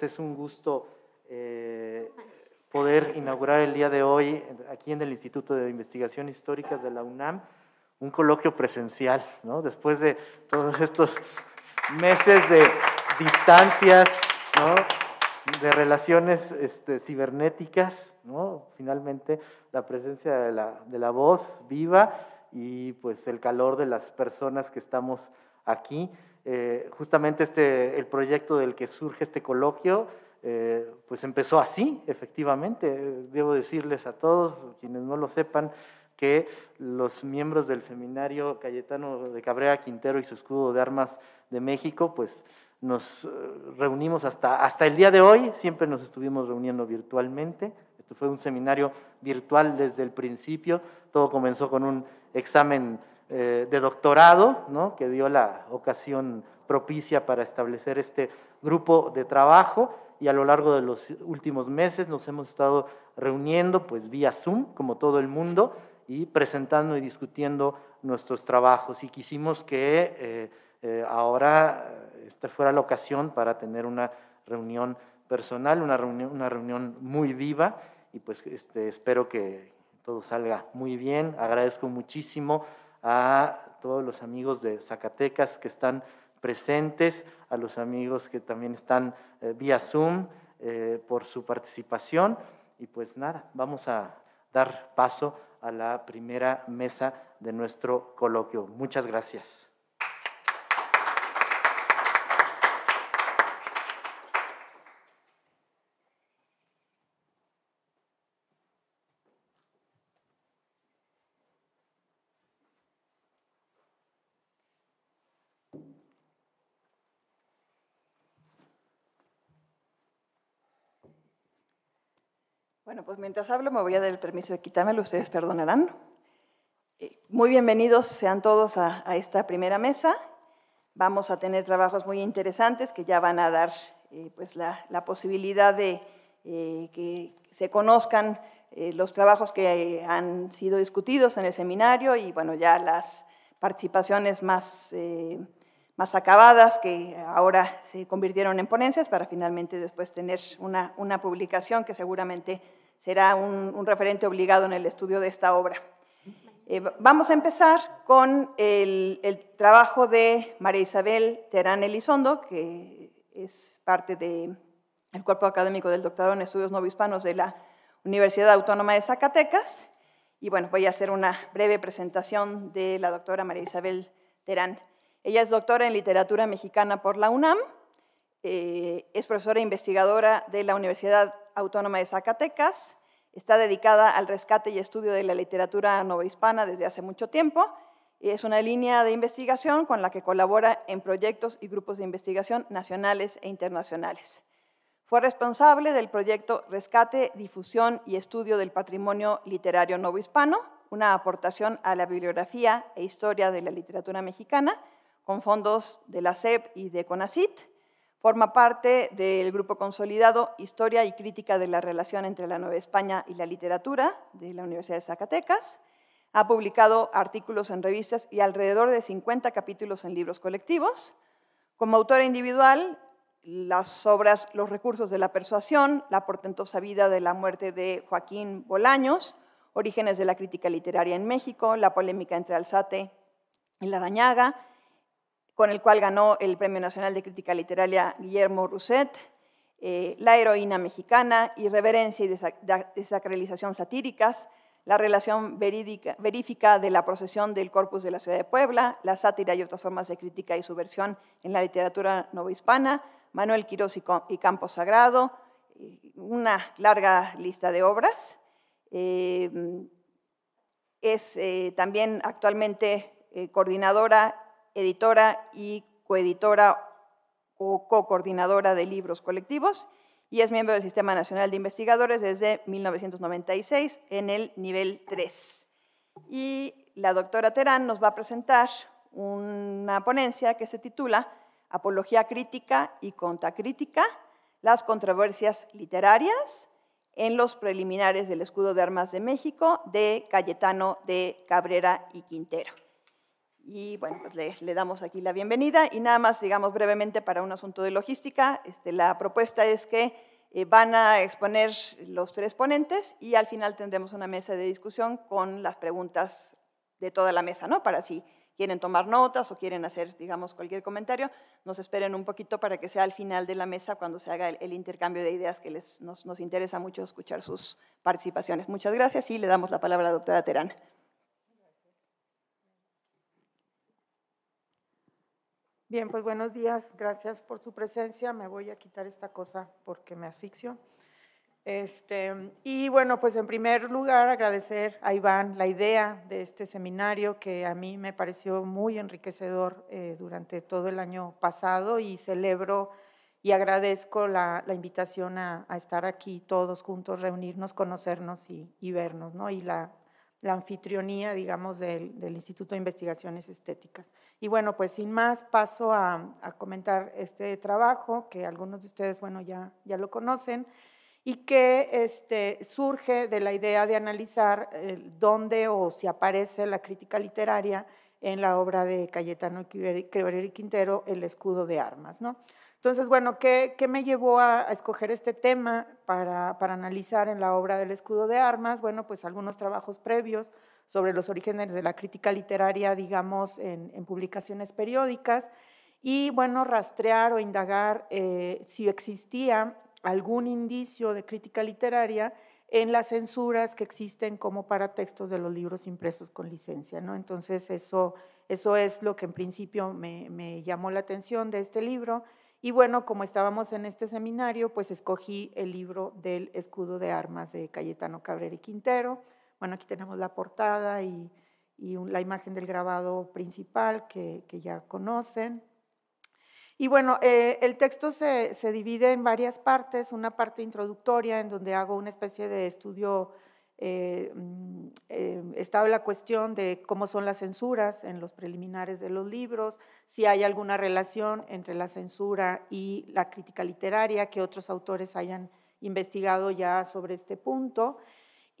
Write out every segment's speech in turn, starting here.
Es un gusto eh, poder inaugurar el día de hoy aquí en el Instituto de Investigación Histórica de la UNAM un coloquio presencial, ¿no? Después de todos estos meses de distancias, ¿no? de relaciones este, cibernéticas, ¿no? finalmente la presencia de la, de la, voz viva y pues el calor de las personas que estamos aquí eh, justamente este, el proyecto del que surge este coloquio, eh, pues empezó así, efectivamente. Debo decirles a todos, quienes no lo sepan, que los miembros del seminario Cayetano de Cabrera Quintero y su escudo de armas de México, pues nos eh, reunimos hasta, hasta el día de hoy, siempre nos estuvimos reuniendo virtualmente. Esto fue un seminario virtual desde el principio, todo comenzó con un examen eh, de doctorado, que dio la ocasión propicia para establecer este grupo de trabajo y a lo largo de los últimos meses nos hemos estado reuniendo pues vía Zoom, como todo el mundo, y presentando y discutiendo nuestros trabajos. Y quisimos que eh, eh, ahora esta fuera la ocasión para tener una reunión personal, una reunión, una reunión muy viva, y pues este, espero que todo salga muy bien. Agradezco muchísimo a todos los amigos de Zacatecas que están presentes, a los amigos que también están eh, vía Zoom eh, por su participación. Y pues nada, vamos a dar paso a la primera mesa de nuestro coloquio. Muchas gracias. mientras hablo me voy a dar el permiso de quitármelo, ustedes perdonarán. Eh, muy bienvenidos sean todos a, esta primera mesa. Vamos a tener trabajos muy interesantes que ya van a dar eh, pues la, posibilidad de eh, que se conozcan los trabajos que han sido discutidos en el seminario y bueno, ya las participaciones más, más acabadas que ahora se convirtieron en ponencias para finalmente después tener una, una publicación que seguramente será un, referente obligado en el estudio de esta obra. Eh, vamos a empezar con el, trabajo de María Isabel Terán Elizondo, que es parte del cuerpo académico del doctorado en estudios hispanos de la Universidad Autónoma de Zacatecas. Y bueno, voy a hacer una breve presentación de la doctora María Isabel Terán. Ella es doctora en literatura mexicana por la UNAM, eh, es profesora e investigadora de la Universidad Autónoma de Zacatecas. Está dedicada al rescate y estudio de la literatura novohispana desde hace mucho tiempo y es una línea de investigación con la que colabora en proyectos y grupos de investigación nacionales e internacionales. Fue responsable del proyecto Rescate, Difusión y Estudio del Patrimonio Literario Novohispano, una aportación a la bibliografía e historia de la literatura mexicana, con fondos de la CEP y de CONACIT. Forma parte del grupo consolidado Historia y Crítica de la Relación entre la Nueva España y la Literatura de la Universidad de Zacatecas. Ha publicado artículos en revistas y alrededor de 50 capítulos en libros colectivos. Como autora individual, las obras Los recursos de la persuasión, La portentosa vida de la muerte de Joaquín Bolaños, Orígenes de la crítica literaria en México, La polémica entre Alzate y Larañaga, con el cual ganó el Premio Nacional de Crítica Literaria Guillermo Rousset, eh, La heroína mexicana, Irreverencia y desacralización satíricas, La relación verídica, verífica de la procesión del corpus de la ciudad de Puebla, La sátira y otras formas de crítica y subversión en la literatura novohispana, Manuel Quirós y, Campos Campo Sagrado, una larga lista de obras. Eh, es eh, también actualmente coordinadora editora y coeditora o co-coordinadora de libros colectivos y es miembro del Sistema Nacional de Investigadores desde 1996 en el nivel 3. Y la doctora Terán nos va a presentar una ponencia que se titula Apología crítica y crítica, las controversias literarias en los preliminares del escudo de armas de México de Cayetano de Cabrera y Quintero. Y bueno, pues le, damos aquí la bienvenida y nada más, digamos brevemente, para un asunto de logística, este, la propuesta es que eh, van a exponer los tres ponentes y al final tendremos una mesa de discusión con las preguntas de toda la mesa, ¿no? Para si quieren tomar notas o quieren hacer, digamos, cualquier comentario, nos esperen un poquito para que sea al final de la mesa cuando se haga el, intercambio de ideas que les, nos, nos interesa mucho escuchar sus participaciones. Muchas gracias y le damos la palabra a la doctora Terán. Bien, pues buenos días, gracias por su presencia. Me voy a quitar esta cosa porque me asfixio. Este, y bueno, pues en primer lugar agradecer a Iván la idea de este seminario que a mí me pareció muy enriquecedor eh, durante todo el año pasado y celebro y agradezco la, invitación a, estar aquí todos juntos, reunirnos, conocernos y, y vernos, ¿no? Y la, la anfitrionía, digamos, del, Instituto de Investigaciones Estéticas. Y bueno, pues sin más paso a, comentar este trabajo, que algunos de ustedes, bueno, ya, ya lo conocen, y que este, surge de la idea de analizar eh, dónde o si aparece la crítica literaria en la obra de Cayetano Criver y Quintero, El escudo de armas, ¿no? Entonces, bueno, ¿qué, me llevó a, escoger este tema para, analizar en la obra del escudo de armas? Bueno, pues algunos trabajos previos sobre los orígenes de la crítica literaria, digamos, en, publicaciones periódicas, y bueno, rastrear o indagar eh, si existía algún indicio de crítica literaria en las censuras que existen como para textos de los libros impresos con licencia. ¿no? Entonces, eso, eso es lo que en principio me, me llamó la atención de este libro. Y bueno, como estábamos en este seminario, pues escogí el libro del escudo de armas de Cayetano Cabrera Quintero. Bueno, aquí tenemos la portada y, la imagen del grabado principal que, ya conocen. Y bueno, eh, el texto se, se divide en varias partes, una parte introductoria en donde hago una especie de estudio eh, mm, em, estaba la cuestión de cómo son las censuras en los preliminares de los libros, si hay alguna relación entre la censura y la crítica literaria, que otros autores hayan investigado ya sobre este punto.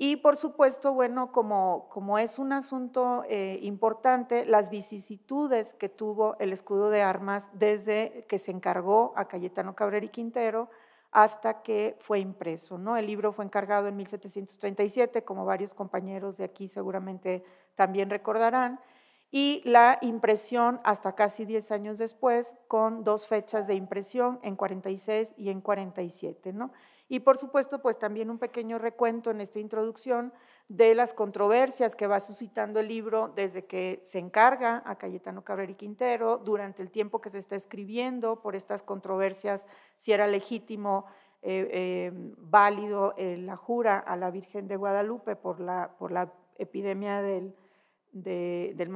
Y por supuesto, bueno, como, es un asunto eh, importante, las vicisitudes que tuvo el escudo de armas desde que se encargó a Cayetano Cabrera y Quintero hasta que fue impreso. ¿no? El libro fue encargado en 1737, como varios compañeros de aquí seguramente también recordarán, y la impresión hasta casi 10 años después, con dos fechas de impresión, en 46 y en 47. ¿no? Y por supuesto, pues también un pequeño recuento en esta introducción de las controversias que va suscitando el libro desde que se encarga a Cayetano Cabrera y Quintero, durante el tiempo que se está escribiendo por estas controversias, si era legítimo, eh, eh, válido eh, la jura a la Virgen de Guadalupe por la, por la epidemia del, de, del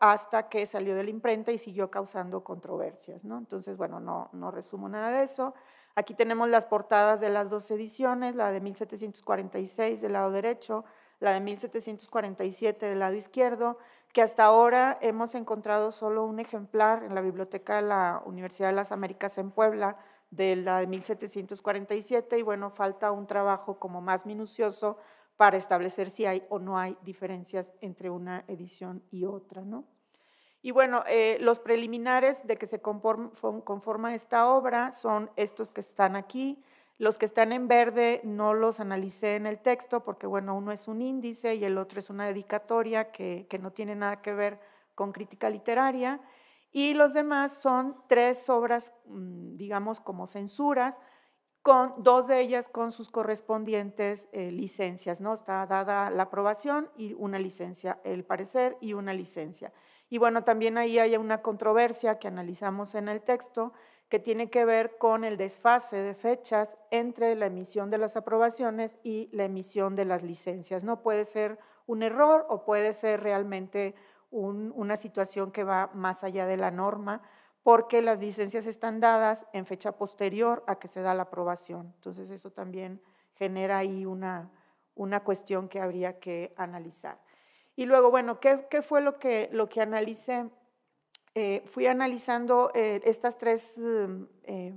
hasta que salió de la imprenta y siguió causando controversias. ¿no? Entonces, bueno, no, no resumo nada de eso, Aquí tenemos las portadas de las dos ediciones, la de 1746 del lado derecho, la de 1747 del lado izquierdo, que hasta ahora hemos encontrado solo un ejemplar en la biblioteca de la Universidad de las Américas en Puebla, de la de 1747, y bueno, falta un trabajo como más minucioso para establecer si hay o no hay diferencias entre una edición y otra, ¿no? Y bueno, eh, los preliminares de que se conforma, esta obra son estos que están aquí. Los que están en verde no los analicé en el texto porque, bueno, uno es un índice y el otro es una dedicatoria que, no tiene nada que ver con crítica literaria. Y los demás son tres obras, mm, digamos, como censuras, con dos de ellas con sus correspondientes eh, licencias, ¿no? Está dada la aprobación y una licencia, el parecer y una licencia. Y bueno, también ahí hay una controversia que analizamos en el texto que tiene que ver con el desfase de fechas entre la emisión de las aprobaciones y la emisión de las licencias. No puede ser un error o puede ser realmente una situación que va más allá de la norma porque las licencias están dadas en fecha posterior a que se da la aprobación. Entonces eso también genera ahí una cuestión que habría que analizar. Y luego, bueno, ¿qué, fue lo que, lo que analicé? Eh, fui analizando eh, estas tres mm, eh,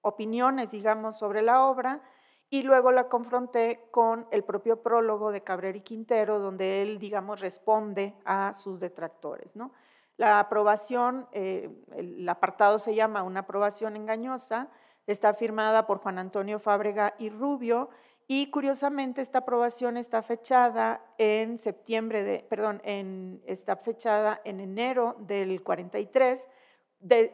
opiniones, digamos, sobre la obra y luego la confronté con el propio prólogo de Cabrera y Quintero, donde él, digamos, responde a sus detractores. ¿no? La aprobación, el apartado se llama Una aprobación engañosa, está firmada por Juan Antonio Fábrega y Rubio y curiosamente esta aprobación está fechada en septiembre de, perdón, en, está fechada en enero del 43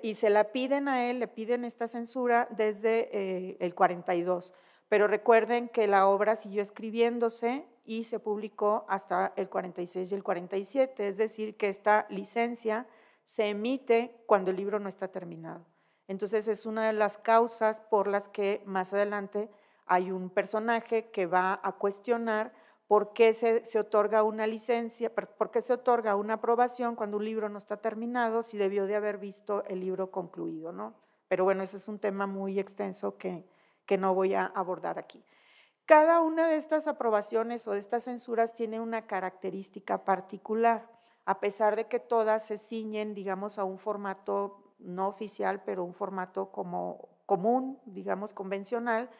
y se la piden a él, le piden esta censura desde eh, el 42. Pero recuerden que la obra siguió escribiéndose y se publicó hasta el 46 y el 47, es decir, que esta licencia se emite cuando el libro no está terminado. Entonces es una de las causas por las que más adelante hay un personaje que va a cuestionar por qué se, otorga una licencia, por qué se otorga una aprobación cuando un libro no está terminado, si debió de haber visto el libro concluido, ¿no? Pero bueno, ese es un tema muy extenso que, que no voy a abordar aquí. Cada una de estas aprobaciones o de estas censuras tiene una característica particular, a pesar de que todas se ciñen, digamos, a un formato no oficial, pero un formato como común, digamos, convencional,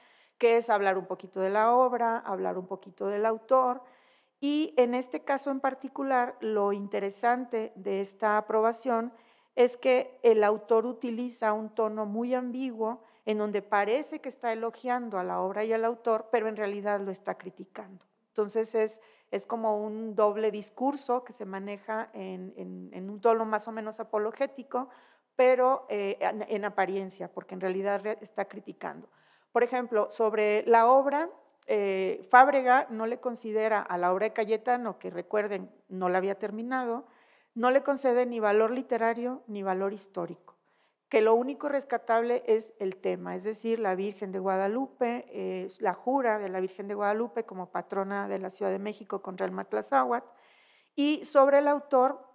que es hablar un poquito de la obra, hablar un poquito del autor. Y en este caso en particular, lo interesante de esta aprobación es que el autor utiliza un tono muy ambiguo en donde parece que está elogiando a la obra y al autor, pero en realidad lo está criticando. Entonces es, como un doble discurso que se maneja en, un tono más o menos apologético, pero eh, en apariencia, porque en realidad está criticando. Por ejemplo, sobre la obra, eh, Fábrega no le considera a la obra de Cayetano, que recuerden, no la había terminado, no le concede ni valor literario ni valor histórico, que lo único rescatable es el tema, es decir, la Virgen de Guadalupe, eh, la jura de la Virgen de Guadalupe como patrona de la Ciudad de México contra el Matlazahuat, y sobre el autor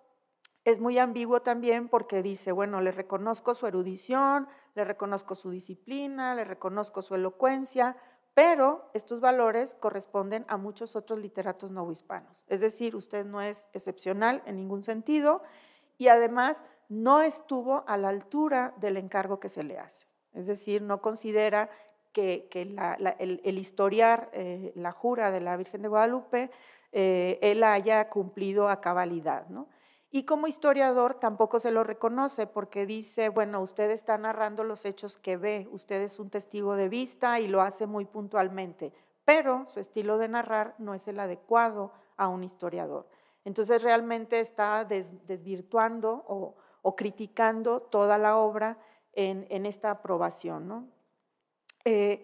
es muy ambiguo también porque dice, bueno, le reconozco su erudición, le reconozco su disciplina, le reconozco su elocuencia, pero estos valores corresponden a muchos otros literatos novohispanos. Es decir, usted no es excepcional en ningún sentido y además no estuvo a la altura del encargo que se le hace. Es decir, no considera que, el, historiar eh, la jura de la Virgen de Guadalupe, eh, él haya cumplido a cabalidad, ¿no? Y como historiador tampoco se lo reconoce porque dice, bueno, usted está narrando los hechos que ve, usted es un testigo de vista y lo hace muy puntualmente, pero su estilo de narrar no es el adecuado a un historiador. Entonces realmente está desvirtuando o, criticando toda la obra en, esta aprobación. ¿no? Eh,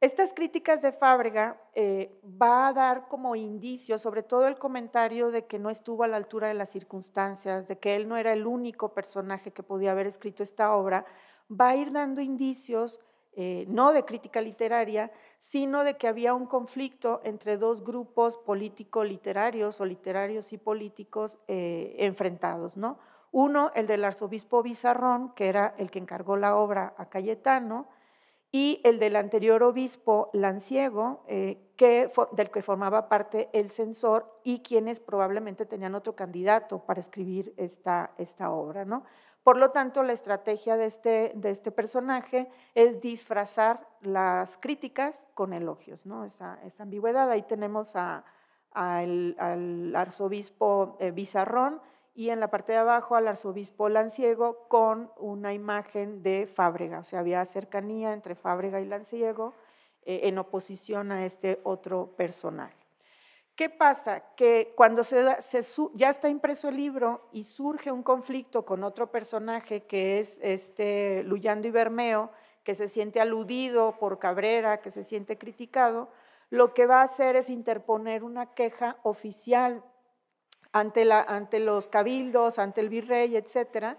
estas críticas de Fábrega eh, va a dar como indicio, sobre todo el comentario de que no estuvo a la altura de las circunstancias, de que él no era el único personaje que podía haber escrito esta obra, va a ir dando indicios, eh, no de crítica literaria, sino de que había un conflicto entre dos grupos político-literarios o literarios y políticos eh, enfrentados, ¿no? Uno, el del arzobispo Bizarrón, que era el que encargó la obra a Cayetano, y el del anterior obispo Lanciego, eh, que, del que formaba parte el censor y quienes probablemente tenían otro candidato para escribir esta, esta obra. ¿no? Por lo tanto, la estrategia de este, de este personaje es disfrazar las críticas con elogios, ¿no? esa, ambigüedad. Ahí tenemos al arzobispo eh, Bizarrón, y en la parte de abajo al arzobispo Lanciego con una imagen de Fábrega, o sea, había cercanía entre Fábrega y Lanciego eh, en oposición a este otro personaje. ¿Qué pasa? Que cuando ya está impreso el libro y surge un conflicto con otro personaje que es este Luyando y Bermeo, que se siente aludido por Cabrera, que se siente criticado, lo que va a hacer es interponer una queja oficial ante, los cabildos, ante el virrey, etcétera,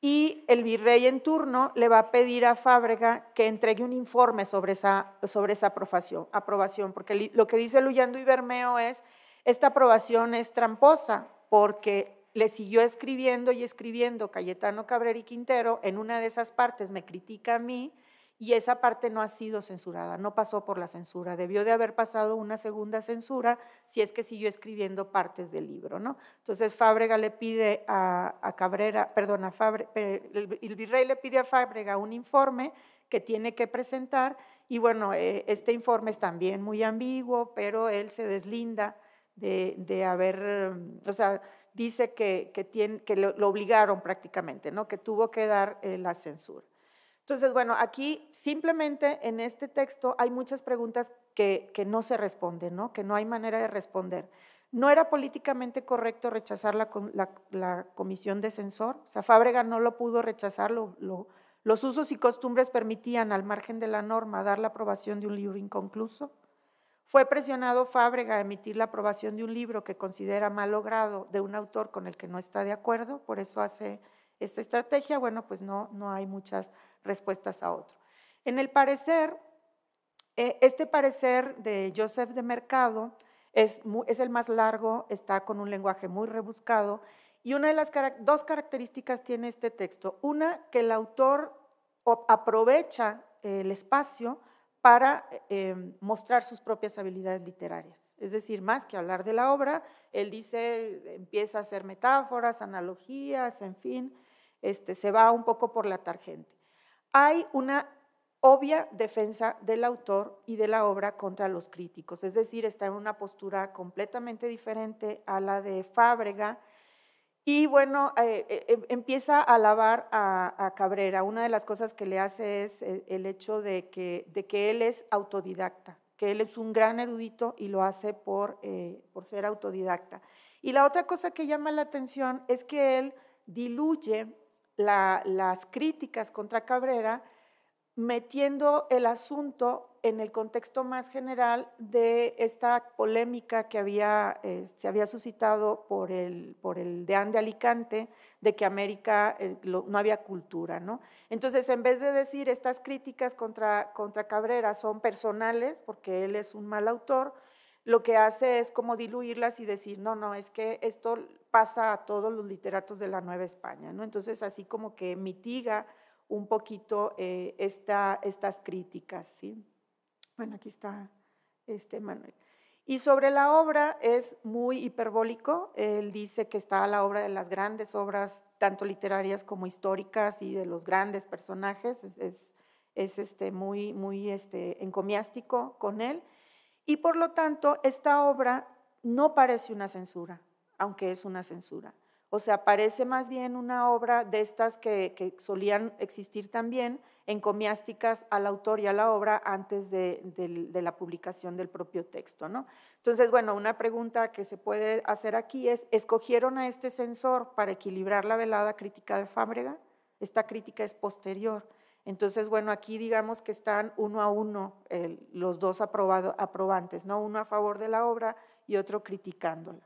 y el virrey en turno le va a pedir a Fábrega que entregue un informe sobre esa, sobre aprobación, porque lo que dice Luyando y Bermeo es, esta aprobación es tramposa, porque le siguió escribiendo y escribiendo Cayetano Cabrera y Quintero, en una de esas partes me critica a mí, y esa parte no ha sido censurada, no pasó por la censura. Debió de haber pasado una segunda censura si es que siguió escribiendo partes del libro, ¿no? Entonces Fábrega le pide a, Cabrera, perdón, a eh, el, virrey le pide a Fábrega un informe que tiene que presentar y bueno, eh, este informe es también muy ambiguo, pero él se deslinda de, haber, mm, o sea, dice que, tiene, lo, obligaron prácticamente, ¿no? Que tuvo que dar eh, la censura. Entonces, bueno, aquí simplemente en este texto hay muchas preguntas que, no se responden, ¿no? que no hay manera de responder. No era políticamente correcto rechazar la, la, comisión de censor, o sea, Fábrega no lo pudo rechazar, los usos y costumbres permitían, al margen de la norma, dar la aprobación de un libro inconcluso. Fue presionado Fábrega a emitir la aprobación de un libro que considera mal logrado de un autor con el que no está de acuerdo, por eso hace esta estrategia. Bueno, pues no, no hay muchas respuestas a otro. En el parecer, eh, este parecer de Joseph de Mercado es, es, el más largo, está con un lenguaje muy rebuscado y una de las dos características tiene este texto. Una, que el autor aprovecha eh, el espacio para eh, em, mostrar sus propias habilidades literarias. Es decir, más que hablar de la obra, él dice, empieza a hacer metáforas, analogías, en fin, este, se va un poco por la tarjeta hay una obvia defensa del autor y de la obra contra los críticos, es decir, está en una postura completamente diferente a la de Fábrega. Y bueno, eh, eh, eh, empieza a alabar a, Cabrera. Una de las cosas que le hace es el hecho de que, él es autodidacta, que él es un gran erudito y lo hace por, por ser autodidacta. Y la otra cosa que llama la atención es que él diluye las críticas contra Cabrera metiendo el asunto en el contexto más general de esta polémica que eh, se había suscitado por el, por el deán de Alicante, de que América eh, no había cultura. Entonces, en vez de decir estas críticas contra Cabrera son personales, porque él es un mal autor, lo que hace es como diluirlas y decir, no, no, es que esto pasa a todos los literatos de la Nueva España, ¿no? Entonces, así como que mitiga un poquito eh, esta, estas críticas, ¿sí? Bueno, aquí está este Manuel. Y sobre la obra es muy hiperbólico. Él dice que está la obra de las grandes obras, tanto literarias como históricas, y de los grandes personajes. Es, es, este, muy, muy este, encomiástico con él. Y por lo tanto, esta obra no parece una censura, aunque es una censura. O sea, parece más bien una obra de estas que, solían existir también, encomiásticas al autor y a la obra antes de, la publicación del propio texto. ¿no? Entonces, bueno, una pregunta que se puede hacer aquí es, ¿escogieron a este censor para equilibrar la velada crítica de Fábrega? Esta crítica es posterior. Entonces, bueno, aquí digamos que están uno a uno los dos aprobantes, ¿no? Uno a favor de la obra y otro criticándola.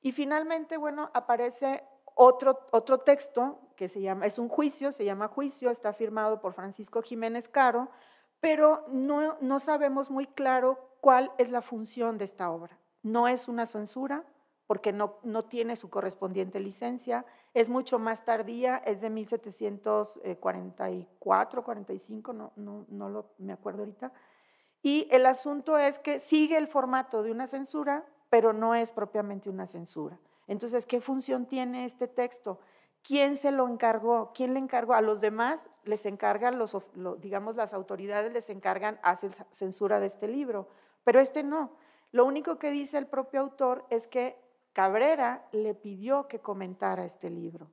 Y finalmente, bueno, aparece otro, texto que se llama, es un juicio, se llama juicio, está firmado por Francisco Jiménez Caro, pero no sabemos muy claro cuál es la función de esta obra. No es una censura, porque no, no tiene su correspondiente licencia. Es mucho más tardía, es de 1744, 45, no, no, no lo, me acuerdo ahorita. Y el asunto es que sigue el formato de una censura, pero no es propiamente una censura. Entonces, ¿qué función tiene este texto? ¿Quién se lo encargó? ¿Quién le encargó? A los demás les encargan, los, digamos, las autoridades les encargan, hacen censura de este libro, pero este no. Lo único que dice el propio autor es que Cabrera le pidió que comentara este libro.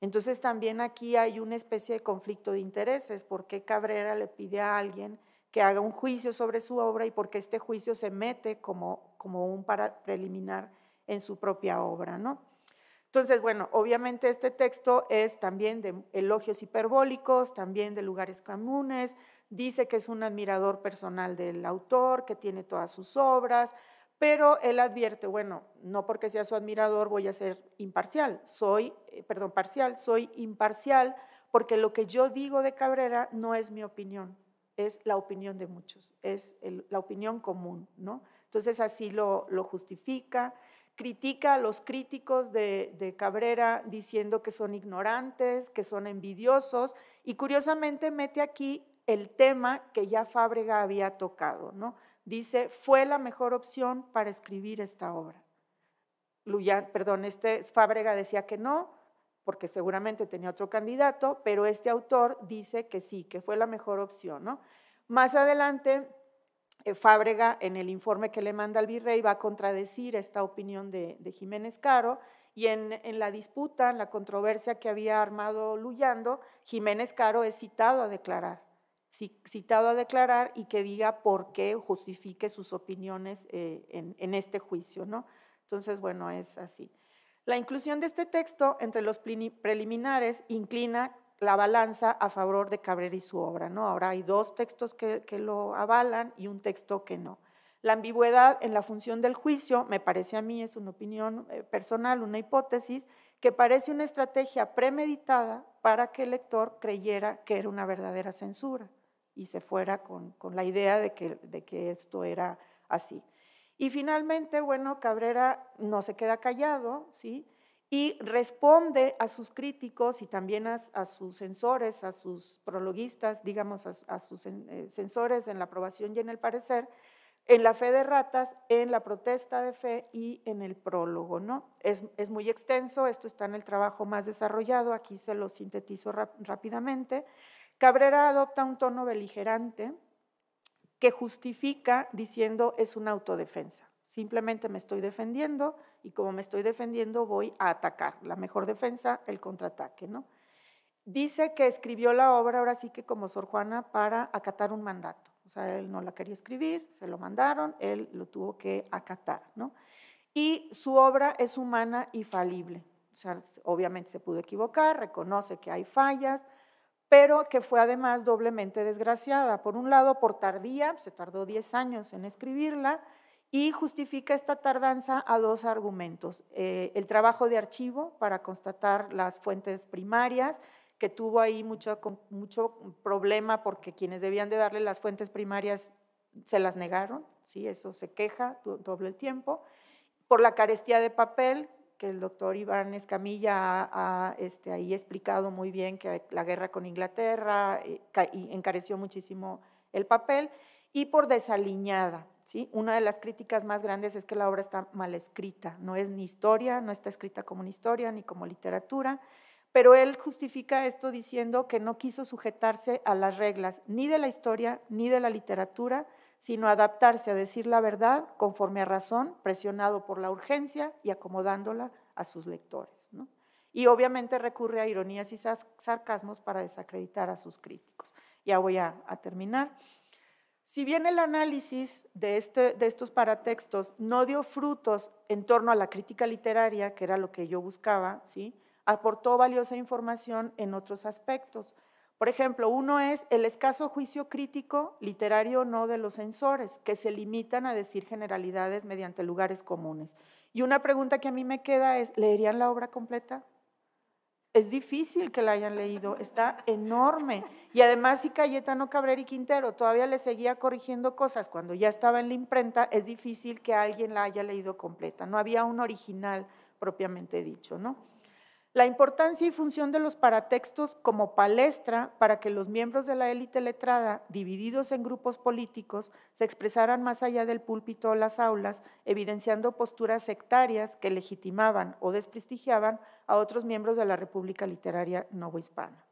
Entonces también aquí hay una especie de conflicto de intereses, porque Cabrera le pide a alguien que haga un juicio sobre su obra y porque este juicio se mete como, como un preliminar en su propia obra, ¿no? Entonces, bueno, obviamente este texto es también de elogios hiperbólicos, también de lugares comunes, dice que es un admirador personal del autor, que tiene todas sus obras, pero él advierte, bueno, no porque sea su admirador voy a ser imparcial, soy, eh, perdón, parcial, soy imparcial porque lo que yo digo de Cabrera no es mi opinión, es la opinión de muchos, es la opinión común, ¿no? Entonces así lo, justifica, critica a los críticos de, de, Cabrera diciendo que son ignorantes, que son envidiosos y curiosamente mete aquí el tema que ya Fábrega había tocado, ¿no? dice, fue la mejor opción para escribir esta obra. perdón, este Fábrega decía que no, porque seguramente tenía otro candidato, pero este autor dice que sí, que fue la mejor opción. ¿no? Más adelante, eh, Fábrega, en el informe que le manda al virrey, va a contradecir esta opinión de, Jiménez Caro, y en, en, la disputa, en la controversia que había armado Luyando, Jiménez Caro es citado a declarar citado a declarar y que diga por qué justifique sus opiniones eh, en, este juicio, ¿no? Entonces, bueno, es así. La inclusión de este texto entre los preliminares inclina la balanza a favor de Cabrera y su obra, ¿no? Ahora hay dos textos que lo avalan y un texto que no. La ambigüedad en la función del juicio, me parece a mí, es una opinión eh, personal, una hipótesis, que parece una estrategia premeditada para que el lector creyera que era una verdadera censura y se fuera con, la idea de que, esto era así. Y finalmente, bueno, Cabrera no se queda callado, ¿sí? Y responde a sus críticos y también a, sus censores, a sus prologuistas, digamos, a, sus eh, censores en la aprobación y en el parecer, en la fe de ratas, en la protesta de fe y en el prólogo, ¿no? Es, muy extenso, esto está en el trabajo más desarrollado, aquí se lo sintetizo rápidamente. Cabrera adopta un tono beligerante que justifica diciendo es una autodefensa. Simplemente me estoy defendiendo y como me estoy defendiendo voy a atacar. La mejor defensa, el contraataque, ¿no? Dice que escribió la obra ahora sí que como Sor Juana para acatar un mandato. O sea, él no la quería escribir, se lo mandaron, él lo tuvo que acatar, ¿no? Y su obra es humana y falible. O sea, obviamente se pudo equivocar, reconoce que hay fallas, pero que fue además doblemente desgraciada. Por un lado, por tardía, se tardó 10 años en escribirla, y justifica esta tardanza a dos argumentos. Eh, el trabajo de archivo para constatar las fuentes primarias, que tuvo ahí mucho, mucho problema porque quienes debían de darle las fuentes primarias se las negaron, ¿sí? eso se queja doble el tiempo. Por la carestía de papel, que el doctor Iván Escamilla ha, este, ahí explicado muy bien que la guerra con Inglaterra eh, encareció muchísimo el papel, y por desaliñada. ¿sí? Una de las críticas más grandes es que la obra está mal escrita, no es ni historia, no está escrita como una historia ni como literatura, pero él justifica esto diciendo que no quiso sujetarse a las reglas ni de la historia ni de la literatura, sino adaptarse a decir la verdad conforme a razón, presionado por la urgencia y acomodándola a sus lectores. Y obviamente recurre a ironías y sarcasmos para desacreditar a sus críticos. Ya voy a, terminar. Si bien el análisis de, este, de estos paratextos no dio frutos en torno a la crítica literaria, que era lo que yo buscaba, ¿sí? aportó valiosa información en otros aspectos. Por ejemplo, uno es el escaso juicio crítico literario no de los censores, que se limitan a decir generalidades mediante lugares comunes. Y una pregunta que a mí me queda es, ¿leerían la obra completa? Es difícil que la hayan leído, está enorme. Y además si Cayetano Cabrera y Quintero todavía le seguía corrigiendo cosas cuando ya estaba en la imprenta, es difícil que alguien la haya leído completa. No había un original propiamente dicho, ¿no? La importancia y función de los paratextos como palestra para que los miembros de la élite letrada, divididos en grupos políticos, se expresaran más allá del púlpito o las aulas, evidenciando posturas sectarias que legitimaban o desprestigiaban a otros miembros de la República Literaria Novohispana.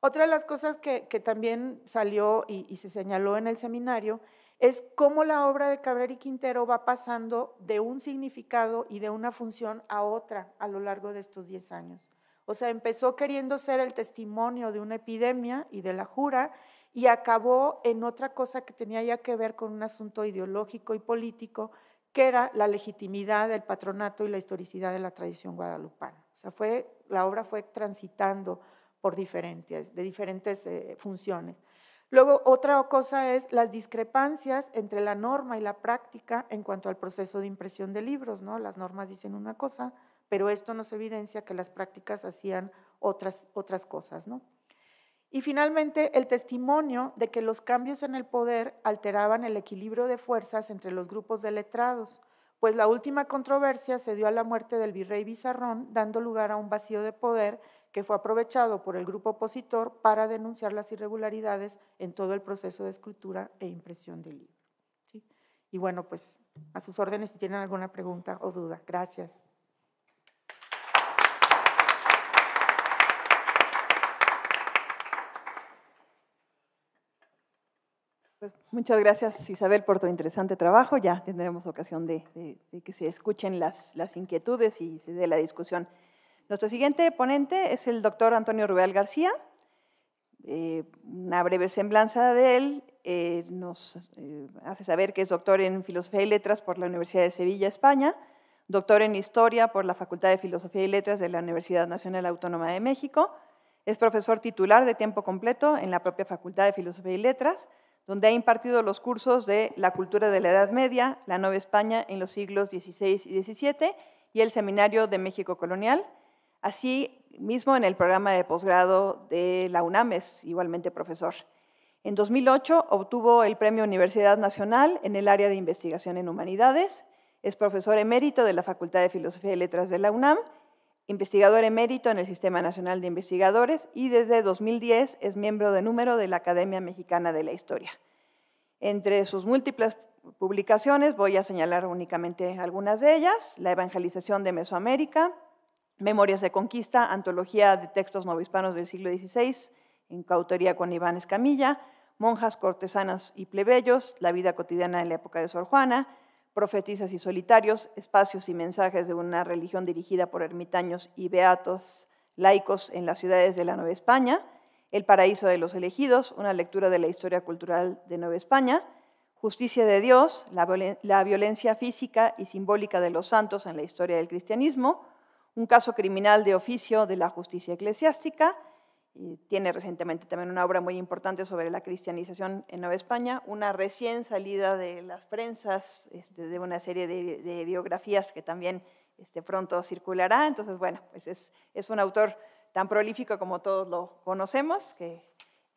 Otra de las cosas que, también salió y, y se señaló en el seminario es cómo la obra de Cabrera Quintero va pasando de un significado y de una función a otra a lo largo de estos diez años. O sea, empezó queriendo ser el testimonio de una epidemia y de la jura y acabó en otra cosa que tenía ya que ver con un asunto ideológico y político, que era la legitimidad del patronato y la historicidad de la tradición guadalupana. O sea, fue, la obra fue transitando por diferentes, de diferentes eh, funciones. Luego, otra cosa es las discrepancias entre la norma y la práctica en cuanto al proceso de impresión de libros, ¿no? Las normas dicen una cosa, pero esto nos evidencia que las prácticas hacían otras, otras cosas, ¿no? Y finalmente, el testimonio de que los cambios en el poder alteraban el equilibrio de fuerzas entre los grupos de letrados, pues la última controversia se dio a la muerte del virrey Bizarrón, dando lugar a un vacío de poder que fue aprovechado por el grupo opositor para denunciar las irregularidades en todo el proceso de escritura e impresión del libro. Y bueno, pues a sus órdenes si tienen alguna pregunta o duda. Gracias. Pues, muchas gracias Isabel por tu interesante trabajo. Ya tendremos ocasión de, que se escuchen las, las inquietudes y de la discusión. Nuestro siguiente ponente es el doctor Antonio Rubial García. Eh, una breve semblanza de él eh, nos eh, hace saber que es doctor en Filosofía y Letras por la Universidad de Sevilla, España, doctor en Historia por la Facultad de Filosofía y Letras de la Universidad Nacional Autónoma de México, es profesor titular de tiempo completo en la propia Facultad de Filosofía y Letras, donde ha impartido los cursos de La Cultura de la Edad Media, la Nueva España en los siglos XVI y XVII y el Seminario de México Colonial, Así mismo en el programa de posgrado de la UNAM es igualmente profesor. En 2008 obtuvo el Premio Universidad Nacional en el área de investigación en humanidades. Es profesor emérito de la Facultad de Filosofía y Letras de la UNAM, investigador emérito en el Sistema Nacional de Investigadores y desde 2010 es miembro de número de la Academia Mexicana de la Historia. Entre sus múltiples publicaciones voy a señalar únicamente algunas de ellas, La Evangelización de Mesoamérica, Memorias de Conquista, antología de textos novohispanos del siglo XVI, en coautoría con Iván Escamilla, Monjas, Cortesanas y Plebeyos, La vida cotidiana en la época de Sor Juana, Profetisas y Solitarios, Espacios y Mensajes de una religión dirigida por ermitaños y beatos laicos en las ciudades de la Nueva España, El Paraíso de los Elegidos, una lectura de la historia cultural de Nueva España, Justicia de Dios, la violencia física y simbólica de los santos en la historia del cristianismo, un caso criminal de oficio de la justicia eclesiástica, tiene recientemente también una obra muy importante sobre la cristianización en Nueva España, una recién salida de las prensas, este, de una serie de, biografías que también este, pronto circulará. Entonces, bueno, pues es, un autor tan prolífico como todos lo conocemos, que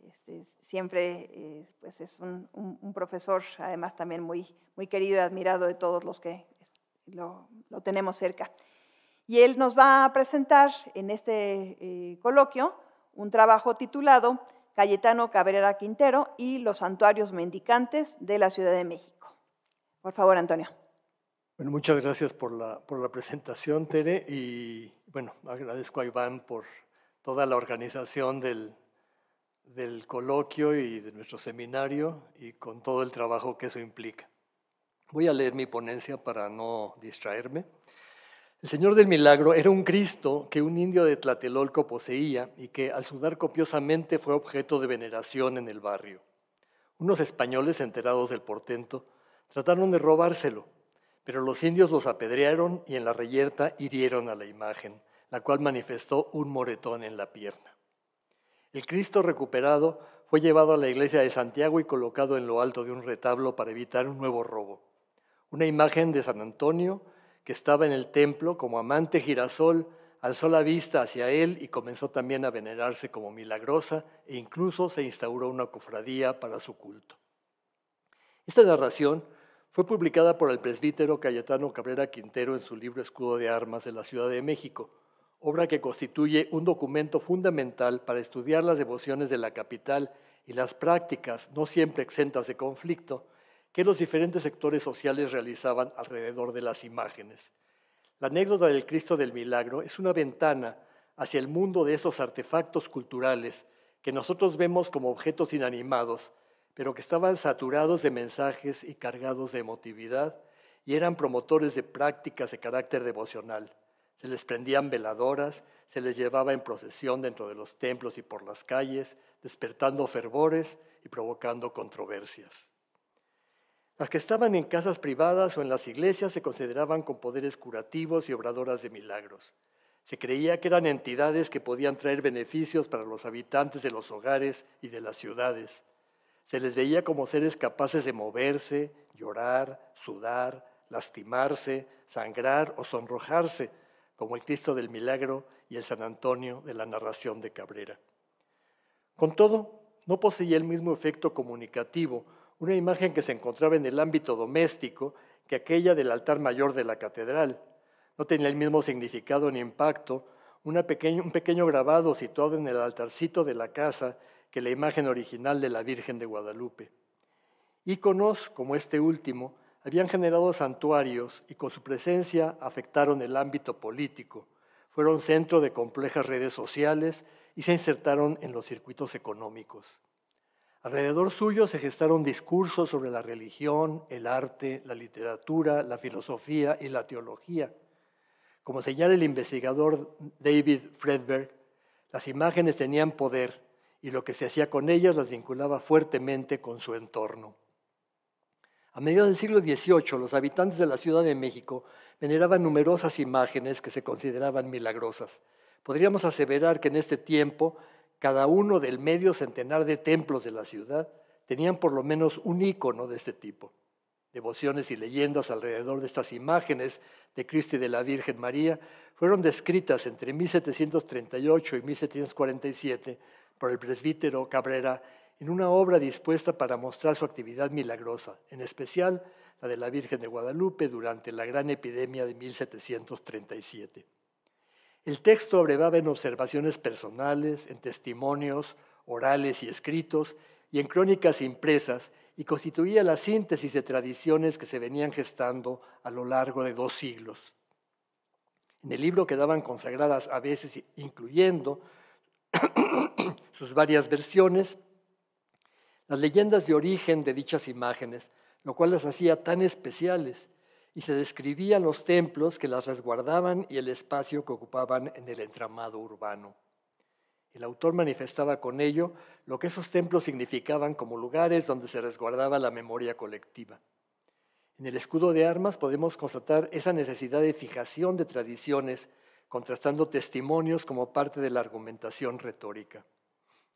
este, siempre eh, pues es un, profesor, además también muy, muy querido y admirado de todos los que lo tenemos cerca. Y él nos va a presentar en este eh, coloquio un trabajo titulado Cayetano Cabrera Quintero y los santuarios mendicantes de la Ciudad de México. Por favor, Antonio. Bueno, muchas gracias por la, presentación, Tere, y bueno, agradezco a Iván por toda la organización del, del coloquio y de nuestro seminario y con todo el trabajo que eso implica. Voy a leer mi ponencia para no distraerme. El Señor del Milagro era un Cristo que un indio de Tlatelolco poseía y que al sudar copiosamente fue objeto de veneración en el barrio. Unos españoles enterados del portento trataron de robárselo, pero los indios los apedrearon y en la reyerta hirieron a la imagen, la cual manifestó un moretón en la pierna. El Cristo recuperado fue llevado a la iglesia de Santiago y colocado en lo alto de un retablo para evitar un nuevo robo. Una imagen de San Antonio que estaba en el templo como amante girasol, alzó la vista hacia él y comenzó también a venerarse como milagrosa e incluso se instauró una cofradía para su culto. Esta narración fue publicada por el presbítero Cayetano Cabrera Quintero en su libro Escudo de Armas de la Ciudad de México, obra que constituye un documento fundamental para estudiar las devociones de la capital y las prácticas, no siempre exentas de conflicto, que los diferentes sectores sociales realizaban alrededor de las imágenes. La anécdota del Cristo del Milagro es una ventana hacia el mundo de estos artefactos culturales que nosotros vemos como objetos inanimados, pero que estaban saturados de mensajes y cargados de emotividad y eran promotores de prácticas de carácter devocional. Se les prendían veladoras, se les llevaba en procesión dentro de los templos y por las calles, despertando fervores y provocando controversias. Las que estaban en casas privadas o en las iglesias se consideraban con poderes curativos y obradoras de milagros. Se creía que eran entidades que podían traer beneficios para los habitantes de los hogares y de las ciudades. Se les veía como seres capaces de moverse, llorar, sudar, lastimarse, sangrar o sonrojarse, como el Cristo del Milagro y el San Antonio de la narración de Cabrera. Con todo, no poseía el mismo efecto comunicativo una imagen que se encontraba en el ámbito doméstico que aquella del altar mayor de la catedral. No tenía el mismo significado ni impacto un pequeño grabado situado en el altarcito de la casa que la imagen original de la Virgen de Guadalupe. Íconos como este último habían generado santuarios y con su presencia afectaron el ámbito político, fueron centro de complejas redes sociales y se insertaron en los circuitos económicos. Alrededor suyo se gestaron discursos sobre la religión, el arte, la literatura, la filosofía y la teología. Como señala el investigador David Fredberg, las imágenes tenían poder y lo que se hacía con ellas las vinculaba fuertemente con su entorno. A mediados del siglo XVIII, los habitantes de la Ciudad de México veneraban numerosas imágenes que se consideraban milagrosas. Podríamos aseverar que en este tiempo cada uno del medio centenar de templos de la ciudad tenían por lo menos un icono de este tipo. Devociones y leyendas alrededor de estas imágenes de Cristo y de la Virgen María fueron descritas entre 1738 y 1747 por el presbítero Cabrera en una obra dispuesta para mostrar su actividad milagrosa, en especial la de la Virgen de Guadalupe durante la gran epidemia de 1737. El texto abrevaba en observaciones personales, en testimonios orales y escritos, y en crónicas impresas, y constituía la síntesis de tradiciones que se venían gestando a lo largo de dos siglos. En el libro quedaban consagradas a veces, incluyendo sus varias versiones, las leyendas de origen de dichas imágenes, lo cual las hacía tan especiales y se describían los templos que las resguardaban y el espacio que ocupaban en el entramado urbano. El autor manifestaba con ello lo que esos templos significaban como lugares donde se resguardaba la memoria colectiva. En el escudo de armas podemos constatar esa necesidad de fijación de tradiciones, contrastando testimonios como parte de la argumentación retórica.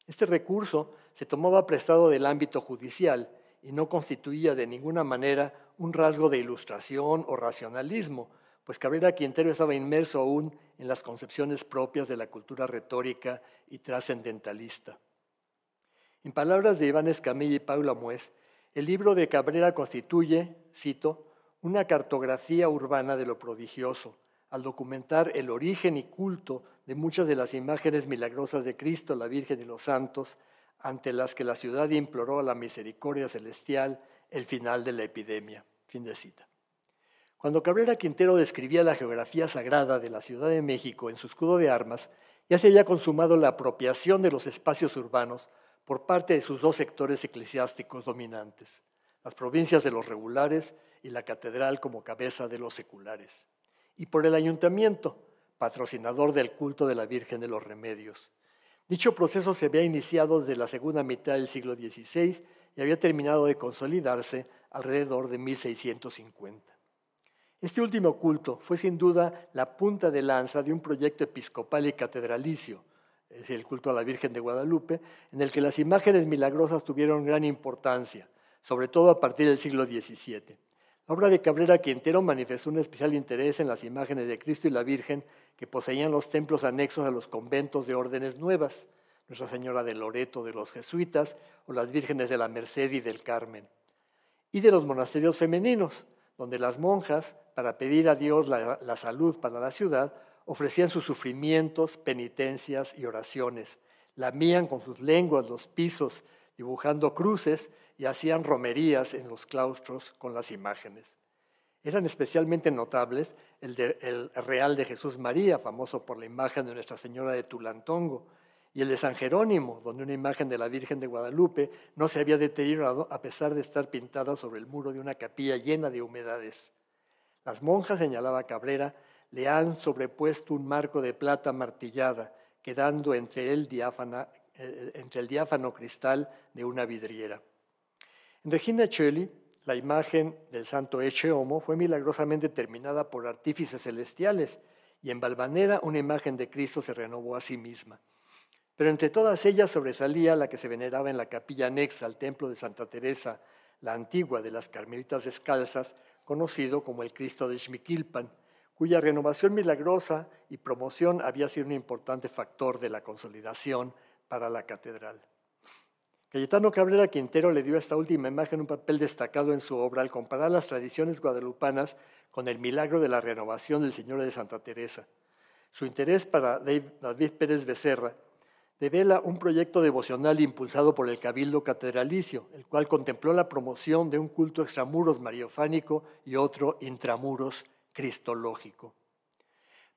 Este recurso se tomaba prestado del ámbito judicial y no constituía de ninguna manera un rasgo de ilustración o racionalismo, pues Cabrera Quintero estaba inmerso aún en las concepciones propias de la cultura retórica y trascendentalista. En palabras de Iván Escamilla y Paula Muez, el libro de Cabrera constituye, cito, una cartografía urbana de lo prodigioso, al documentar el origen y culto de muchas de las imágenes milagrosas de Cristo, la Virgen y los santos, ante las que la ciudad imploró a la misericordia celestial el final de la epidemia. Fin de cita. Cuando Cabrera Quintero describía la geografía sagrada de la Ciudad de México en su escudo de armas, ya se había consumado la apropiación de los espacios urbanos por parte de sus dos sectores eclesiásticos dominantes, las provincias de los regulares y la catedral como cabeza de los seculares, y por el ayuntamiento, patrocinador del culto de la Virgen de los Remedios, Dicho proceso se había iniciado desde la segunda mitad del siglo XVI y había terminado de consolidarse alrededor de 1650. Este último culto fue sin duda la punta de lanza de un proyecto episcopal y catedralicio, es el culto a la Virgen de Guadalupe, en el que las imágenes milagrosas tuvieron gran importancia, sobre todo a partir del siglo XVII. La obra de Cabrera Quintero manifestó un especial interés en las imágenes de Cristo y la Virgen que poseían los templos anexos a los conventos de órdenes nuevas, Nuestra Señora de Loreto de los jesuitas o las vírgenes de la Merced y del Carmen, y de los monasterios femeninos, donde las monjas, para pedir a Dios la, salud para la ciudad, ofrecían sus sufrimientos, penitencias y oraciones, lamían con sus lenguas los pisos, dibujando cruces y hacían romerías en los claustros con las imágenes. Eran especialmente notables el, Real de Jesús María, famoso por la imagen de Nuestra Señora de Tulantongo, y el de San Jerónimo, donde una imagen de la Virgen de Guadalupe no se había deteriorado a pesar de estar pintada sobre el muro de una capilla llena de humedades. Las monjas, señalaba Cabrera, le han sobrepuesto un marco de plata martillada, quedando entre el, eh, eh, entre el diáfano cristal de una vidriera. En Regina Cheli, la imagen del santo Echeomo fue milagrosamente terminada por artífices celestiales y en Valvanera una imagen de Cristo se renovó a sí misma. Pero entre todas ellas sobresalía la que se veneraba en la capilla anexa al templo de Santa Teresa, la antigua de las Carmelitas Descalzas, conocido como el Cristo de Xmiquilpan, cuya renovación milagrosa y promoción había sido un importante factor de la consolidación para la catedral. Cayetano Cabrera Quintero le dio a esta última imagen un papel destacado en su obra al comparar las tradiciones guadalupanas con el milagro de la renovación del Señor de Santa Teresa. Su interés para David Pérez Becerra devela un proyecto devocional impulsado por el Cabildo Catedralicio, el cual contempló la promoción de un culto extramuros mariofánico y otro intramuros cristológico.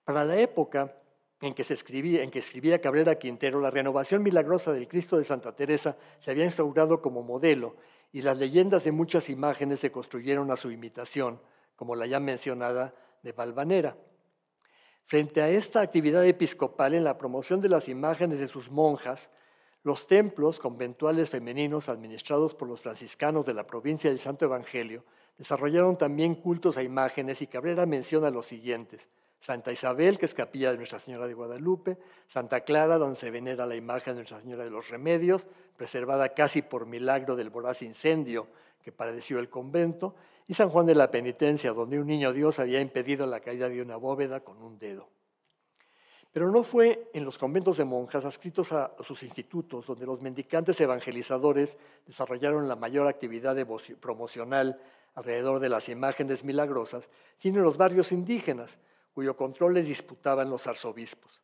Para la época, en que, escribía, escribía Cabrera Quintero, la renovación milagrosa del Cristo de Santa Teresa se había instaurado como modelo y las leyendas de muchas imágenes se construyeron a su imitación, como la ya mencionada de Valvanera. Frente a esta actividad episcopal en la promoción de las imágenes de sus monjas, los templos conventuales femeninos administrados por los franciscanos de la provincia del Santo Evangelio desarrollaron también cultos a imágenes y Cabrera menciona los siguientes – Santa Isabel, que es capilla de Nuestra Señora de Guadalupe, Santa Clara, donde se venera la imagen de Nuestra Señora de los Remedios, preservada casi por milagro del voraz incendio que padeció el convento, y San Juan de la Penitencia, donde un niño Dios había impedido la caída de una bóveda con un dedo. Pero no fue en los conventos de monjas adscritos a sus institutos donde los mendicantes evangelizadores desarrollaron la mayor actividad promocional alrededor de las imágenes milagrosas, sino en los barrios indígenas, cuyo control les disputaban los arzobispos.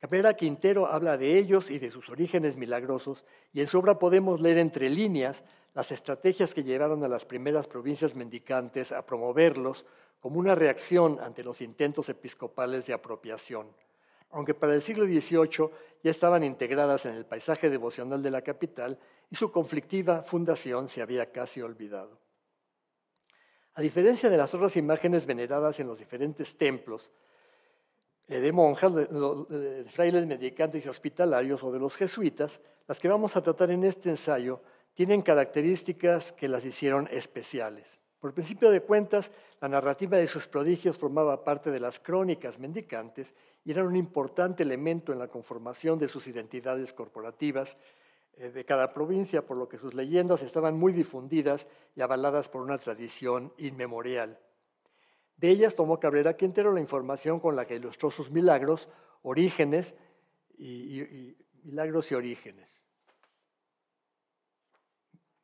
Cabrera Quintero habla de ellos y de sus orígenes milagrosos, y en su obra podemos leer entre líneas las estrategias que llevaron a las primeras provincias mendicantes a promoverlos como una reacción ante los intentos episcopales de apropiación. Aunque para el siglo XVIII ya estaban integradas en el paisaje devocional de la capital y su conflictiva fundación se había casi olvidado. A diferencia de las otras imágenes veneradas en los diferentes templos, eh, de monjas, de frailes medicantes y hospitalarios o de los jesuitas, las que vamos a tratar en este ensayo tienen características que las hicieron especiales. Por principio de cuentas, la narrativa de sus prodigios formaba parte de las crónicas mendicantes y era un importante elemento en la conformación de sus identidades corporativas, eh, de cada provincia, por lo que sus leyendas estaban muy difundidas y avaladas por una tradición inmemorial. De ellas tomó Cabrera Quintero la información con la que ilustró sus milagros, orígenes y, milagros y orígenes.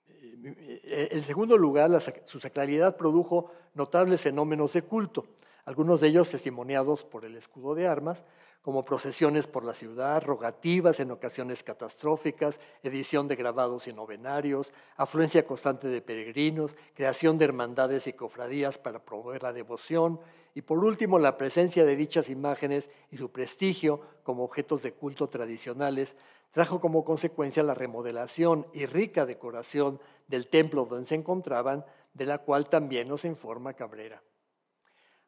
Eh, en segundo lugar, su sacralidad produjo notables fenómenos de culto, algunos de ellos testimoniados por el escudo de armas, como procesiones por la ciudad, rogativas en ocasiones catastróficas, edición de grabados y novenarios, afluencia constante de peregrinos, creación de hermandades y cofradías para promover la devoción y por último la presencia de dichas imágenes y su prestigio como objetos de culto tradicionales trajo como consecuencia la remodelación y rica decoración del templo donde se encontraban, de la cual también nos informa Cabrera.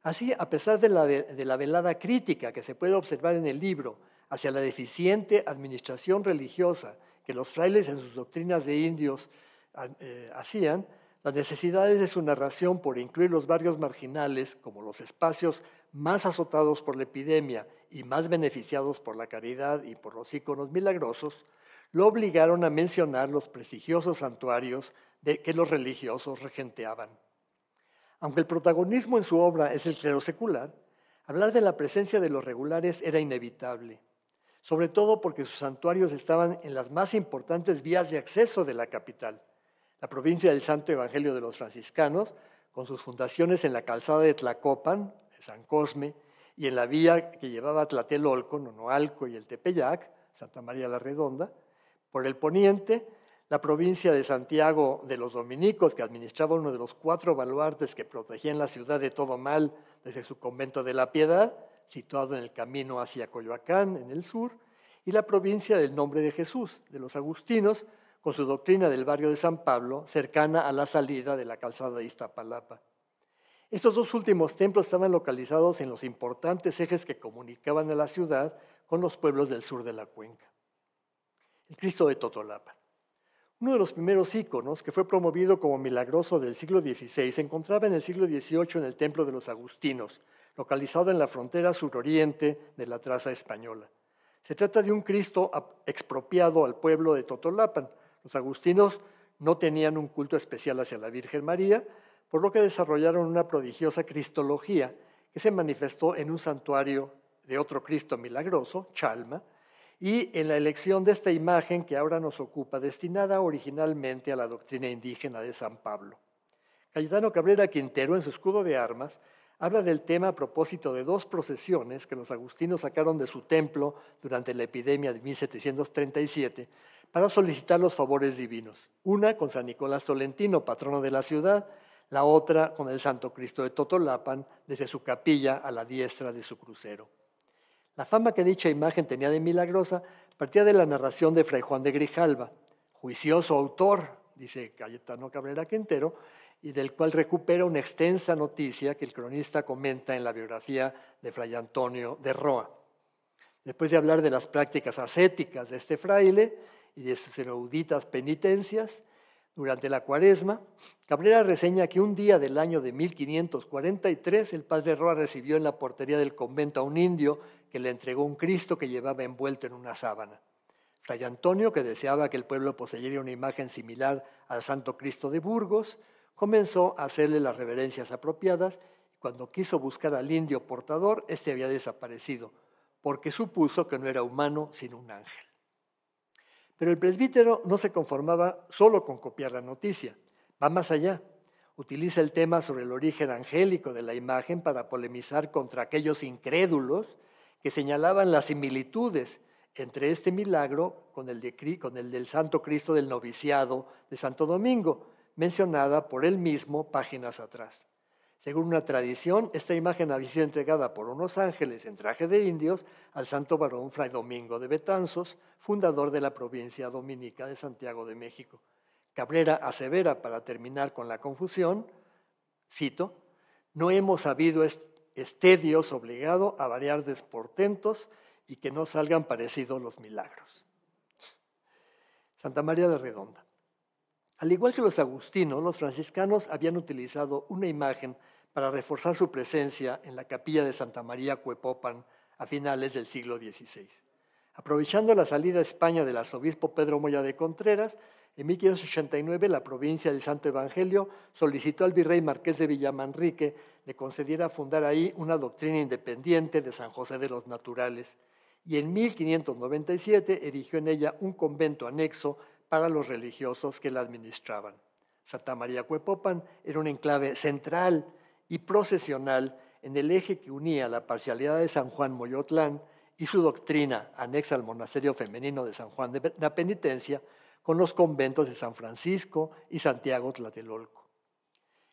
Así, a pesar de la, velada crítica que se puede observar en el libro hacia la deficiente administración religiosa que los frailes en sus doctrinas de indios ah, eh, hacían, las necesidades de su narración por incluir los barrios marginales como los espacios más azotados por la epidemia y más beneficiados por la caridad y por los íconos milagrosos, lo obligaron a mencionar los prestigiosos santuarios de que los religiosos regenteaban. Aunque el protagonismo en su obra es el clero secular, hablar de la presencia de los regulares era inevitable, sobre todo porque sus santuarios estaban en las más importantes vías de acceso de la capital, la provincia del Santo Evangelio de los Franciscanos, con sus fundaciones en la calzada de Tlacopan, San Cosme, y en la vía que llevaba Tlatelolco, Nonoalco y el Tepeyac, Santa María la Redonda, por el poniente, la provincia de Santiago de los Dominicos, que administraba uno de los cuatro baluartes que protegían la ciudad de todo mal desde su convento de la Piedad, situado en el camino hacia Coyoacán, en el sur, y la provincia del nombre de Jesús, de los agustinos, con su doctrina del barrio de San Pablo, cercana a la salida de la calzada de Iztapalapa. Estos dos últimos templos estaban localizados en los importantes ejes que comunicaban a la ciudad con los pueblos del sur de la cuenca. El Cristo de Totolapa. Uno de los primeros íconos, que fue promovido como milagroso del siglo XVI, se encontraba en el siglo XVIII en el Templo de los Agustinos, localizado en la frontera suroriente de la traza española. Se trata de un Cristo expropiado al pueblo de Totolapan. Los agustinos no tenían un culto especial hacia la Virgen María, por lo que desarrollaron una prodigiosa cristología que se manifestó en un santuario de otro Cristo milagroso, Chalma, y en la elección de esta imagen que ahora nos ocupa, destinada originalmente a la doctrina indígena de San Pablo. Cayetano Cabrera Quintero, en su escudo de armas, habla del tema a propósito de dos procesiones que los agustinos sacaron de su templo durante la epidemia de 1737 para solicitar los favores divinos, una con San Nicolás Tolentino, patrono de la ciudad, la otra con el Santo Cristo de Totolapan desde su capilla a la diestra de su crucero. La fama que dicha imagen tenía de milagrosa partía de la narración de Fray Juan de Grijalva, juicioso autor, dice Cayetano Cabrera Quintero, y del cual recupera una extensa noticia que el cronista comenta en la biografía de Fray Antonio de Roa. Después de hablar de las prácticas ascéticas de este fraile y de sus eruditas penitencias, durante la cuaresma, Cabrera reseña que un día del año de 1543 el padre Roa recibió en la portería del convento a un indio que le entregó un Cristo que llevaba envuelto en una sábana. Fray Antonio, que deseaba que el pueblo poseyera una imagen similar al Santo Cristo de Burgos, comenzó a hacerle las reverencias apropiadas y cuando quiso buscar al indio portador, éste había desaparecido, porque supuso que no era humano sino un ángel. Pero el presbítero no se conformaba solo con copiar la noticia, va más allá. Utiliza el tema sobre el origen angélico de la imagen para polemizar contra aquellos incrédulos que señalaban las similitudes entre este milagro con el, con el del Santo Cristo del noviciado de Santo Domingo, mencionada por él mismo páginas atrás. Según una tradición, esta imagen había sido entregada por unos ángeles en traje de indios al santo varón Fray Domingo de Betanzos, fundador de la provincia dominica de Santiago de México. Cabrera asevera, para terminar con la confusión, cito, no hemos sabido esté Dios obligado a variar desportentos y que no salgan parecidos los milagros. Santa María de Redonda. Al igual que los agustinos, los franciscanos habían utilizado una imagen para reforzar su presencia en la capilla de Santa María Cuepopan a finales del siglo XVI. Aprovechando la salida a España del arzobispo Pedro Moya de Contreras, en 1589 la provincia del Santo Evangelio solicitó al virrey Marqués de Villamanrique le concediera fundar ahí una doctrina independiente de San José de los Naturales y en 1597 erigió en ella un convento anexo para los religiosos que la administraban. Santa María Cuepopan era un enclave central y procesional en el eje que unía la parcialidad de San Juan Moyotlán y su doctrina anexa al monasterio femenino de San Juan de la Penitencia con los conventos de San Francisco y Santiago Tlatelolco.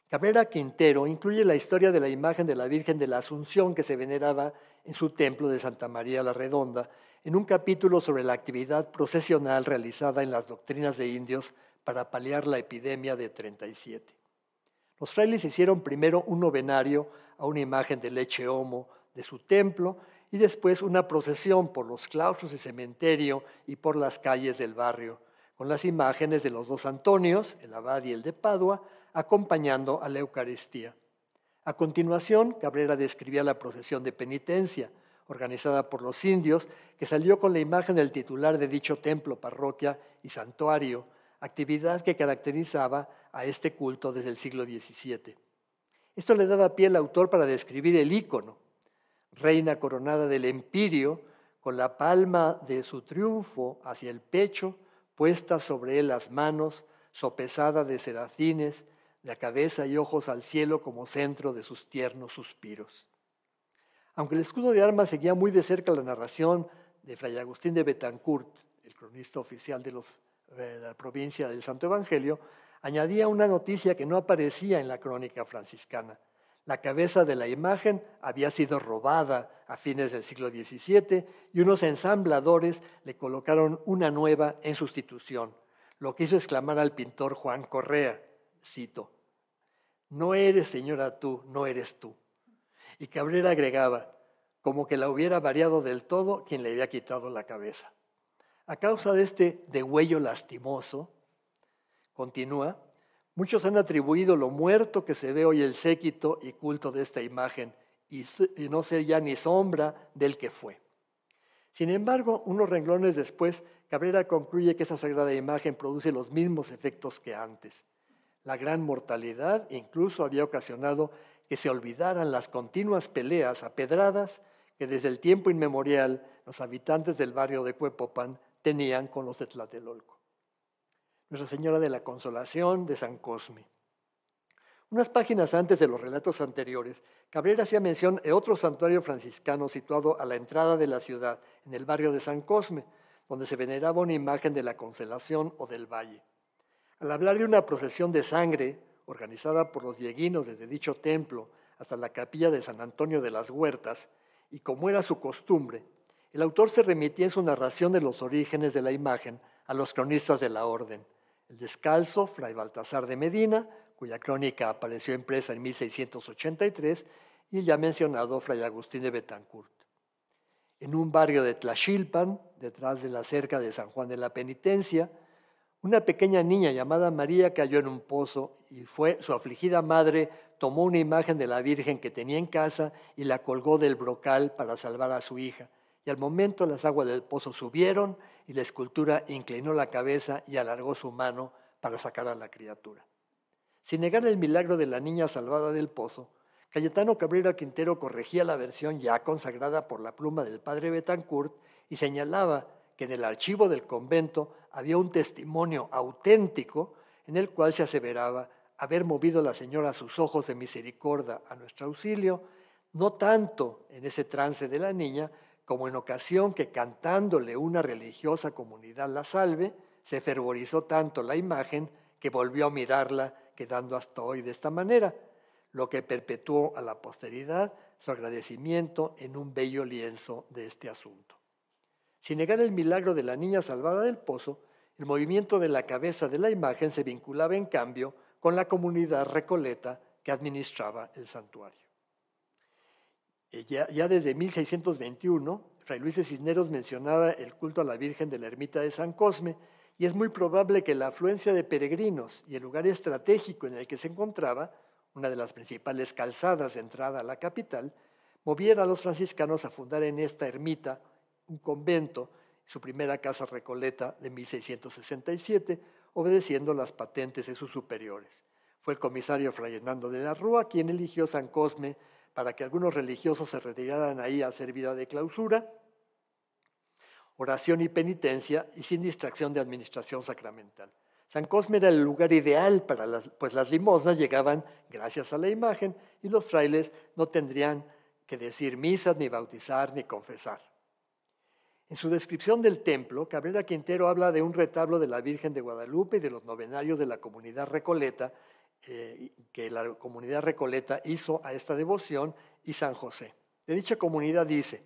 Cabrera Quintero incluye la historia de la imagen de la Virgen de la Asunción que se veneraba en su templo de Santa María la Redonda en un capítulo sobre la actividad procesional realizada en las doctrinas de indios para paliar la epidemia de 37. Los frailes hicieron primero un novenario a una imagen de leche homo de su templo y después una procesión por los claustros y cementerio y por las calles del barrio, con las imágenes de los dos Antonios, el abad y el de Padua, acompañando a la Eucaristía. A continuación, Cabrera describía la procesión de penitencia, organizada por los indios, que salió con la imagen del titular de dicho templo, parroquia y santuario, actividad que caracterizaba a este culto desde el siglo XVII. Esto le daba pie al autor para describir el ícono, reina coronada del empirio, con la palma de su triunfo hacia el pecho, puesta sobre él las manos, sopesada de serafines, la cabeza y ojos al cielo como centro de sus tiernos suspiros. Aunque el escudo de armas seguía muy de cerca la narración de Fray Agustín de Betancourt, el cronista oficial de, de la provincia del Santo Evangelio, añadía una noticia que no aparecía en la crónica franciscana. La cabeza de la imagen había sido robada a fines del siglo XVII y unos ensambladores le colocaron una nueva en sustitución, lo que hizo exclamar al pintor Juan Correa, cito, no eres señora tú, no eres tú. Y Cabrera agregaba, como que la hubiera variado del todo quien le había quitado la cabeza. A causa de este degüello lastimoso, continúa, muchos han atribuido lo muerto que se ve hoy el séquito y culto de esta imagen y, no ser ya ni sombra del que fue. Sin embargo, unos renglones después, Cabrera concluye que esa sagrada imagen produce los mismos efectos que antes. La gran mortalidad e incluso había ocasionado que se olvidaran las continuas peleas apedradas que desde el tiempo inmemorial los habitantes del barrio de Cuepopan tenían con los de Tlatelolco. Nuestra Señora de la Consolación de San Cosme. Unas páginas antes de los relatos anteriores, Cabrera hacía mención de otro santuario franciscano situado a la entrada de la ciudad, en el barrio de San Cosme, donde se veneraba una imagen de la Consolación o del Valle. Al hablar de una procesión de sangre organizada por los dieguinos desde dicho templo hasta la capilla de San Antonio de las Huertas, y como era su costumbre, el autor se remitía en su narración de los orígenes de la imagen a los cronistas de la orden, el descalzo Fray Baltasar de Medina, cuya crónica apareció impresa en 1683, y el ya mencionado Fray Agustín de Betancourt. En un barrio de Tlaxilpan, detrás de la cerca de San Juan de la Penitencia, una pequeña niña llamada María cayó en un pozo y fue su afligida madre tomó una imagen de la Virgen que tenía en casa y la colgó del brocal para salvar a su hija. Y al momento las aguas del pozo subieron y la escultura inclinó la cabeza y alargó su mano para sacar a la criatura. Sin negar el milagro de la niña salvada del pozo, Cayetano Cabrera Quintero corregía la versión ya consagrada por la pluma del padre Betancourt y señalaba que en el archivo del convento había un testimonio auténtico en el cual se aseveraba haber movido la señora sus ojos de misericordia a nuestro auxilio, no tanto en ese trance de la niña, como en ocasión que cantándole una religiosa comunidad la salve, se fervorizó tanto la imagen que volvió a mirarla, quedando hasta hoy de esta manera, lo que perpetuó a la posteridad su agradecimiento en un bello lienzo de este asunto. Sin negar el milagro de la niña salvada del pozo, el movimiento de la cabeza de la imagen se vinculaba en cambio con la comunidad recoleta que administraba el santuario. Eh, ya, ya, desde 1621, Fray Luis de Cisneros mencionaba el culto a la Virgen de la Ermita de San Cosme, y es muy probable que la afluencia de peregrinos y el lugar estratégico en el que se encontraba, una de las principales calzadas de entrada a la capital, moviera a los franciscanos a fundar en esta ermita un convento, su primera casa recoleta de 1667, obedeciendo las patentes de sus superiores. Fue el comisario Fray Hernando de la Rúa quien eligió San Cosme para que algunos religiosos se retiraran ahí a hacer vida de clausura, oración y penitencia y sin distracción de administración sacramental. San Cosme era el lugar ideal para las, pues las limosnas llegaban gracias a la imagen y los frailes no tendrían que decir misas, ni bautizar, ni confesar. En su descripción del templo, Cabrera Quintero habla de un retablo de la Virgen de Guadalupe y de los novenarios de la comunidad Recoleta, eh, que la comunidad Recoleta hizo a esta devoción, y San José. De dicha comunidad dice,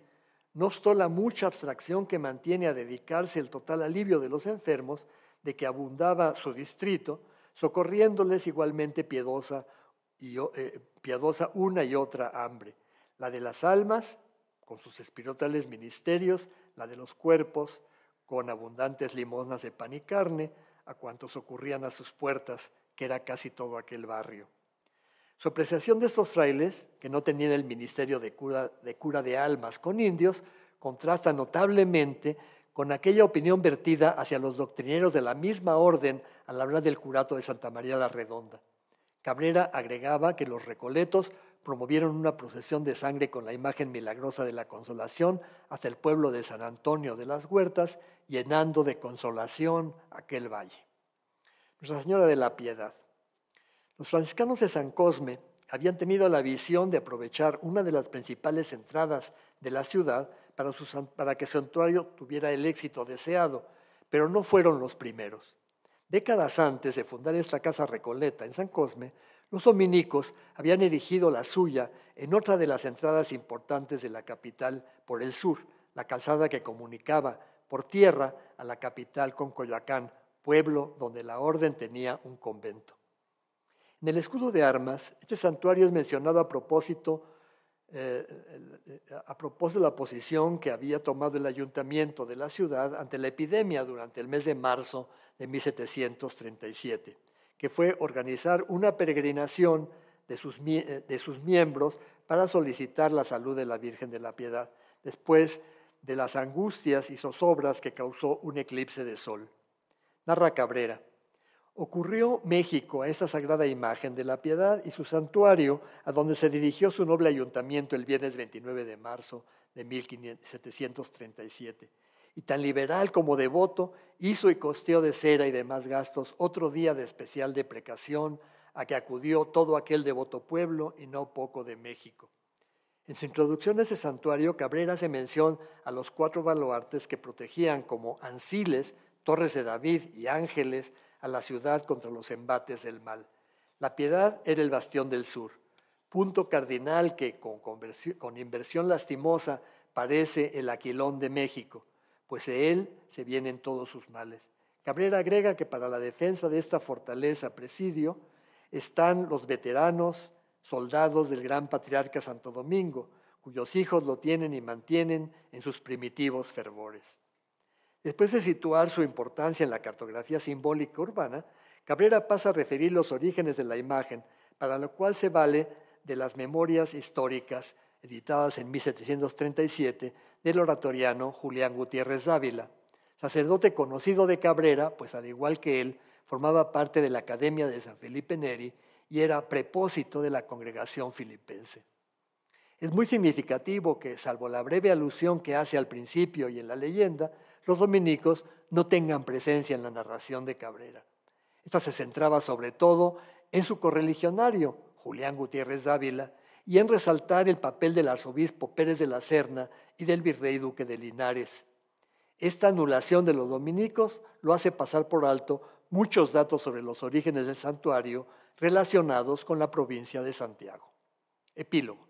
no obstó la mucha abstracción que mantiene a dedicarse el total alivio de los enfermos, de que abundaba su distrito, socorriéndoles igualmente piedosa, y, eh, piadosa una y otra hambre, la de las almas, con sus espirituales ministerios, la de los cuerpos, con abundantes limosnas de pan y carne a cuantos ocurrían a sus puertas, que era casi todo aquel barrio. Su apreciación de estos frailes, que no tenían el ministerio de cura, de cura de almas con indios, contrasta notablemente con aquella opinión vertida hacia los doctrineros de la misma orden al hablar del curato de Santa María la Redonda. Cabrera agregaba que los recoletos promovieron una procesión de sangre con la imagen milagrosa de la consolación hasta el pueblo de San Antonio de las Huertas, llenando de consolación aquel valle. Nuestra Señora de la Piedad. Los franciscanos de San Cosme habían tenido la visión de aprovechar una de las principales entradas de la ciudad para, que su santuario tuviera el éxito deseado, pero no fueron los primeros. Décadas antes de fundar esta casa Recoleta en San Cosme, los dominicos habían erigido la suya en otra de las entradas importantes de la capital por el sur, la calzada que comunicaba por tierra a la capital con Coyoacán, pueblo donde la orden tenía un convento. En el escudo de armas, este santuario es mencionado a propósito, eh, eh, a propósito de la posición que había tomado el ayuntamiento de la ciudad ante la epidemia durante el mes de marzo de 1737 que fue organizar una peregrinación eh, de sus, miembros para solicitar la salud de la Virgen de la Piedad, después de las angustias y zozobras que causó un eclipse de sol. Narra Cabrera. Ocurrió México a esta sagrada imagen de la piedad y su santuario, a donde se dirigió su noble ayuntamiento el viernes 29 de marzo de 1737 y tan liberal como devoto, hizo y costeó de cera y demás gastos otro día de especial deprecación a que acudió todo aquel devoto pueblo y no poco de México. En su introducción a ese santuario, Cabrera hace mención a los cuatro baluartes que protegían como anciles, torres de David y ángeles a la ciudad contra los embates del mal. La piedad era el bastión del sur, punto cardinal que, con inversión lastimosa, parece el aquilón de México pues de él se vienen todos sus males. Cabrera agrega que para la defensa de esta fortaleza presidio están los veteranos, soldados del gran patriarca Santo Domingo, cuyos hijos lo tienen y mantienen en sus primitivos fervores. Después de situar su importancia en la cartografía simbólica urbana, Cabrera pasa a referir los orígenes de la imagen, para lo cual se vale de las memorias históricas editadas en 1737, del oratoriano Julián Gutiérrez Dávila. Sacerdote conocido de Cabrera, pues al igual que él, formaba parte de la Academia de San Felipe Neri y era prepósito de la congregación filipense. Es muy significativo que, salvo la breve alusión que hace al principio y en la leyenda, los dominicos no tengan presencia en la narración de Cabrera. Esta se centraba sobre todo en su correligionario, Julián Gutiérrez Dávila, y en resaltar el papel del arzobispo Pérez de la Serna y del virrey duque de Linares. Esta anulación de los dominicos lo hace pasar por alto muchos datos sobre los orígenes del santuario relacionados con la provincia de Santiago. Epílogo.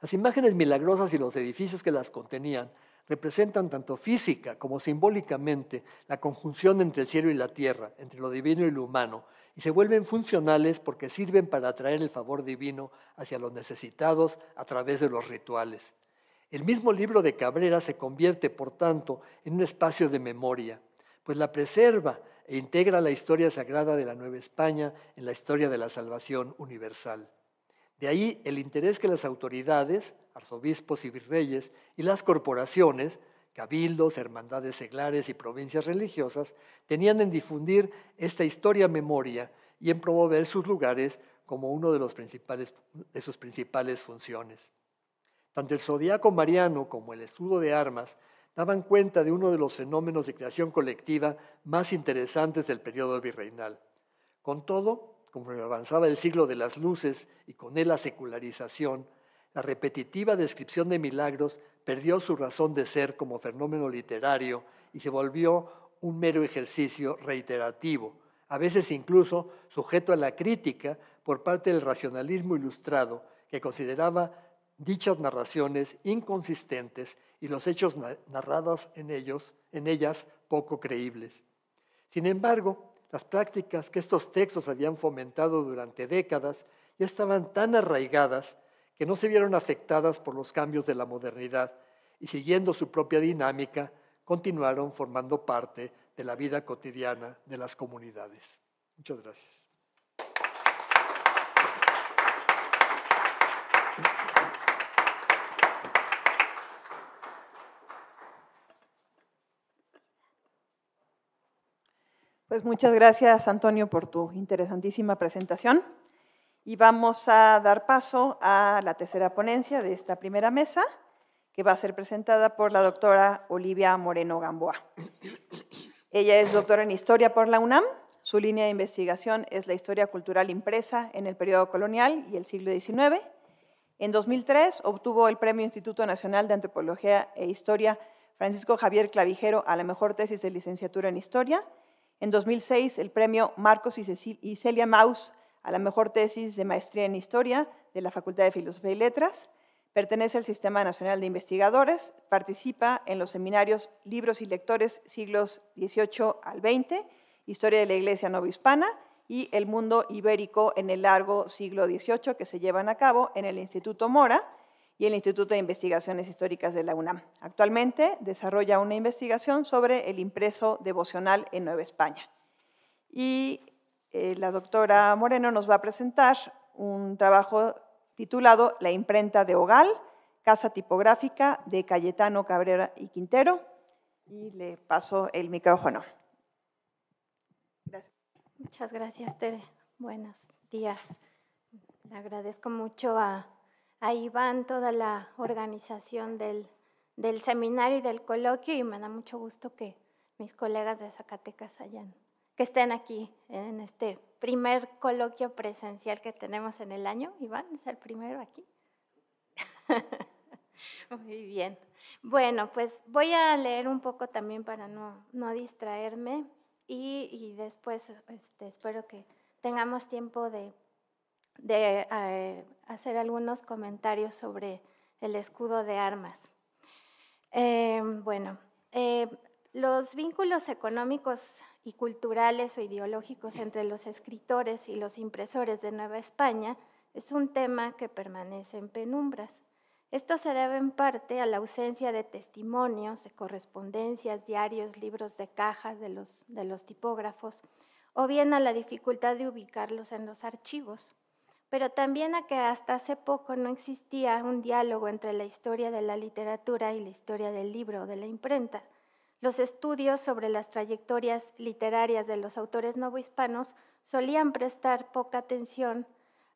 Las imágenes milagrosas y los edificios que las contenían representan tanto física como simbólicamente la conjunción entre el cielo y la tierra, entre lo divino y lo humano, y se vuelven funcionales porque sirven para atraer el favor divino hacia los necesitados a través de los rituales. El mismo libro de Cabrera se convierte, por tanto, en un espacio de memoria, pues la preserva e integra la historia sagrada de la Nueva España en la historia de la salvación universal. De ahí el interés que las autoridades, arzobispos y virreyes y las corporaciones cabildos, hermandades seglares y provincias religiosas, tenían en difundir esta historia memoria y en promover sus lugares como uno de, sus principales funciones. Tanto el zodiaco mariano como el escudo de armas daban cuenta de uno de los fenómenos de creación colectiva más interesantes del periodo virreinal. Con todo, como avanzaba el siglo de las luces y con él la secularización, la repetitiva descripción de milagros perdió su razón de ser como fenómeno literario y se volvió un mero ejercicio reiterativo, a veces incluso sujeto a la crítica por parte del racionalismo ilustrado que consideraba dichas narraciones inconsistentes y los hechos narrados en, ellos, en ellas poco creíbles. Sin embargo, las prácticas que estos textos habían fomentado durante décadas ya estaban tan arraigadas que no se vieron afectadas por los cambios de la modernidad y siguiendo su propia dinámica, continuaron formando parte de la vida cotidiana de las comunidades. Muchas gracias. Pues muchas gracias, Antonio, por tu interesantísima presentación. Y vamos a dar paso a la tercera ponencia de esta primera mesa, que va a ser presentada por la doctora Olivia Moreno Gamboa. Ella es doctora en Historia por la UNAM. Su línea de investigación es la historia cultural impresa en el periodo colonial y el siglo XIX. En 2003 obtuvo el Premio Instituto Nacional de Antropología e Historia Francisco Javier Clavijero a la mejor tesis de licenciatura en Historia. En 2006 el Premio Marcos y Celia Maus a la mejor tesis de maestría en historia de la Facultad de Filosofía y Letras, pertenece al Sistema Nacional de Investigadores, participa en los seminarios Libros y Lectores siglos XVIII al XX, Historia de la Iglesia Novohispana y El Mundo Ibérico en el largo siglo XVIII que se llevan a cabo en el Instituto Mora y el Instituto de Investigaciones Históricas de la UNAM. Actualmente desarrolla una investigación sobre el impreso devocional en Nueva España. Y eh, la doctora Moreno nos va a presentar un trabajo titulado La imprenta de Ogal, Casa Tipográfica de Cayetano Cabrera y Quintero. Y le paso el micrófono. Muchas gracias, Tere. Buenos días. agradezco mucho a, Iván toda la organización del seminario y del coloquio y me da mucho gusto que mis colegas de Zacatecas hayan que estén aquí en este primer coloquio presencial que tenemos en el año. Iván, es el primero aquí. Muy bien. Bueno, pues voy a leer un poco también para no, no distraerme y, después este, espero que tengamos tiempo de, de eh, hacer algunos comentarios sobre el escudo de armas. Eh, bueno, eh, los vínculos económicos y culturales o ideológicos entre los escritores y los impresores de Nueva España es un tema que permanece en penumbras. Esto se debe en parte a la ausencia de testimonios, de correspondencias, diarios, libros de cajas de los, tipógrafos, o bien a la dificultad de ubicarlos en los archivos, pero también a que hasta hace poco no existía un diálogo entre la historia de la literatura y la historia del libro o de la imprenta. Los estudios sobre las trayectorias literarias de los autores novohispanos solían prestar poca atención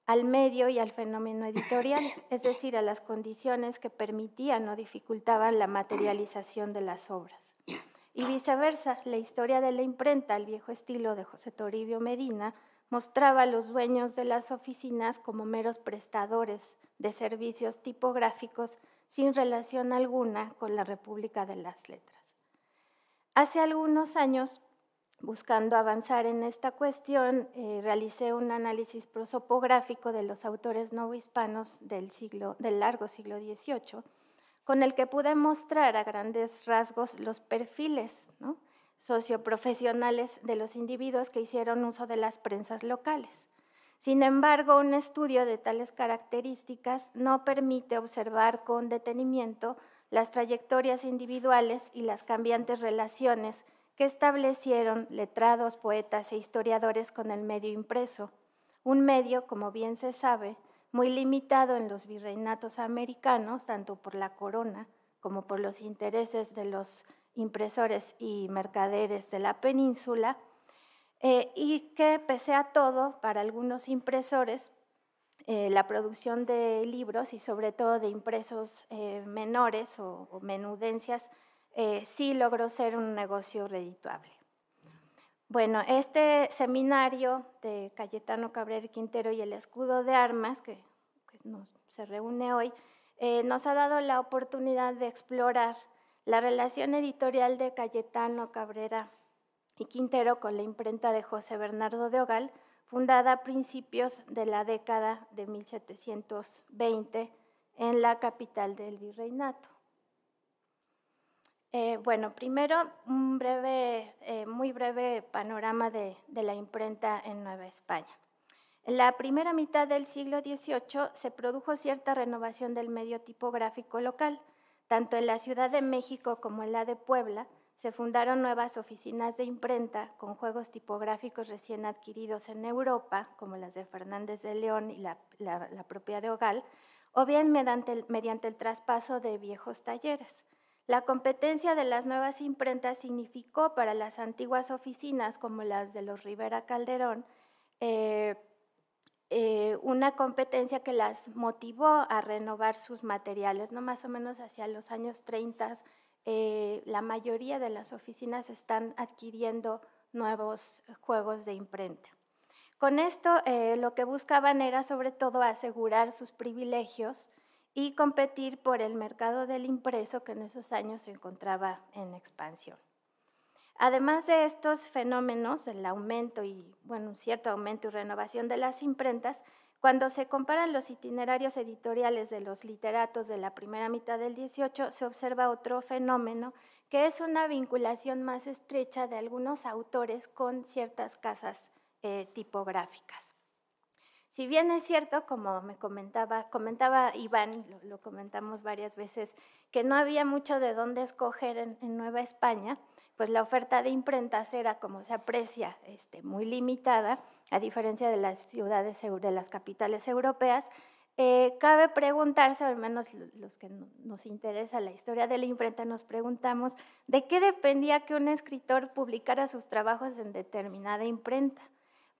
al medio y al fenómeno editorial, es decir, a las condiciones que permitían o dificultaban la materialización de las obras. Y viceversa, la historia de la imprenta al viejo estilo de José Toribio Medina mostraba a los dueños de las oficinas como meros prestadores de servicios tipográficos sin relación alguna con la República de las Letras. Hace algunos años, buscando avanzar en esta cuestión, eh, realicé un análisis prosopográfico de los autores novohispanos del, siglo, del largo siglo XVIII, con el que pude mostrar a grandes rasgos los perfiles socioprofesionales de los individuos que hicieron uso de las prensas locales. Sin embargo, un estudio de tales características no permite observar con detenimiento las trayectorias individuales y las cambiantes relaciones que establecieron letrados, poetas e historiadores con el medio impreso, un medio, como bien se sabe, muy limitado en los virreinatos americanos, tanto por la corona como por los intereses de los impresores y mercaderes de la península, eh, y que pese a todo, para algunos impresores, eh, la producción de libros y sobre todo de impresos eh, menores o, menudencias, eh, sí logró ser un negocio redituable. Bueno, este seminario de Cayetano Cabrera Quintero y el escudo de armas, que, se reúne hoy, nos ha dado la oportunidad de explorar la relación editorial de Cayetano Cabrera y Quintero con la imprenta de José Bernardo de Ogal, fundada a principios de la década de 1720 en la capital del virreinato. Eh, bueno, primero un breve, eh, muy breve panorama de la imprenta en Nueva España. En la primera mitad del siglo XVIII se produjo cierta renovación del medio tipográfico local, tanto en la Ciudad de México como en la de Puebla, se fundaron nuevas oficinas de imprenta con juegos tipográficos recién adquiridos en Europa, como las de Fernández de León y la, propia de Ogal, o bien mediante el, traspaso de viejos talleres. La competencia de las nuevas imprentas significó para las antiguas oficinas, como las de los Rivera Calderón, eh, eh, una competencia que las motivó a renovar sus materiales, ¿no? más o menos hacia los años 30 eh, la mayoría de las oficinas están adquiriendo nuevos juegos de imprenta. Con esto eh, lo que buscaban era sobre todo asegurar sus privilegios y competir por el mercado del impreso que en esos años se encontraba en expansión. Además de estos fenómenos, el aumento y, bueno, un cierto aumento y renovación de las imprentas, cuando se comparan los itinerarios editoriales de los literatos de la primera mitad del 18, se observa otro fenómeno, que es una vinculación más estrecha de algunos autores con ciertas casas eh, tipográficas. Si bien es cierto, como me comentaba, Iván, lo, comentamos varias veces, que no había mucho de dónde escoger en, Nueva España, pues la oferta de imprentas era, como se aprecia, este, muy limitada a diferencia de las ciudades, de las capitales europeas, eh, cabe preguntarse, o al menos los que nos interesa la historia de la imprenta, nos preguntamos de qué dependía que un escritor publicara sus trabajos en determinada imprenta.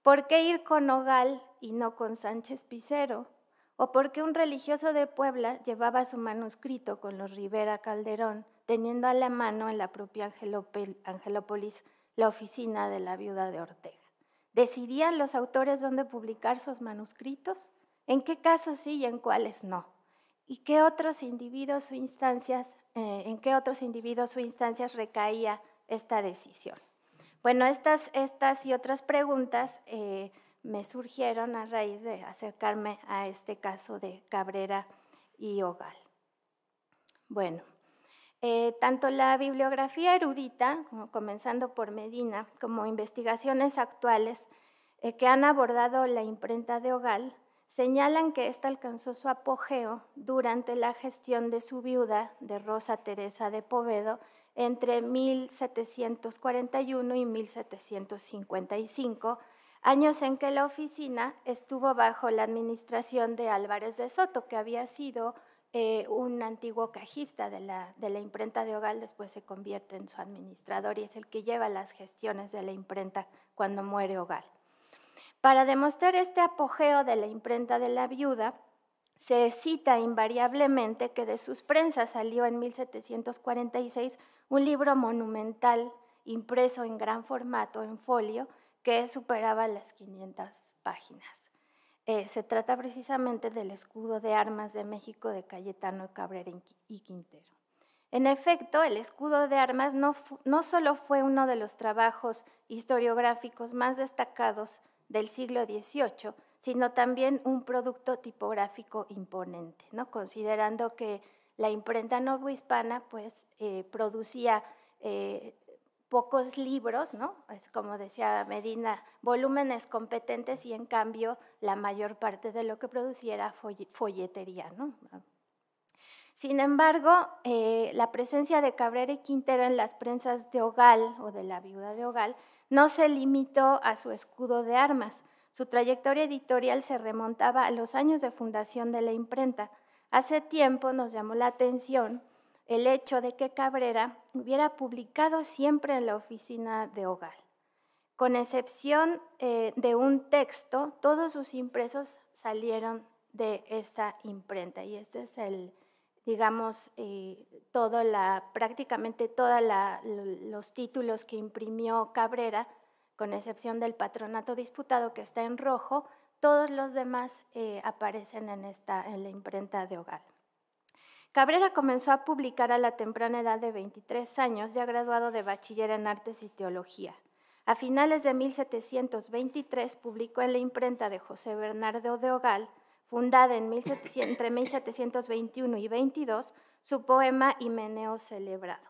¿Por qué ir con Ogal y no con Sánchez Picero? ¿O por qué un religioso de Puebla llevaba su manuscrito con los Rivera Calderón, teniendo a la mano en la propia Angelópolis la oficina de la viuda de Ortega? ¿Decidían los autores dónde publicar sus manuscritos? ¿En qué casos sí y en cuáles no? ¿Y qué otros individuos o instancias, eh, en qué otros individuos o instancias recaía esta decisión? Bueno, estas, y otras preguntas eh, me surgieron a raíz de acercarme a este caso de Cabrera y Ogal. Bueno. Eh, tanto la bibliografía erudita, comenzando por Medina, como investigaciones actuales eh, que han abordado la imprenta de Ogal, señalan que ésta alcanzó su apogeo durante la gestión de su viuda, de Rosa Teresa de Povedo, entre 1741 y 1755, años en que la oficina estuvo bajo la administración de Álvarez de Soto, que había sido eh, un antiguo cajista de la, imprenta de Ogal después se convierte en su administrador y es el que lleva las gestiones de la imprenta cuando muere Ogal. Para demostrar este apogeo de la imprenta de la viuda, se cita invariablemente que de sus prensas salió en 1746 un libro monumental impreso en gran formato, en folio, que superaba las 500 páginas. Eh, se trata precisamente del escudo de armas de México de Cayetano Cabrera y Quintero. En efecto, el escudo de armas no, no solo fue uno de los trabajos historiográficos más destacados del siglo XVIII, sino también un producto tipográfico imponente, ¿no? considerando que la imprenta novohispana pues, eh, producía eh, pocos libros, ¿no? Es como decía Medina, volúmenes competentes y en cambio la mayor parte de lo que producía folletería, ¿no? Sin embargo, eh, la presencia de Cabrera y Quintero en las prensas de Ogal o de la viuda de Ogal no se limitó a su escudo de armas. Su trayectoria editorial se remontaba a los años de fundación de la imprenta. Hace tiempo nos llamó la atención el hecho de que Cabrera hubiera publicado siempre en la oficina de Hogar. Con excepción eh, de un texto, todos sus impresos salieron de esa imprenta y este es el, digamos, eh, toda la, prácticamente todos los títulos que imprimió Cabrera, con excepción del patronato disputado que está en rojo, todos los demás eh, aparecen en, esta, en la imprenta de Ogal. Cabrera comenzó a publicar a la temprana edad de 23 años, ya graduado de bachiller en artes y teología. A finales de 1723 publicó en la imprenta de José Bernardo de Ogal, fundada en entre 1721 y 22, su poema Himeneo celebrado.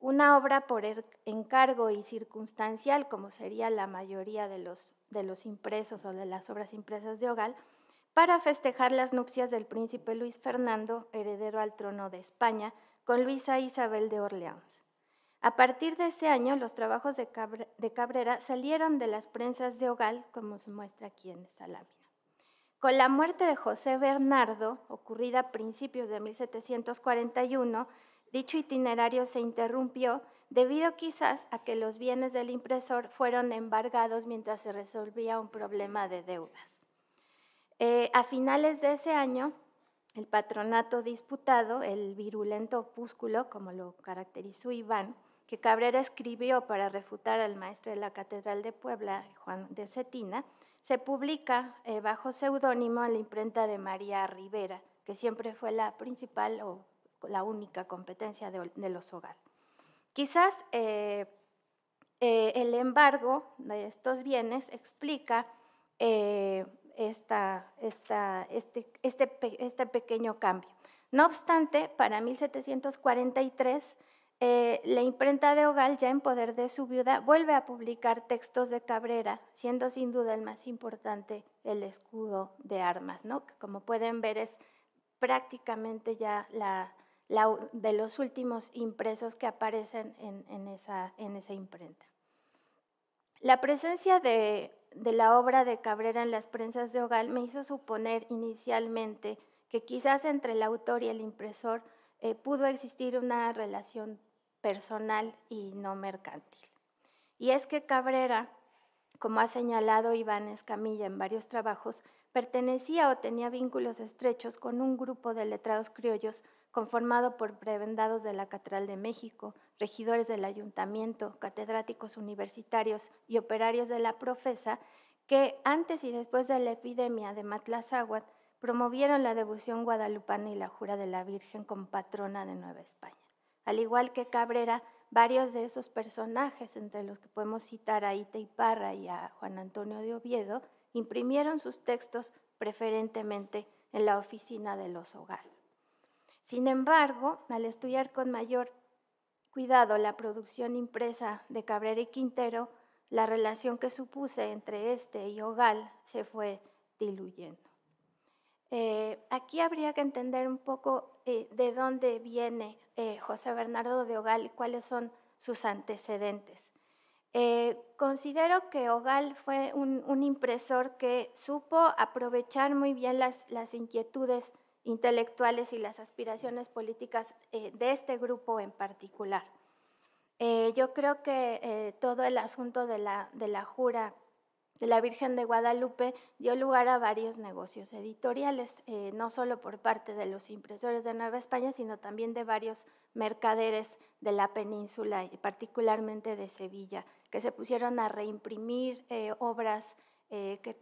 Una obra por er-, encargo y circunstancial, como sería la mayoría de los, de los impresos o de las obras impresas de Ogal, para festejar las nupcias del príncipe Luis Fernando, heredero al trono de España, con Luisa Isabel de Orleans. A partir de ese año, los trabajos de, Cabrera salieron de las prensas de Ogal, como se muestra aquí en esta lámina. Con la muerte de José Bernardo, ocurrida a principios de 1741, dicho itinerario se interrumpió debido quizás a que los bienes del impresor fueron embargados mientras se resolvía un problema de deudas. Eh, a finales de ese año, el patronato disputado, el virulento opúsculo, como lo caracterizó Iván, que Cabrera escribió para refutar al maestro de la Catedral de Puebla, Juan de Cetina, se publica eh, bajo seudónimo en la imprenta de María Rivera, que siempre fue la principal o la única competencia de, los hogares. Quizás eh, el embargo de estos bienes explica este, este, este, pequeño cambio. No obstante, para 1743, eh, la imprenta de Ogal, ya en poder de su viuda, vuelve a publicar textos de Cabrera, siendo sin duda el más importante el escudo de armas, ¿no? que como pueden ver es prácticamente ya la, de los últimos impresos que aparecen en esa imprenta. La presencia de de la obra de Cabrera en las prensas de Ogal me hizo suponer inicialmente que quizás entre el autor y el impresor eh, pudo existir una relación personal y no mercantil. Y es que Cabrera, como ha señalado Iván Escamilla en varios trabajos, pertenecía o tenía vínculos estrechos con un grupo de letrados criollos conformado por prebendados de la Catedral de México, regidores del ayuntamiento, catedráticos universitarios y operarios de la profesa que antes y después de la epidemia de Matlazáhuatl promovieron la devoción guadalupana y la jura de la Virgen como patrona de Nueva España. Al igual que Cabrera, varios de esos personajes, entre los que podemos citar a Itaiparra y a Juan Antonio de Oviedo, imprimieron sus textos preferentemente en la oficina de los Ogal. Sin embargo, al estudiar con mayor cuidado la producción impresa de Cabrera y Quintero, la relación que supuse entre este y Ogal se fue diluyendo. Eh, aquí habría que entender un poco eh, de dónde viene eh, José Bernardo de Ogal y cuáles son sus antecedentes. considero que Ogal fue un, impresor que supo aprovechar muy bien las, las inquietudes intelectuales y las aspiraciones políticas eh, de este grupo en particular. Eh, yo creo que eh, todo el asunto de la, de la jura de la Virgen de Guadalupe dio lugar a varios negocios editoriales, no solo por parte de los impresores de Nueva España, sino también de varios mercaderes de la península y particularmente de Sevilla, que se pusieron a reimprimir obras que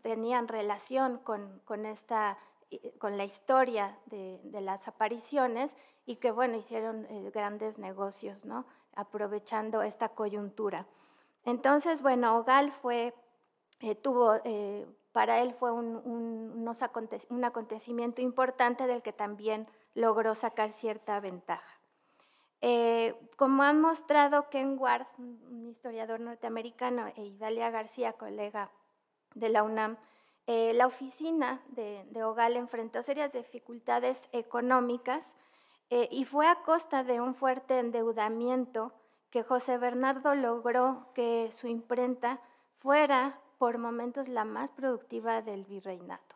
tenían relación con, con esta eh, con la historia de, las apariciones y que, bueno, hicieron eh, grandes negocios, ¿no? Aprovechando esta coyuntura. Entonces, bueno, Ogal fue, eh, tuvo, para él fue un, un acontecimiento importante del que también logró sacar cierta ventaja. como han mostrado Ken Ward, un historiador norteamericano, e Idalia García, colega de la UNAM, eh, la oficina de, Ogal enfrentó serias dificultades económicas eh, y fue a costa de un fuerte endeudamiento que José Bernardo logró que su imprenta fuera por momentos la más productiva del virreinato,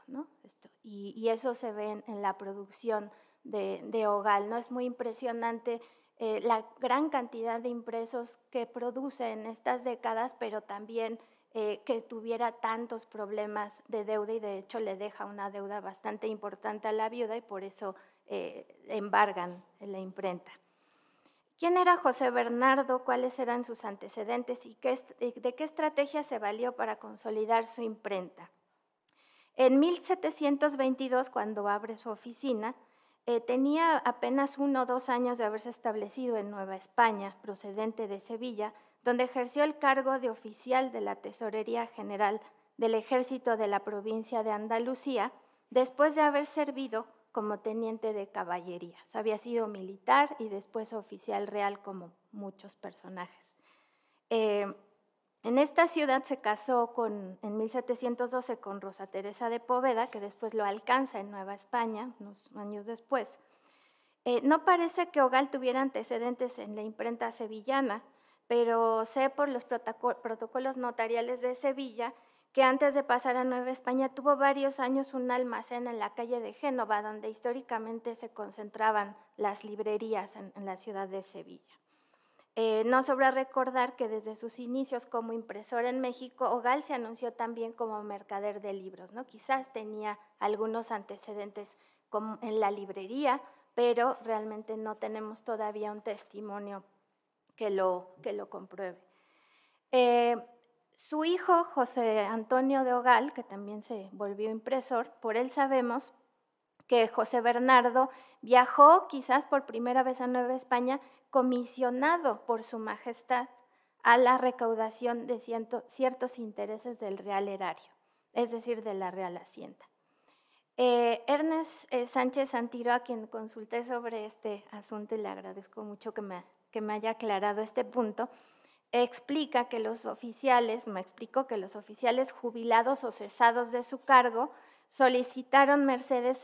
y, eso se ve en, la producción de, Ogal, ¿no? Es muy impresionante eh, la gran cantidad de impresos que produce en estas décadas, pero también eh, que tuviera tantos problemas de deuda y de hecho le deja una deuda bastante importante a la viuda y por eso eh, embargan la imprenta. ¿Quién era José Bernardo? ¿Cuáles eran sus antecedentes? ¿Y de qué estrategia se valió para consolidar su imprenta? En 1722, cuando abre su oficina, eh, tenía apenas uno o dos años de haberse establecido en Nueva España, procedente de Sevilla, donde ejerció el cargo de oficial de la Tesorería General del Ejército de la provincia de Andalucía, después de haber servido como teniente de caballería. había sido militar y después oficial real como muchos personajes. Eh, en esta ciudad se casó con, en 1712 con Rosa Teresa de Poveda, que después lo alcanza en Nueva España, unos años después. Eh, no parece que Ogal tuviera antecedentes en la imprenta sevillana, pero sé por los protocolos notariales de Sevilla que antes de pasar a Nueva España tuvo varios años un almacén en la calle de Génova, donde históricamente se concentraban las librerías en, la ciudad de Sevilla. Eh, no sobra recordar que desde sus inicios como impresor en México, Ogal se anunció también como mercader de libros. ¿no? Quizás tenía algunos antecedentes en la librería, pero realmente no tenemos todavía un testimonio que lo, que lo compruebe. Eh, su hijo, José Antonio de Ogal, que también se volvió impresor, por él sabemos que José Bernardo viajó quizás por primera vez a Nueva España comisionado por su majestad a la recaudación de ciertos intereses del real erario, es decir, de la real hacienda. Eh, Ernest eh, Sánchez Santiro, a quien consulté sobre este asunto y le agradezco mucho que me que me haya aclarado este punto, explica que los oficiales, me explicó que los oficiales jubilados o cesados de su cargo solicitaron Mercedes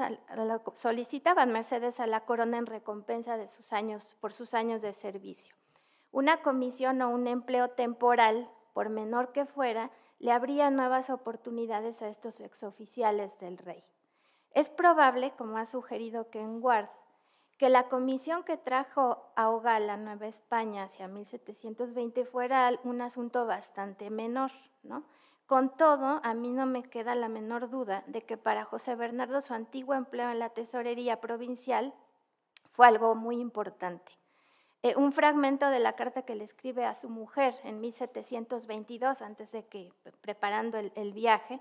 solicitaban Mercedes a la corona en recompensa de sus años, por sus años de servicio. Una comisión o un empleo temporal, por menor que fuera, le abría nuevas oportunidades a estos exoficiales del rey. Es probable, como ha sugerido Ken Ward, que la comisión que trajo a la Nueva España, hacia 1720 fuera un asunto bastante menor, ¿no? Con todo, a mí no me queda la menor duda de que para José Bernardo su antiguo empleo en la tesorería provincial fue algo muy importante. Eh, un fragmento de la carta que le escribe a su mujer en 1722, antes de que, preparando el, viaje,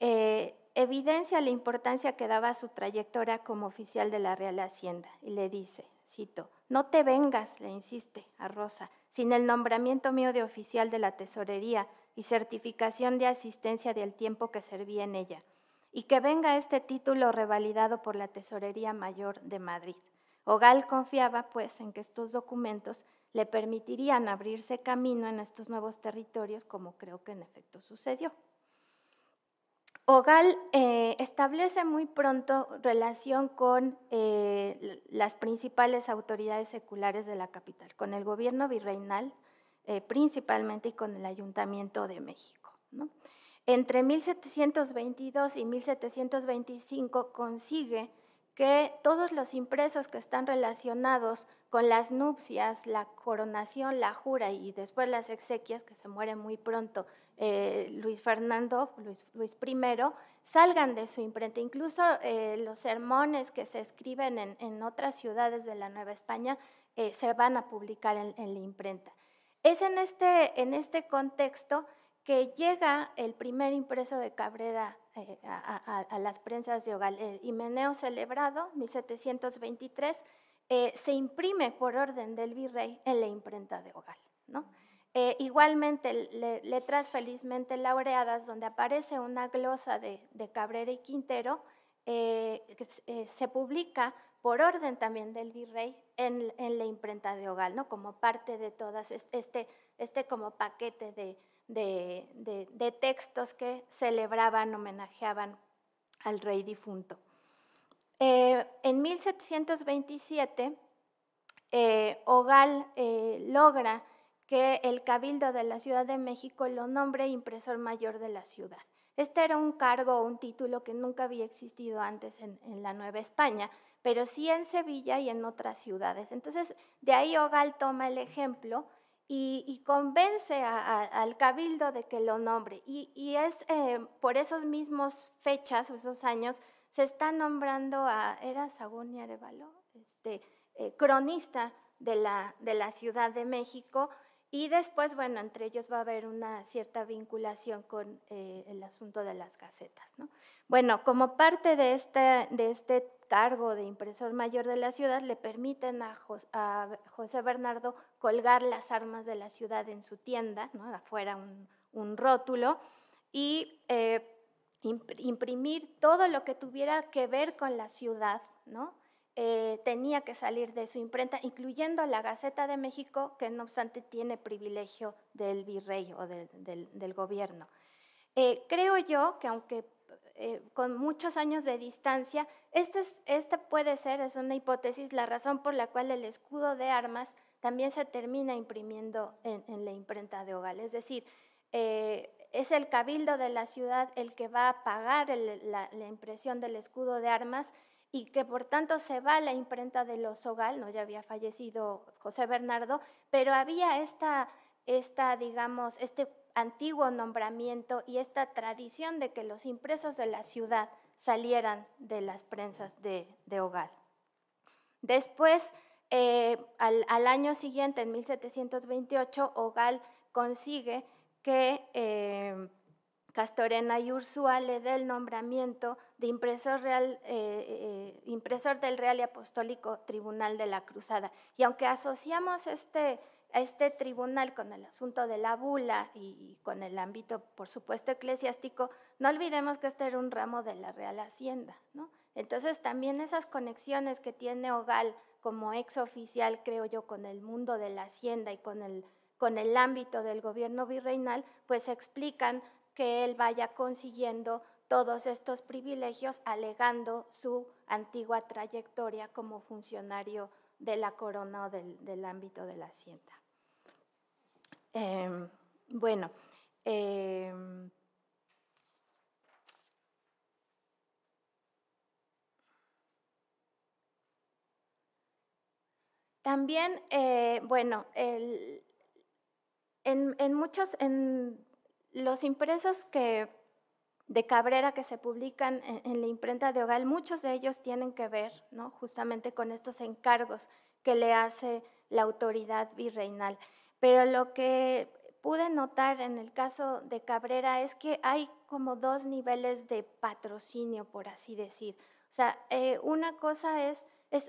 eh, evidencia la importancia que daba a su trayectoria como oficial de la Real Hacienda y le dice, cito, no te vengas, le insiste a Rosa, sin el nombramiento mío de oficial de la tesorería y certificación de asistencia del tiempo que serví en ella, y que venga este título revalidado por la Tesorería Mayor de Madrid. Ogal confiaba, pues, en que estos documentos le permitirían abrirse camino en estos nuevos territorios, como creo que en efecto sucedió. Ogal eh, establece muy pronto relación con eh, las principales autoridades seculares de la capital, con el gobierno virreinal eh, principalmente y con el Ayuntamiento de México. Entre 1722 y 1725 consigue que todos los impresos que están relacionados con las nupcias, la coronación, la jura y después las exequias, que se mueren muy pronto eh, Luis Fernando, Luis, I, salgan de su imprenta. Incluso eh, los sermones que se escriben en, otras ciudades de la Nueva España eh, se van a publicar en, la imprenta. Es este, en este, contexto que llega el primer impreso de Cabrera a, a, las prensas de Ogal. El Himeneo celebrado, 1723, se imprime por orden del virrey en la imprenta de Ogal. ¿no? Eh, igualmente, letras felizmente laureadas, donde aparece una glosa de, Cabrera y Quintero, eh, eh, se publica por orden también del virrey en, la imprenta de Ogal, ¿no? como parte de todas este, este como paquete de, textos que celebraban, homenajeaban al rey difunto. en 1727, Ogal logra que el Cabildo de la Ciudad de México lo nombre impresor mayor de la ciudad. Este era un cargo o un título que nunca había existido antes en, la Nueva España, pero sí en Sevilla y en otras ciudades. Entonces, de ahí Ogal toma el ejemplo y, convence al cabildo de que lo nombre. Y, es eh, por esos mismos fechas esos años, se está nombrando a, era Sagún y Arevalo, este, eh, cronista de la, de la Ciudad de México, y después, bueno, entre ellos va a haber una cierta vinculación con eh, el asunto de las casetas. ¿no? Bueno, como parte de este, de este cargo de impresor mayor de la ciudad, le permiten a, José Bernardo colgar las armas de la ciudad en su tienda, ¿no? afuera un, rótulo, y eh, imprimir todo lo que tuviera que ver con la ciudad, ¿no? Eh, tenía que salir de su imprenta, incluyendo la Gaceta de México, que no obstante tiene privilegio del virrey o del, gobierno. Eh, creo yo que aunque eh, con muchos años de distancia, esta este puede ser, es una hipótesis, la razón por la cual el escudo de armas también se termina imprimiendo en, la imprenta de Ogal. Es decir, es el cabildo de la ciudad el que va a pagar la impresión del escudo de armas y que por tanto se va la imprenta de los Ogal, ¿no? ya había fallecido José Bernardo, pero había esta, esta, digamos, este antiguo nombramiento y esta tradición de que los impresos de la ciudad salieran de las prensas de, de Ogal. Después, eh, al, año siguiente, en 1728, Ogal consigue que... Eh, Castorena y Ursúa le dé nombramiento de impresor, real, eh, eh, eh, del Real y Apostólico Tribunal de la Cruzada. Y aunque asociamos este, este tribunal con el asunto de la bula y, con el ámbito, por supuesto, eclesiástico, no olvidemos que este era un ramo de la Real Hacienda. ¿no? Entonces, también esas conexiones que tiene Ogal como ex oficial, creo yo, con el mundo de la Hacienda y con el con el ámbito del gobierno virreinal, pues explican que él vaya consiguiendo todos estos privilegios alegando su antigua trayectoria como funcionario de la corona o del, ámbito de la hacienda. Em, bueno, em, también, eh, bueno, en, en, muchos, los impresos que, de Cabrera que se publican en, la imprenta de Ogal, muchos de ellos tienen que ver justamente con estos encargos que le hace la autoridad virreinal. Pero lo que pude notar en el caso de Cabrera es que hay como dos niveles de patrocinio, por así decir. O sea, eh, una cosa es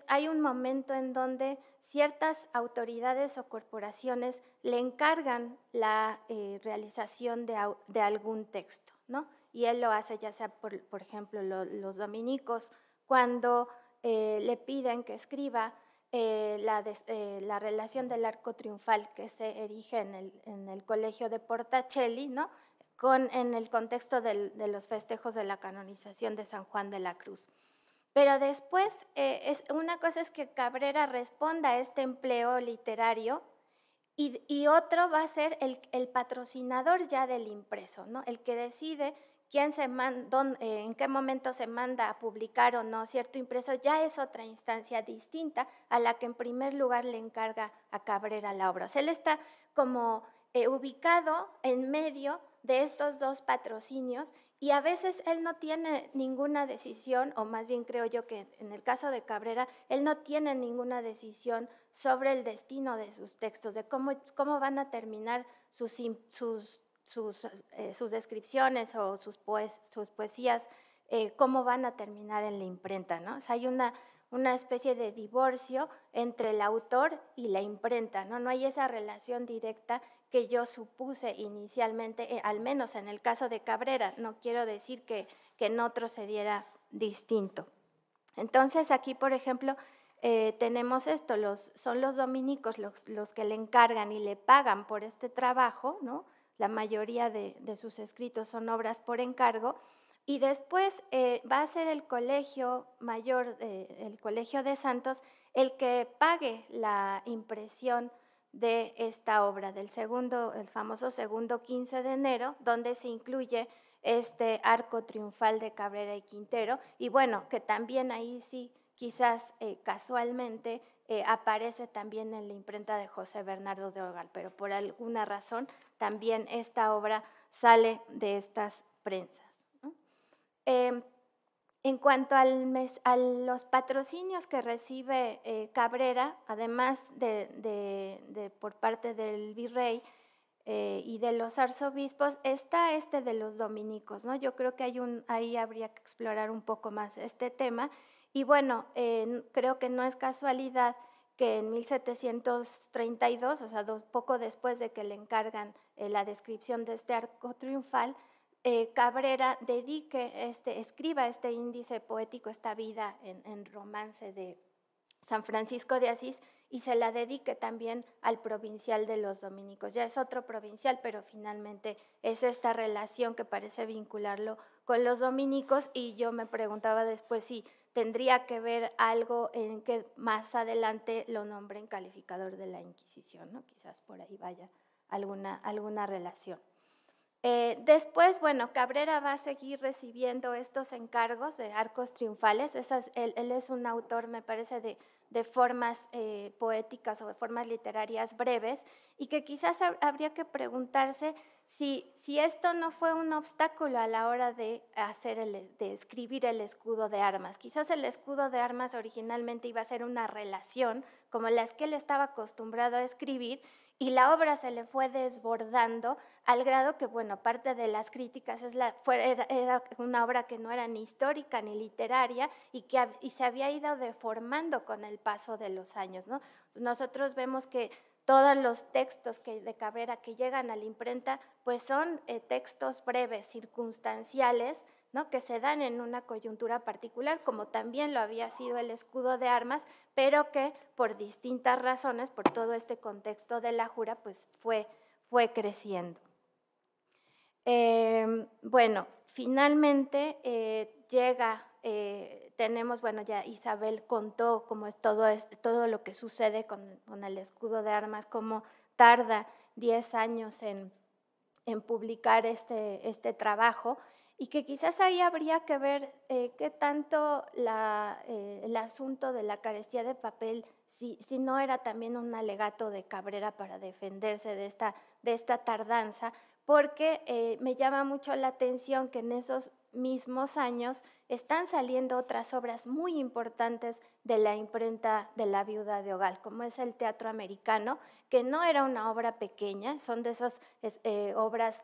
hay un momento en donde ciertas autoridades o corporaciones le encargan la eh, realización de, algún texto, Y él lo hace ya sea, por, ejemplo, los dominicos, cuando eh, le piden que escriba eh, la, relación del arco triunfal que se erige en el, colegio de Portacelli, ¿no? Con, en el contexto de los festejos de la canonización de San Juan de la Cruz. Pero después, eh, es, una cosa es que Cabrera responda a este empleo literario y, otro va a ser el, patrocinador ya del impreso, ¿no? el que decide quién se eh, en qué momento se manda a publicar o no cierto impreso, ya es otra instancia distinta a la que en primer lugar le encarga a Cabrera la obra. él está como eh, ubicado en medio de estos dos patrocinios y a veces él no tiene ninguna decisión, o más bien creo yo que en el caso de Cabrera, él no tiene ninguna decisión sobre el destino de sus textos, de cómo, cómo van a terminar sus, sus, eh, sus, descripciones o sus, sus poesías, eh, cómo van a terminar en la imprenta. ¿no? hay una, una especie de divorcio entre el autor y la imprenta, ¿no? No hay esa relación directa que yo supuse inicialmente, eh, al menos en el caso de Cabrera, no quiero decir que, que en otro se diera distinto. Entonces aquí, por ejemplo, eh, tenemos esto, los, son los dominicos los, que le encargan y le pagan por este trabajo, ¿no? la mayoría de, sus escritos son obras por encargo, y después eh, va a ser el colegio mayor, el colegio de Santos, el que pague la impresión de esta obra, del segundo, el famoso segundo 15 de enero, donde se incluye este arco triunfal de Cabrera y Quintero, y bueno, que también ahí sí, quizás eh, casualmente, eh, aparece también en la imprenta de José Bernardo de Ogal, pero por alguna razón también esta obra sale de estas prensas. Em, en cuanto al a los patrocinios que recibe eh, Cabrera, además de, por parte del virrey eh, y de los arzobispos, está este de los dominicos, ¿no? Yo creo que hay ahí habría que explorar un poco más este tema. Y bueno, creo que no es casualidad que en 1732, o sea, poco después de que le encargan eh, la descripción de este arco triunfal, eh, Cabrera dedique, este, escriba este índice poético, esta vida en, romance de San Francisco de Asís y se la dedique también al provincial de los dominicos. Ya es otro provincial, pero finalmente es esta relación que parece vincularlo con los dominicos y yo me preguntaba después si tendría que ver algo en que más adelante lo nombren calificador de la Inquisición, ¿no? Quizás por ahí vaya alguna, alguna relación. Eh, después, bueno, Cabrera va a seguir recibiendo estos encargos de arcos triunfales. él, es un autor, me parece, de, formas eh, poéticas o de formas literarias breves y que quizás habría que preguntarse si, si esto no fue un obstáculo a la hora de, hacer de escribir el escudo de armas. Quizás el escudo de armas originalmente iba a ser una relación como las que él estaba acostumbrado a escribir y la obra se le fue desbordando al grado que, bueno, parte de las críticas es era, una obra que no era ni histórica ni literaria y que se había ido deformando con el paso de los años. ¿no? Nosotros vemos que todos los textos que, de Cabrera que llegan a la imprenta, pues son eh, textos breves, circunstanciales, que se dan en una coyuntura particular, como también lo había sido el escudo de armas, pero que por distintas razones, por todo este contexto de la jura, pues fue, fue creciendo. Em, bueno, finalmente eh, llega, eh, tenemos, bueno, ya Isabel contó cómo es todo, todo lo que sucede con, el escudo de armas, cómo tarda 10 años en, publicar este, este trabajo y que quizás ahí habría que ver eh, qué tanto el asunto de la carestía de papel, si, si, no era también un alegato de Cabrera para defenderse de esta, de esta tardanza, porque eh, me llama mucho la atención que en esos mismos años están saliendo otras obras muy importantes de la imprenta de la viuda de Ogal, como es el teatro americano, que no era una obra pequeña, son de esas eh, obras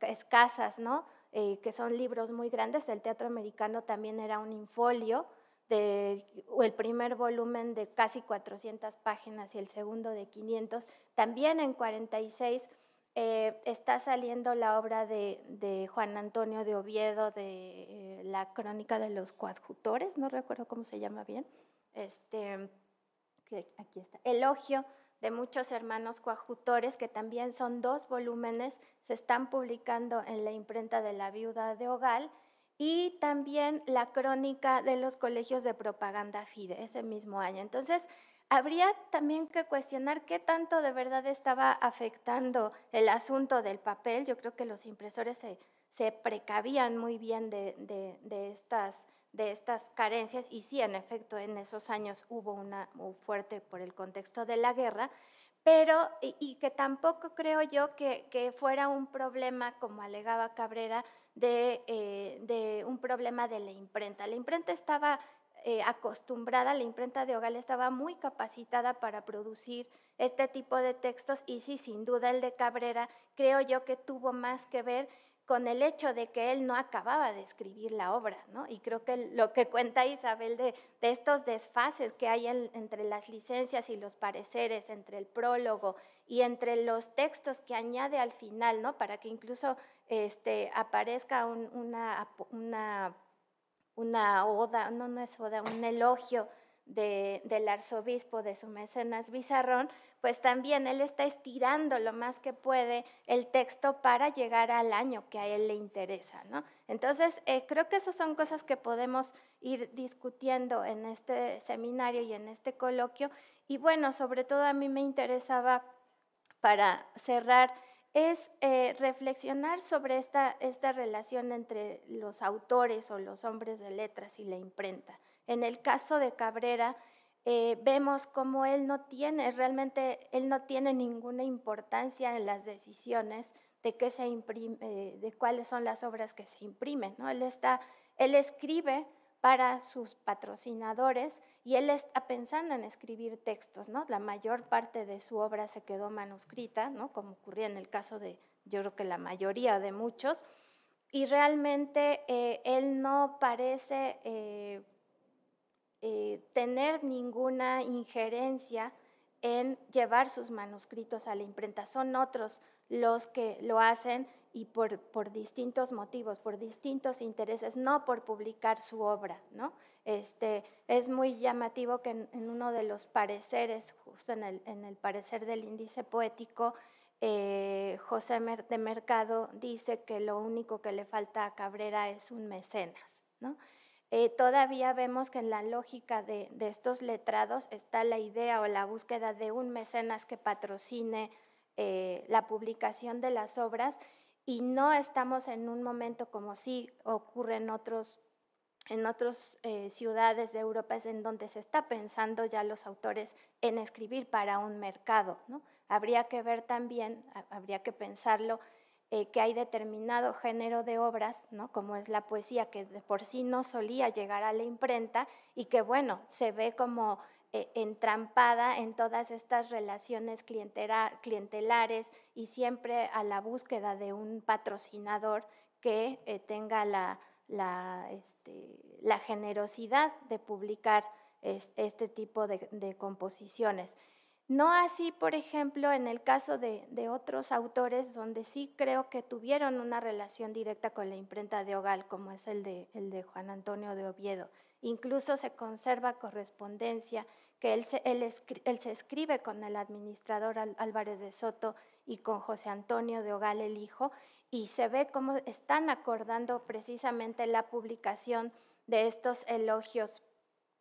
escasas, ¿no? Eh, que son libros muy grandes. El teatro americano también era un infolio, de, el primer volumen de casi 400 páginas y el segundo de 500, también en 46 eh, está saliendo la obra de, Juan Antonio de Oviedo de eh, la Crónica de los Coadjutores, no recuerdo cómo se llama bien, este, aquí está, Elogio de muchos hermanos coadjutores, que también son dos volúmenes, se están publicando en la imprenta de la viuda de Ogal, y también la crónica de los colegios de propaganda FIDE, ese mismo año. Entonces, habría también que cuestionar qué tanto de verdad estaba afectando el asunto del papel. Yo creo que los impresores se, precavían muy bien de, estas, de estas carencias y sí, en efecto, en esos años hubo una fuerte por el contexto de la guerra, pero y, que tampoco creo yo que, que, fuera un problema, como alegaba Cabrera, de, eh, de un problema de la imprenta. La imprenta estaba eh, acostumbrada, la imprenta de Ogal estaba muy capacitada para producir este tipo de textos y sí, sin duda el de Cabrera creo yo que tuvo más que ver con el hecho de que él no acababa de escribir la obra, ¿no? Y creo que lo que cuenta Isabel de, de estos desfases que hay entre las licencias y los pareceres, entre el prólogo y entre los textos que añade al final, ¿no? Para que incluso este, aparezca una, una una oda, no, no es oda, un elogio del arzobispo, de su mecenas Bizarrón, pues también él está estirando lo más que puede el texto para llegar al año que a él le interesa, ¿no? Entonces, eh, creo que esas son cosas que podemos ir discutiendo en este seminario y en este coloquio. Y bueno, sobre todo a mí me interesaba para cerrar es eh, reflexionar sobre esta, relación entre los autores o los hombres de letras y la imprenta. En el caso de Cabrera, eh, vemos cómo él no tiene, realmente él no tiene ninguna importancia en las decisiones de, qué se imprime, eh, de cuáles son las obras que se imprimen. ¿no? Él, está, él escribe para sus patrocinadores y él está pensando en escribir textos, ¿no? La mayor parte de su obra se quedó manuscrita, ¿no? Como ocurría en el caso de, yo creo que la mayoría de muchos, y realmente eh, él no parece eh, eh, tener ninguna injerencia en llevar sus manuscritos a la imprenta, son otros los que lo hacen y por, por, distintos motivos, por distintos intereses, no por publicar su obra. ¿no? Este, es muy llamativo que en, uno de los pareceres, justo en el, en el parecer del índice poético, eh, José de Mercado dice que lo único que le falta a Cabrera es un mecenas. ¿no? Eh, todavía vemos que en la lógica de, de estos letrados está la idea o la búsqueda de un mecenas que patrocine eh, la publicación de las obras y no estamos en un momento como sí ocurre en otros en otras eh, ciudades de Europa es en donde se está pensando ya los autores en escribir para un mercado. ¿no? Habría que ver también, habría que pensarlo, eh, que hay determinado género de obras, ¿no? como es la poesía, que por sí no solía llegar a la imprenta y que, bueno, se ve como eh, entrampada en todas estas relaciones clientelares y siempre a la búsqueda de un patrocinador que eh, tenga este, la, generosidad de publicar este tipo de, composiciones. No así, por ejemplo, en el caso de, otros autores donde sí creo que tuvieron una relación directa con la imprenta de Ogal, como es el de Juan Antonio de Oviedo. Incluso se conserva correspondencia que él se, escribe con el administrador Álvarez de Soto y con José Antonio de Ogal el Hijo, y se ve cómo están acordando precisamente la publicación de estos elogios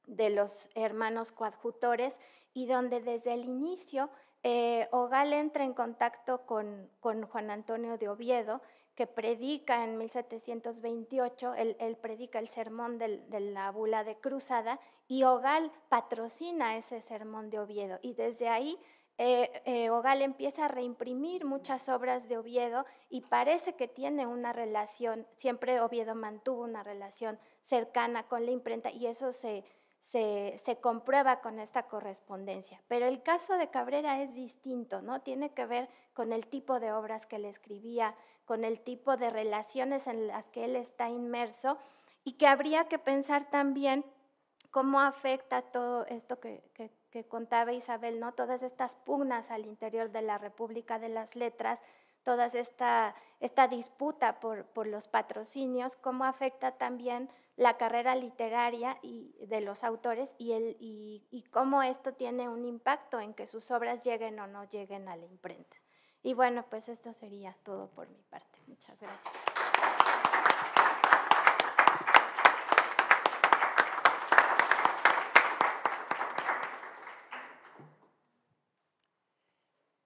de los hermanos coadjutores y donde desde el inicio eh, Ogal entra en contacto con Juan Antonio de Oviedo que predica en 1728, él, predica el sermón de la bula de Cruzada y Ogal patrocina ese sermón de Oviedo. Y desde ahí eh, eh, Ogal empieza a reimprimir muchas obras de Oviedo y parece que tiene una relación, siempre Oviedo mantuvo una relación cercana con la imprenta y eso se, se, se, comprueba con esta correspondencia. Pero el caso de Cabrera es distinto, ¿no? Tiene que ver con el tipo de obras que le escribía, con el tipo de relaciones en las que él está inmerso y que habría que pensar también cómo afecta todo esto que, contaba Isabel, ¿no? Todas estas pugnas al interior de la República de las Letras, toda esta, esta disputa por, por, los patrocinios, cómo afecta también la carrera literaria y, de los autores y, y cómo esto tiene un impacto en que sus obras lleguen o no lleguen a la imprenta. Y bueno, pues esto sería todo por mi parte. Muchas gracias.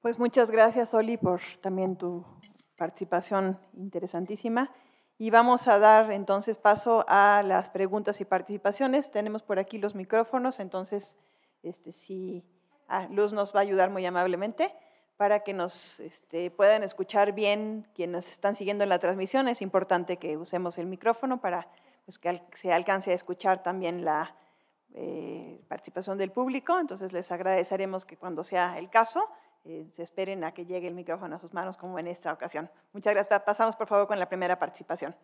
Pues muchas gracias, Oli, por también tu participación interesantísima. Y vamos a dar entonces paso a las preguntas y participaciones. Tenemos por aquí los micrófonos, entonces este, si ah, Luz nos va a ayudar muy amablemente para que nos este, puedan escuchar bien quienes están siguiendo en la transmisión. Es importante que usemos el micrófono para pues, que se alcance a escuchar también la eh, participación del público. Entonces les agradeceremos que cuando sea el caso eh, se esperen a que llegue el micrófono a sus manos como en esta ocasión. Muchas gracias. Pasamos por favor con la primera participación.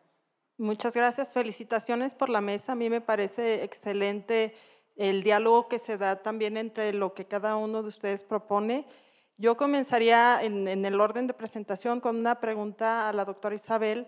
Muchas gracias. Felicitaciones por la mesa. A mí me parece excelente el diálogo que se da también entre lo que cada uno de ustedes propone yo comenzaría en, el orden de presentación con una pregunta a la doctora Isabel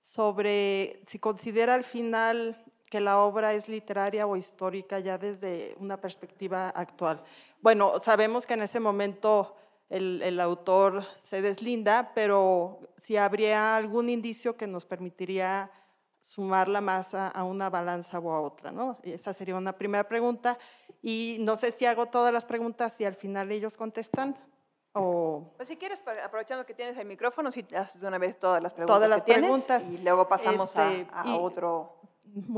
sobre si considera al final que la obra es literaria o histórica ya desde una perspectiva actual. Bueno, sabemos que en ese momento el, autor se deslinda, pero si habría algún indicio que nos permitiría sumar la masa a, una balanza o a otra, ¿no? Esa sería una primera pregunta. Y no sé si hago todas las preguntas y al final ellos contestan, o... Pues si quieres, aprovechando que tienes el micrófono, si haces de una vez todas las preguntas y luego pasamos a, este, otro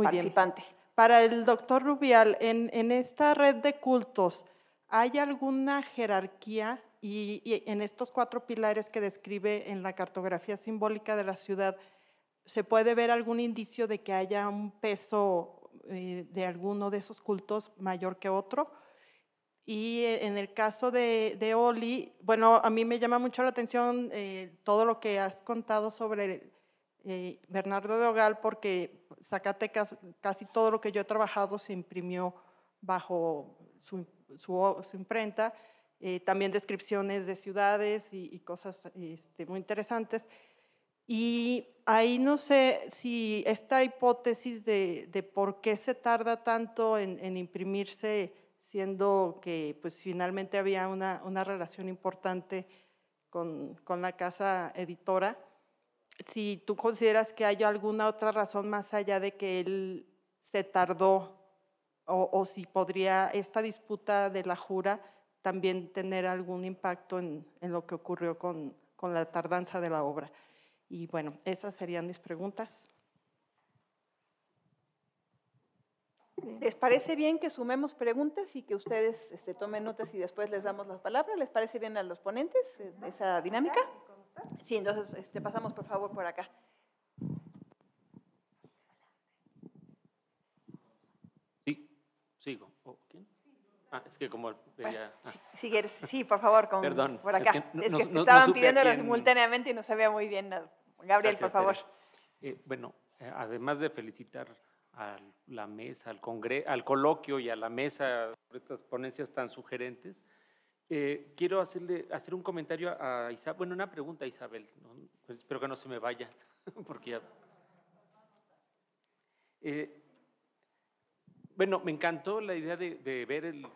participante. Para el doctor Rubial, en, esta red de cultos, ¿hay alguna jerarquía y, en estos cuatro pilares que describe en la cartografía simbólica de la ciudad, se puede ver algún indicio de que haya un peso eh, de alguno de esos cultos mayor que otro? Y eh, en el caso de, de Oli, bueno, a mí me llama mucho la atención eh, todo lo que has contado sobre eh, Bernardo de Hogal, porque Zacatecas, casi todo lo que yo he trabajado se imprimió bajo su, su, imprenta. también descripciones de ciudades y, cosas este, muy interesantes. Y ahí no sé si esta hipótesis de, de por qué se tarda tanto en, en imprimirse siendo que pues finalmente había una, relación importante con, la casa editora. Si tú consideras que hay alguna otra razón más allá de que él se tardó o, si podría esta disputa de la jura también tener algún impacto en, lo que ocurrió con, con la tardanza de la obra. Y bueno, esas serían mis preguntas. ¿Les eh, parece bien que sumemos preguntas y que ustedes este, tomen notas y después les damos la palabra? ¿Les parece bien a los ponentes eh, esa dinámica? Sí, entonces este, pasamos por favor por acá. Sí, sigo. Ah, es que como ah. sí, por favor, por acá. Es que, estaban pidiéndolo simultáneamente y no sabía muy bien. Gabriel, por favor. Eh, bueno, además de felicitar a la mesa, al, al coloquio y a la mesa por estas ponencias tan sugerentes. Eh, quiero hacerle, hacer un comentario a, Isabel, bueno, una pregunta a Isabel, pues espero que no se me vaya, porque eh, bueno, me encantó la idea de, ver el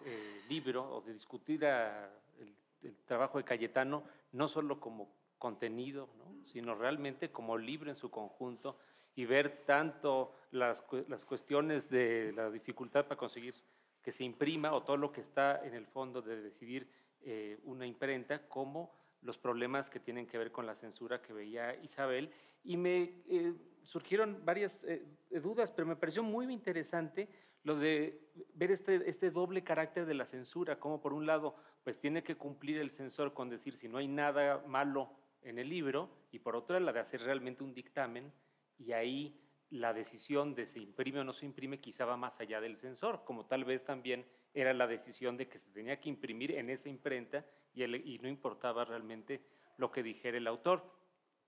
libro o de discutir el, trabajo de Cayetano, no solo como contenido, sino realmente como libro en su conjunto y ver tanto las, las cuestiones de la dificultad para conseguir que se imprima o todo lo que está en el fondo de decidir eh, una imprenta, como los problemas que tienen que ver con la censura que veía Isabel. Y me eh, surgieron varias eh, dudas, pero me pareció muy interesante lo de ver este, este doble carácter de la censura, como por un lado, pues tiene que cumplir el censor con decir si no hay nada malo en el libro, y por otro, la de hacer realmente un dictamen y ahí la decisión de se imprime o no se imprime quizá va más allá del sensor, como tal vez también era la decisión de que se tenía que imprimir en esa imprenta y, no importaba realmente lo que dijera el autor.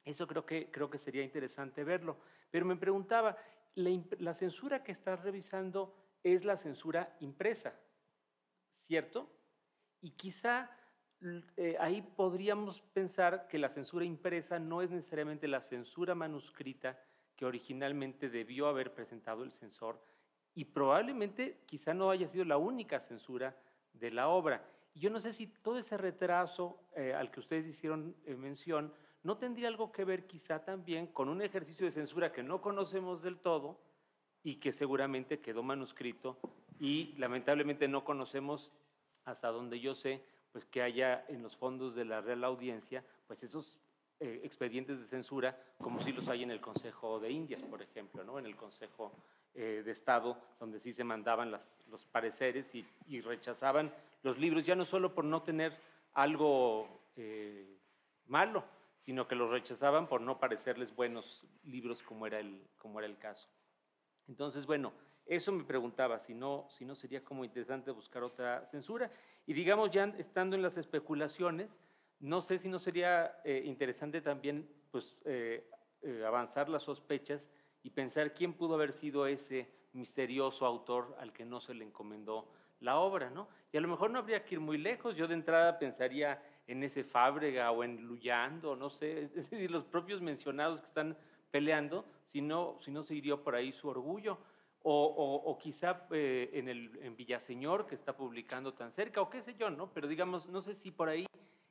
Eso creo que, creo que sería interesante verlo. Pero me preguntaba, ¿la, censura que está revisando es la censura impresa, ¿cierto? Y quizá eh, ahí podríamos pensar que la censura impresa no es necesariamente la censura manuscrita, que originalmente debió haber presentado el censor y probablemente quizá no haya sido la única censura de la obra. Yo no sé si todo ese retraso eh, al que ustedes hicieron eh, mención no tendría algo que ver quizá también con un ejercicio de censura que no conocemos del todo y que seguramente quedó manuscrito y lamentablemente no conocemos hasta donde yo sé pues que haya en los fondos de la Real Audiencia pues esos eh, expedientes de censura como si los hay en el Consejo de Indias, por ejemplo, ¿no? en el Consejo eh, de Estado, donde sí se mandaban los pareceres y, rechazaban los libros, ya no solo por no tener algo eh, malo, sino que los rechazaban por no parecerles buenos libros como era el, como era el caso. Entonces, bueno, eso me preguntaba, si no, si no sería como interesante buscar otra censura. Y digamos, ya estando en las especulaciones, no sé si no sería eh, interesante también pues, eh, eh, avanzar las sospechas y pensar quién pudo haber sido ese misterioso autor al que no se le encomendó la obra, ¿no? Y a lo mejor no habría que ir muy lejos. Yo de entrada pensaría en ese Fábrega o en Luyando, no sé, es decir, los propios mencionados que están peleando, si no, si no se iría por ahí su orgullo. O, quizá en, el, en Villaseñor, que está publicando tan cerca, o qué sé yo, ¿no? Pero digamos, no sé si por ahí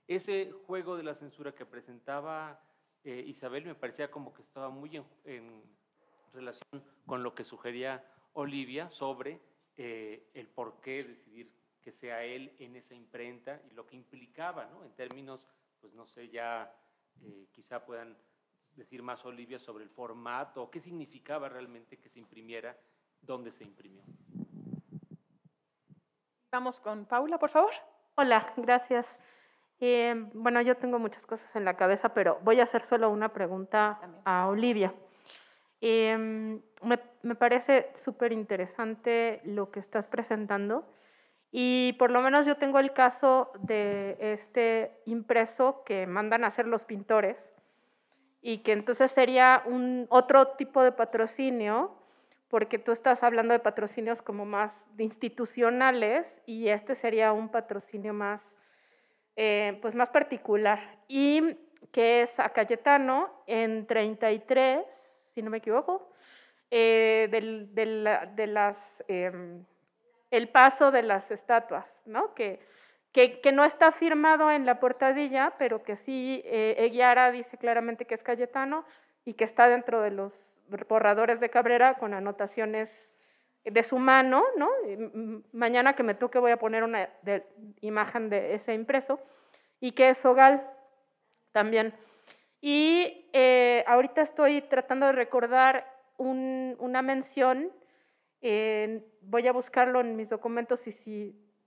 ese juego de la censura que presentaba eh, Isabel me parecía como que estaba muy en, relación con lo que sugería Olivia sobre eh, el por qué decidir que sea él en esa imprenta y lo que implicaba, ¿no? En términos, pues no sé, ya eh, quizá puedan decir más Olivia sobre el formato, qué significaba realmente que se imprimiera, dónde se imprimió. Vamos con Paula, por favor. Hola, gracias. Em, bueno, yo tengo muchas cosas en la cabeza, pero voy a hacer solo una pregunta a Olivia. Em, me, parece súper interesante lo que estás presentando y por lo menos yo tengo el caso de este impreso que mandan a hacer los pintores y que entonces sería un otro tipo de patrocinio porque tú estás hablando de patrocinios como más institucionales y este sería un patrocinio más eh, pues más particular, y que es a Cayetano en 33, si no me equivoco, eh, del, de las, em, el paso de las estatuas, ¿no? Que, que, que, no está firmado en la portadilla, pero que sí eh, Eguiara dice claramente que es Cayetano y que está dentro de los borradores de Cabrera con anotaciones de su mano, ¿no? Eh, mañana que me toque voy a poner una imagen de ese impreso, y que es Ogal también. Y eh, ahorita estoy tratando de recordar una mención, voy a buscarlo en mis documentos y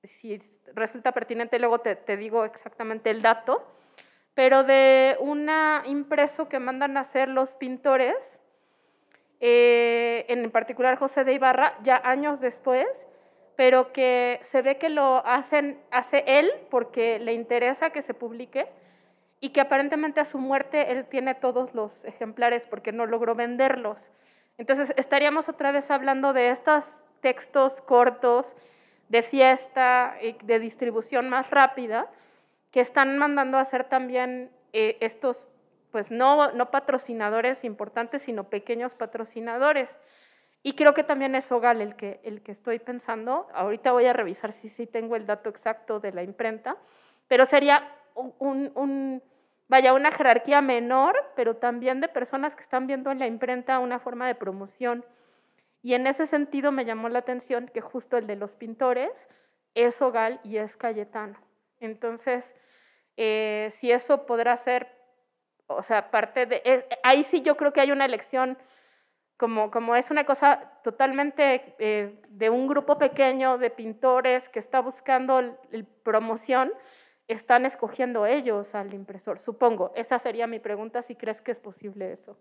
si, resulta pertinente luego te, digo exactamente el dato, pero de un impreso que mandan a hacer los pintores eh, en particular José de Ibarra, ya años después, pero que se ve que lo hacen, hace él porque le interesa que se publique y que aparentemente a su muerte él tiene todos los ejemplares porque no logró venderlos. Entonces estaríamos otra vez hablando de estos textos cortos de fiesta y de distribución más rápida que están mandando a hacer también eh, estos pues no, no patrocinadores importantes, sino pequeños patrocinadores. Y creo que también es Ogal el que, el que estoy pensando. Ahorita voy a revisar si sí tengo el dato exacto de la imprenta, pero sería vaya, una jerarquía menor, pero también de personas que están viendo en la imprenta una forma de promoción. Y en ese sentido me llamó la atención que justo el de los pintores es Ogal y es Cayetano. Entonces, eh, si eso podrá ser o sea, parte de, ahí sí yo creo que hay una elección, como, es una cosa totalmente eh, de un grupo pequeño de pintores que está buscando promoción, están escogiendo ellos al impresor, supongo. Esa sería mi pregunta, si crees que es posible eso.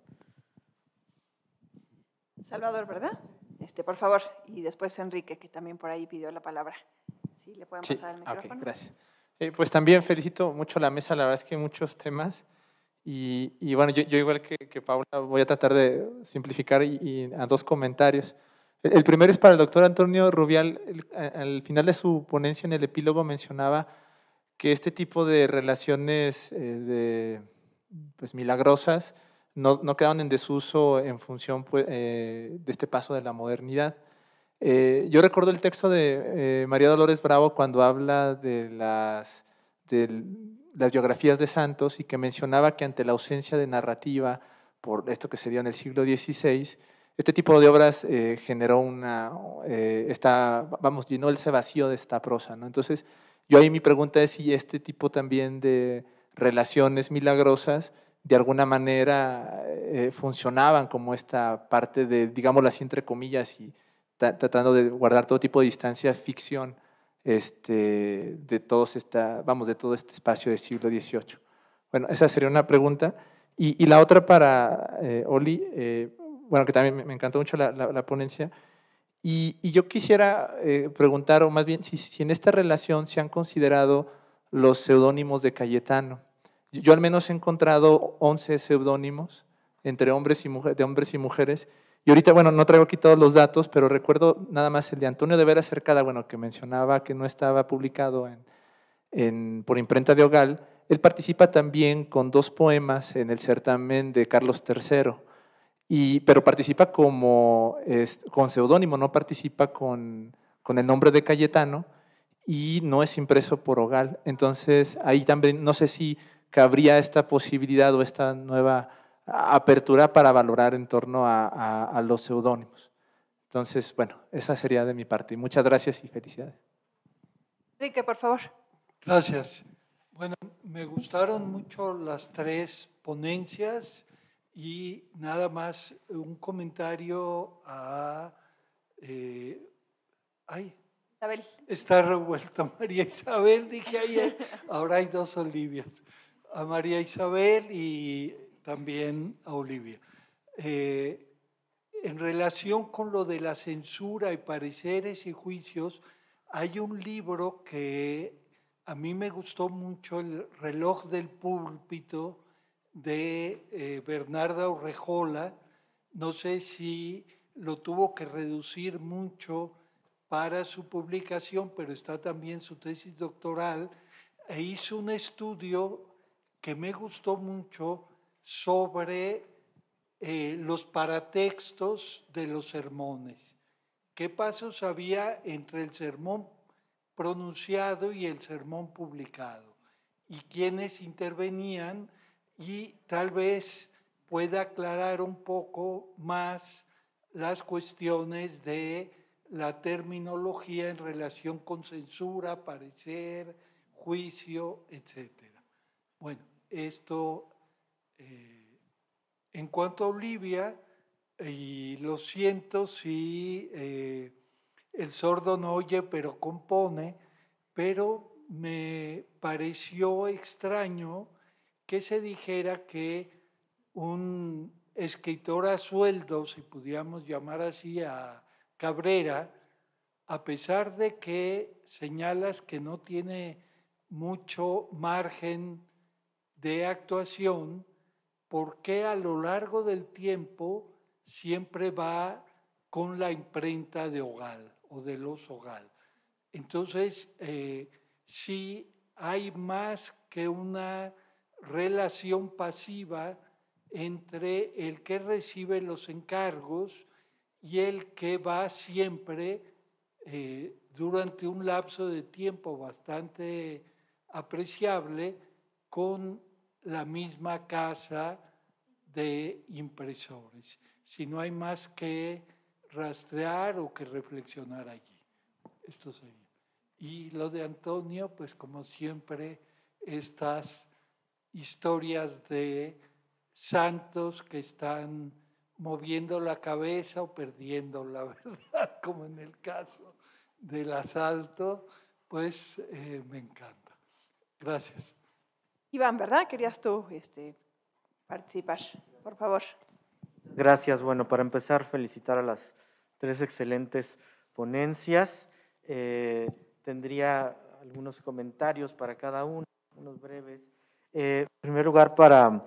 Salvador, ¿verdad? Este, por favor, y después Enrique, que también por ahí pidió la palabra. Sí, le pueden pasar el micrófono. gracias. Eh, pues también felicito mucho la mesa, la verdad es que muchos temas. Y, bueno, yo, igual que, Paula voy a tratar de simplificar y, a dos comentarios. El, primero es para el doctor Antonio Rubial. al final de su ponencia en el epílogo mencionaba que este tipo de relaciones eh, de, pues, milagrosas no, no, quedaron en desuso en función pues, eh, de este paso de la modernidad. Eh, yo recuerdo el texto de María Dolores Bravo cuando habla de las, las biografías de santos y que mencionaba que ante la ausencia de narrativa por esto que se dio en el siglo XVI, este tipo de obras eh, generó una, eh, esta, vamos, llenó el vacío de esta prosa. ¿no? Entonces, yo ahí mi pregunta es si este tipo también de relaciones milagrosas de alguna manera eh, funcionaban como esta parte de, digamos las entre comillas, y tratando de guardar todo tipo de distancia ficción este, de, todos esta, vamos, de todo este espacio del siglo XVIII? Bueno, esa sería una pregunta. Y, la otra para eh, Oli, eh, bueno, que también me encantó mucho la, ponencia. Y, yo quisiera eh, preguntar, o más bien, si, en esta relación se han considerado los seudónimos de Cayetano. Yo, al menos he encontrado 11 seudónimos entre hombres y de hombres y mujeres, y ahorita, bueno, no traigo aquí todos los datos, pero recuerdo nada más el de Antonio de Vera Cercada, bueno, que mencionaba que no estaba publicado en, por imprenta de Ogal. Él participa también con dos poemas en el certamen de Carlos III, y, pero participa como, con seudónimo, no participa con, con el nombre de Cayetano y no es impreso por Ogal. Entonces, ahí también no sé si cabría esta posibilidad o esta nueva apertura para valorar en torno a, los seudónimos. Entonces, bueno, esa sería de mi parte. Muchas gracias y felicidades. Enrique, por favor. Gracias. Bueno, me gustaron mucho las tres ponencias y nada más un comentario a... Eh, ay, Isabel. está revuelta María Isabel, dije ayer, ahora hay dos Olivias. A María Isabel y también a Olivia. Eh, en relación con lo de la censura y pareceres y juicios, hay un libro que a mí me gustó mucho, El reloj del púlpito, de eh, Bernarda Orejola. No sé si lo tuvo que reducir mucho para su publicación, pero está también su tesis doctoral, e hizo un estudio que me gustó mucho sobre eh, los paratextos de los sermones. ¿Qué pasos había entre el sermón pronunciado y el sermón publicado? ¿Y quiénes intervenían? Y tal vez pueda aclarar un poco más las cuestiones de la terminología en relación con censura, parecer, juicio, etc. Bueno, esto eh, en cuanto a Olivia, y lo siento si eh, el sordo no oye pero compone, pero me pareció extraño que se dijera que un escritor a sueldo, si pudiéramos llamar así a Cabrera, a pesar de que señalas que no tiene mucho margen de actuación, porque a lo largo del tiempo siempre va con la imprenta de Hogal o de los Hogal. Entonces, eh, sí hay más que una relación pasiva entre el que recibe los encargos y el que va siempre eh, durante un lapso de tiempo bastante apreciable con la misma casa de impresores, si no hay más que rastrear o que reflexionar allí. Esto sería. Y lo de Antonio, pues como siempre, estas historias de santos que están moviendo la cabeza o perdiendo la verdad, como en el caso del asalto, pues eh, me encanta. Gracias. Iván, ¿verdad? Querías tú este, participar, por favor. Gracias. Bueno, para empezar, felicitar a las tres excelentes ponencias. Eh, tendría algunos comentarios para cada uno, unos breves. Eh, en primer lugar, para,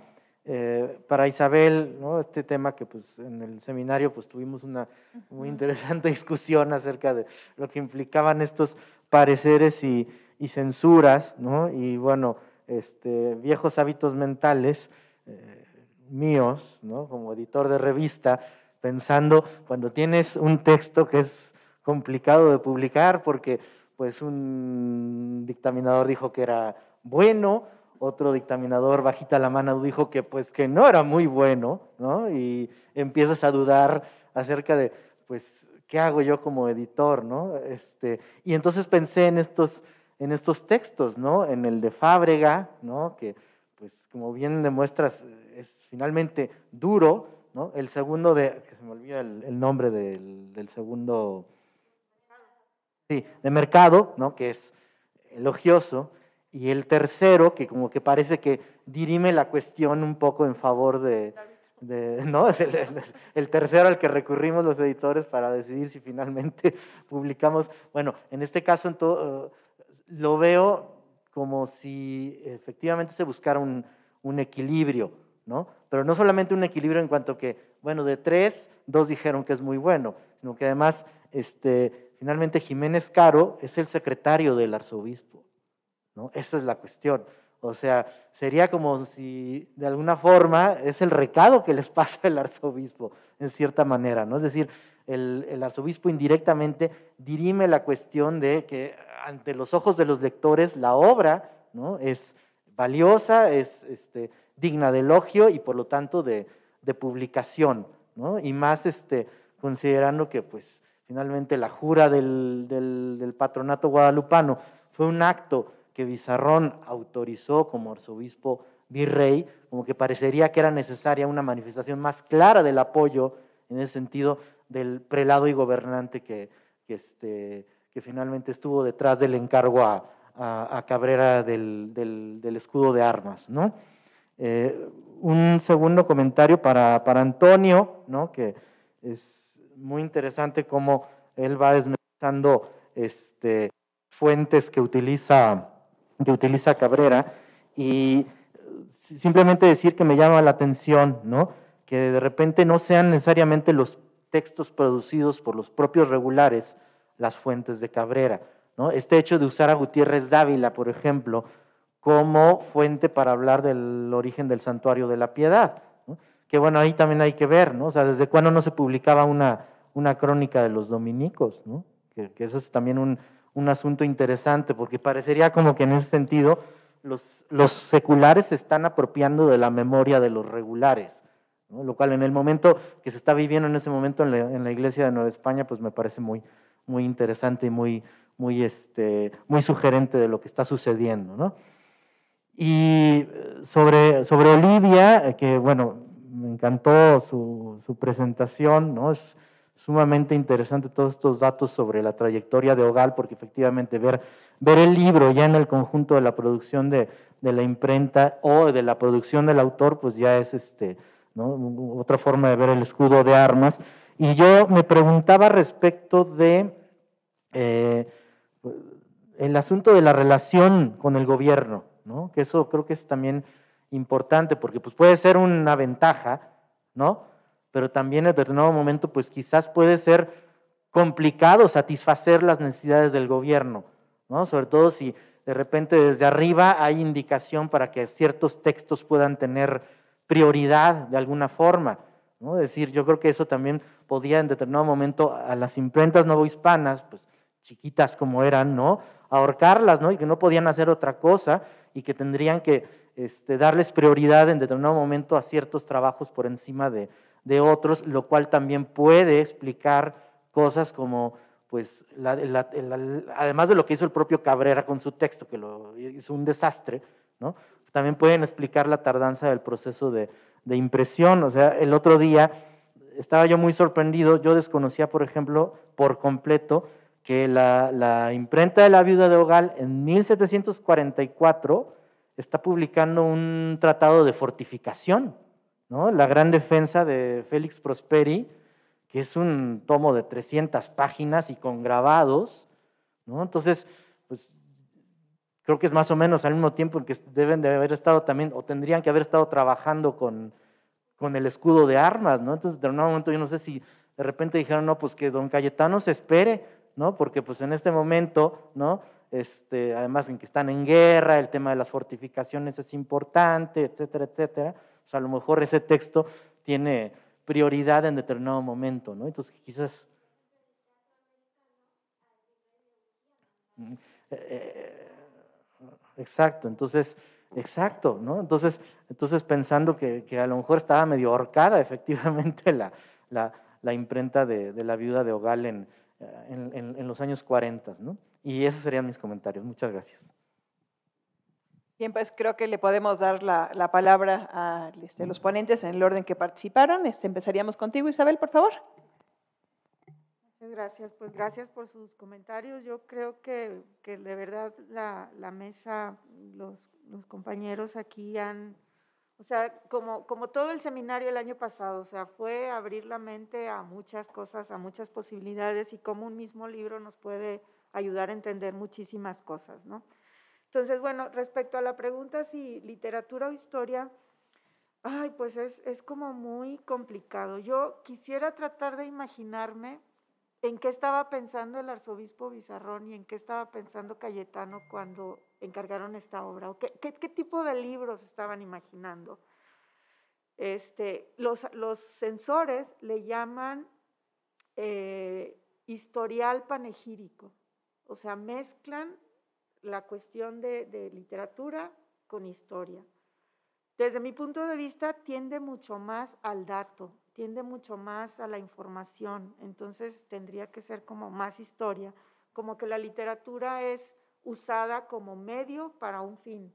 eh, para Isabel, ¿no? este tema que pues, en el seminario pues, tuvimos una muy interesante discusión acerca de lo que implicaban estos pareceres y, censuras, ¿no? y bueno, este, viejos hábitos mentales eh, míos, como editor de revista, pensando cuando tienes un texto que es complicado de publicar porque pues un dictaminador dijo que era bueno, otro dictaminador bajita la mano dijo que pues que no era muy bueno, Y empiezas a dudar acerca de pues qué hago yo como editor, Este, y entonces pensé en estos en estos textos, ¿no? En el de Fábrega, ¿no? Que, pues, como bien demuestras, es finalmente duro, ¿no? El segundo de, que se me olvida el, nombre del, segundo, sí, de mercado, ¿no? Que es elogioso. Y el tercero, que como que parece que dirime la cuestión un poco en favor de, ¿no? Es el, tercero al que recurrimos los editores para decidir si finalmente publicamos. Bueno, en este caso, en todo, eh, lo veo como si efectivamente se buscara un, equilibrio, ¿no? Pero no solamente un equilibrio en cuanto que, bueno, de tres, dos dijeron que es muy bueno, sino que además, este, finalmente Jiménez Caro es el secretario del arzobispo, ¿no? Esa es la cuestión. O sea, sería como si de alguna forma es el recado que les pasa el arzobispo, en cierta manera, ¿no? Es decir, el, arzobispo indirectamente dirime la cuestión de que ante los ojos de los lectores la obra es valiosa, es este, digna de elogio y por lo tanto de, publicación. Y más este, considerando que pues, finalmente la jura del, del patronato guadalupano fue un acto que Bizarrón autorizó como arzobispo virrey, como que parecería que era necesaria una manifestación más clara del apoyo en ese sentido del prelado y gobernante que, este, que finalmente estuvo detrás del encargo a, Cabrera del, escudo de armas. ¿no? Eh, un segundo comentario para, Antonio, ¿no? que es muy interesante cómo él va desmenuzando este, fuentes que utiliza, utiliza Cabrera y simplemente decir que me llama la atención, ¿no? que de repente no sean necesariamente los textos producidos por los propios regulares, las fuentes de Cabrera. ¿no? Este hecho de usar a Gutiérrez Dávila, por ejemplo, como fuente para hablar del origen del santuario de la piedad, que bueno, ahí también hay que ver, ¿no? o sea, desde cuándo no se publicaba una, una crónica de los dominicos, ¿no? que, eso es también un, asunto interesante, porque parecería como que en ese sentido los, los seculares se están apropiando de la memoria de los regulares lo cual en el momento que se está viviendo en ese momento en la, iglesia de Nueva España, pues me parece muy, muy interesante y muy, muy, este, muy sugerente de lo que está sucediendo. ¿no? Y eh, sobre, sobre Olivia, eh, que bueno, me encantó su, su presentación, ¿no? es sumamente interesante todos estos datos sobre la trayectoria de Ogal, porque efectivamente ver, ver el libro ya en el conjunto de la producción de, de la imprenta o de la producción del autor, pues ya es este, otra forma de ver el escudo de armas. Y yo me preguntaba respecto de eh, el asunto de la relación con el gobierno, ¿no? que eso creo que es también importante, porque pues, puede ser una ventaja, ¿no? pero también en determinado momento pues quizás puede ser complicado satisfacer las necesidades del gobierno, ¿no? sobre todo si de repente desde arriba hay indicación para que ciertos textos puedan tener prioridad de alguna forma. ¿no? Es decir, yo creo que eso también podía en determinado momento a las imprentas novohispanas, pues chiquitas como eran, ¿no? ahorcarlas ¿no? y que no podían hacer otra cosa y que tendrían que este, darles prioridad en determinado momento a ciertos trabajos por encima de, otros, lo cual también puede explicar cosas como pues además de lo que hizo el propio Cabrera con su texto, que lo hizo un desastre, ¿no? También pueden explicar la tardanza del proceso de, impresión. O sea, el otro día estaba yo muy sorprendido. Yo desconocía, por ejemplo, por completo que la, imprenta de la viuda de Ogal en 1744 está publicando un tratado de fortificación, ¿no? La gran defensa de Félix Prosperi, que es un tomo de 300 páginas y con grabados, ¿no? Entonces, pues creo que es más o menos al mismo tiempo que deben de haber estado también, o tendrían que haber estado trabajando con, con el escudo de armas, ¿no? Entonces, de un momento, yo no sé si de repente dijeron, no, pues que don Cayetano se espere, ¿no? Porque pues en este momento, ¿no? Este, además en que están en guerra, el tema de las fortificaciones es importante, etcétera, etcétera. O sea, a lo mejor ese texto tiene prioridad en determinado momento, ¿no? Entonces, quizás... Mm, eh, eh, Exacto, entonces, exacto, ¿no? Entonces, entonces pensando que, a lo mejor estaba medio ahorcada efectivamente la, imprenta de, la viuda de Ogal en, eh, los años 40, ¿no? Y esos serían mis comentarios. Muchas gracias. Bien, pues creo que le podemos dar la, palabra a este, los ponentes en el orden que participaron. Este, empezaríamos contigo, Isabel, por favor gracias. Pues gracias por sus comentarios. Yo creo que, que de verdad la, la mesa, los, los, compañeros aquí han, o sea, como, como todo el seminario el año pasado, o sea, fue abrir la mente a muchas cosas, a muchas posibilidades y cómo un mismo libro nos puede ayudar a entender muchísimas cosas, ¿no? Entonces, bueno, respecto a la pregunta si literatura o historia, ay, pues es, es como muy complicado. Yo quisiera tratar de imaginarme en qué estaba pensando el arzobispo Bizarrón y en qué estaba pensando Cayetano cuando encargaron esta obra, qué, tipo de libros estaban imaginando. Este, los, sensores censores le llaman eh, historial panegírico, o sea, mezclan la cuestión de, de literatura con historia. Desde mi punto de vista, tiende mucho más al dato, tiende mucho más a la información, entonces tendría que ser como más historia, como que la literatura es usada como medio para un fin,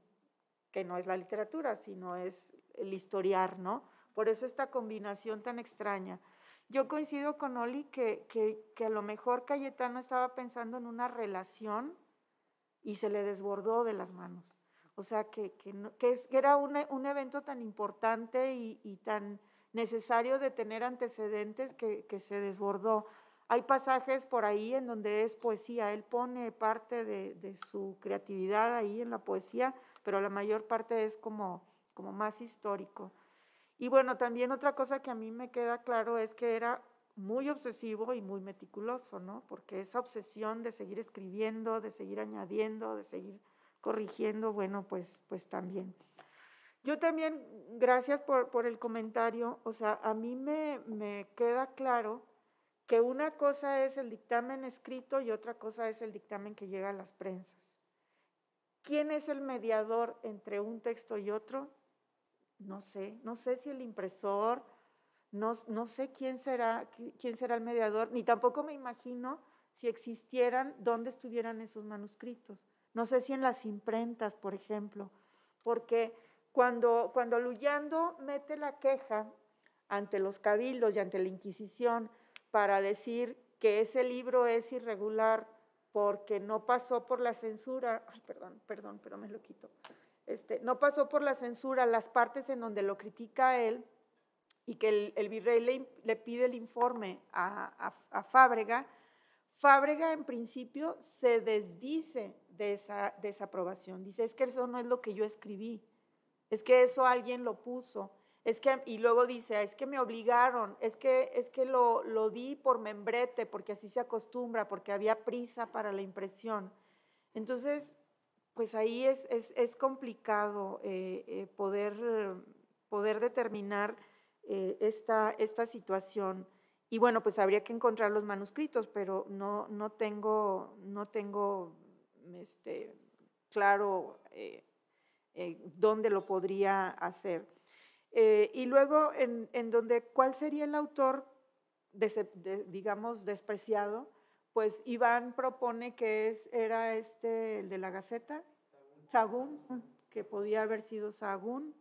que no es la literatura, sino es el historiar, ¿no? Por eso esta combinación tan extraña. Yo coincido con Oli que, a lo mejor Cayetano estaba pensando en una relación y se le desbordó de las manos. O sea, que, era un, evento tan importante y, y tan necesario de tener antecedentes que, se desbordó. Hay pasajes por ahí en donde es poesía, él pone parte de, su creatividad ahí en la poesía, pero la mayor parte es como, como más histórico. Y bueno, también otra cosa que a mí me queda claro es que era muy obsesivo y muy meticuloso, ¿no? Porque esa obsesión de seguir escribiendo, de seguir añadiendo, de seguir corrigiendo, bueno, pues, pues también. Yo también, gracias por, el comentario, o sea, a mí me, queda claro que una cosa es el dictamen escrito y otra cosa es el dictamen que llega a las prensas. ¿Quién es el mediador entre un texto y otro? No sé, no sé si el impresor, no, no sé quién será, quién será el mediador, ni tampoco me imagino si existieran, dónde estuvieran esos manuscritos. No sé si en las imprentas, por ejemplo, porque cuando, cuando Luyando mete la queja ante los cabildos y ante la Inquisición para decir que ese libro es irregular porque no pasó por la censura, ay, perdón, perdón, pero me lo quito, este, no pasó por la censura las partes en donde lo critica él y que el, virrey le, pide el informe a, Fábrega, Fábrega en principio se desdice de esa, desaprobación, dice, es que eso no es lo que yo escribí, es que eso alguien lo puso, es que, y luego dice, ah, es que me obligaron, es que, es que lo, lo di por membrete, porque así se acostumbra, porque había prisa para la impresión. Entonces, pues ahí es, es, complicado eh, eh, poder, poder determinar eh, esta, esta situación. Y bueno, pues habría que encontrar los manuscritos, pero no, no tengo, no tengo este, claro eh, dónde lo podría hacer. Eh, y luego, en, donde, ¿cuál sería el autor, digamos, despreciado? Pues Iván propone que es, era este, el de la Gaceta, Sagún, que podía haber sido Sagún,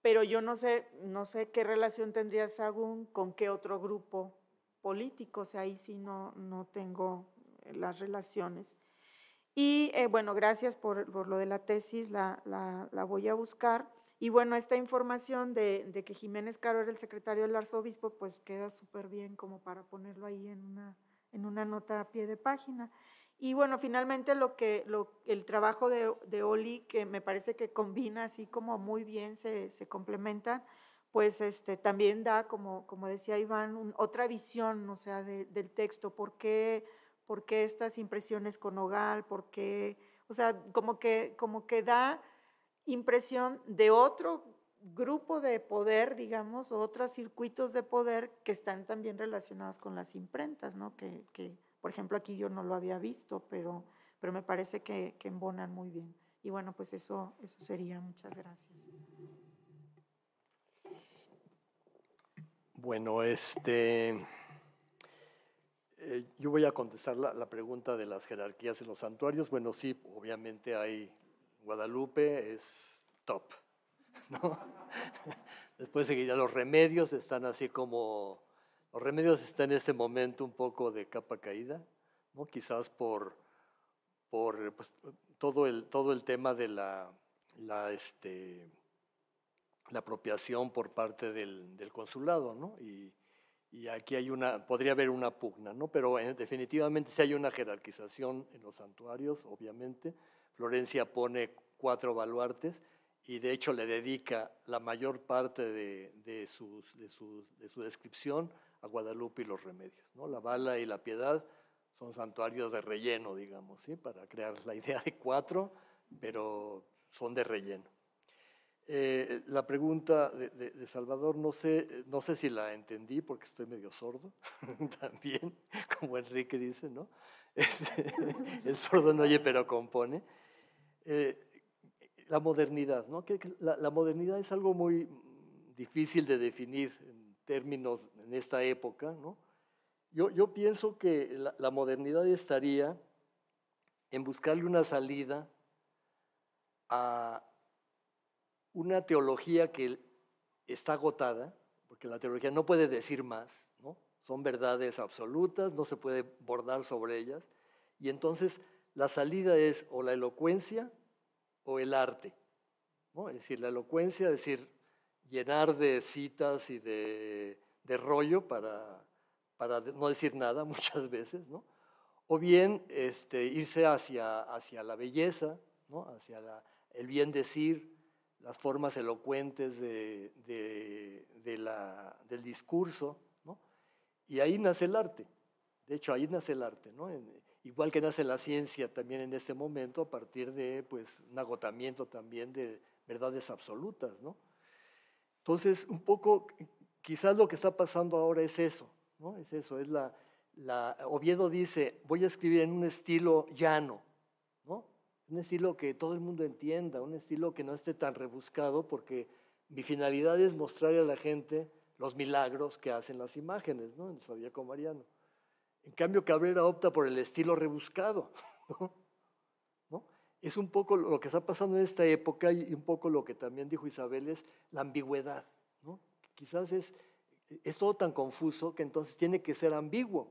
pero yo no sé, no sé qué relación tendría Sagún con qué otro grupo político, o sea, ahí sí no, no tengo las relaciones. Y eh, bueno, gracias por, por, lo de la tesis, la, la, voy a buscar. Y bueno, esta información de, de, que Jiménez Caro era el secretario del arzobispo, pues queda súper bien como para ponerlo ahí en una, en una nota a pie de página. Y bueno, finalmente lo que, lo, el trabajo de, de, Oli, que me parece que combina así como muy bien, se, se complementan, pues este, también da, como, como decía Iván, otra visión, o sea, del texto, por qué por qué estas impresiones con Nogal, por qué, o sea, como que, como que da impresión de otro grupo de poder, digamos, otros circuitos de poder que están también relacionados con las imprentas, ¿no? Que, por ejemplo, aquí yo no lo había visto, pero, pero me parece que, que embonan muy bien. Y bueno, pues eso, eso sería. Muchas gracias. Bueno, este... Eh, yo voy a contestar la, pregunta de las jerarquías en los santuarios. Bueno, sí, obviamente hay Guadalupe es top, ¿no? Después ya los remedios, están así como los remedios están en este momento un poco de capa caída, ¿no? Quizás por por pues, todo el todo el tema de la, este la apropiación por parte del, consulado, ¿no? Y, y aquí hay una, podría haber una pugna, ¿no? Pero eh, definitivamente si hay una jerarquización en los santuarios, obviamente. Florencia pone cuatro baluartes y de hecho le dedica la mayor parte de, de, su descripción a Guadalupe y los remedios, ¿no? La bala y la piedad son santuarios de relleno, digamos, ¿sí? Para crear la idea de cuatro, pero son de relleno. Eh, la pregunta de, Salvador, no sé, no sé si la entendí porque estoy medio sordo también, como Enrique dice, ¿no? el este, sordo no oye pero compone. Eh, la modernidad, ¿no? Que la, modernidad es algo muy difícil de definir en términos en esta época, ¿no? Yo, yo pienso que la modernidad estaría en buscarle una salida a una teología que está agotada, porque la teología no puede decir más, ¿no? son verdades absolutas, no se puede bordar sobre ellas, y entonces la salida es o la elocuencia o el arte. ¿no? Es decir, la elocuencia, es decir, llenar de citas y de, rollo para, para, no decir nada muchas veces, o bien este, irse hacia, hacia la belleza, ¿no? hacia el bien decir, las formas elocuentes del discurso, ¿no? y ahí nace el arte. De hecho, ahí nace el arte, ¿no? igual que nace la ciencia también en este momento a partir de pues, un agotamiento también de verdades absolutas. ¿no? Entonces, un poco, quizás lo que está pasando ahora es eso, ¿no? es eso, es la, Oviedo dice, voy a escribir en un estilo llano, un estilo que todo el mundo entienda, un estilo que no esté tan rebuscado, porque mi finalidad es mostrarle a la gente los milagros que hacen las imágenes, ¿no? En el zodíaco mariano. En cambio, Cabrera opta por el estilo rebuscado, ¿no? Es un poco lo que está pasando en esta época y un poco lo que también dijo Isabel es la ambigüedad, ¿no? Quizás es, es todo tan confuso que entonces tiene que ser ambiguo,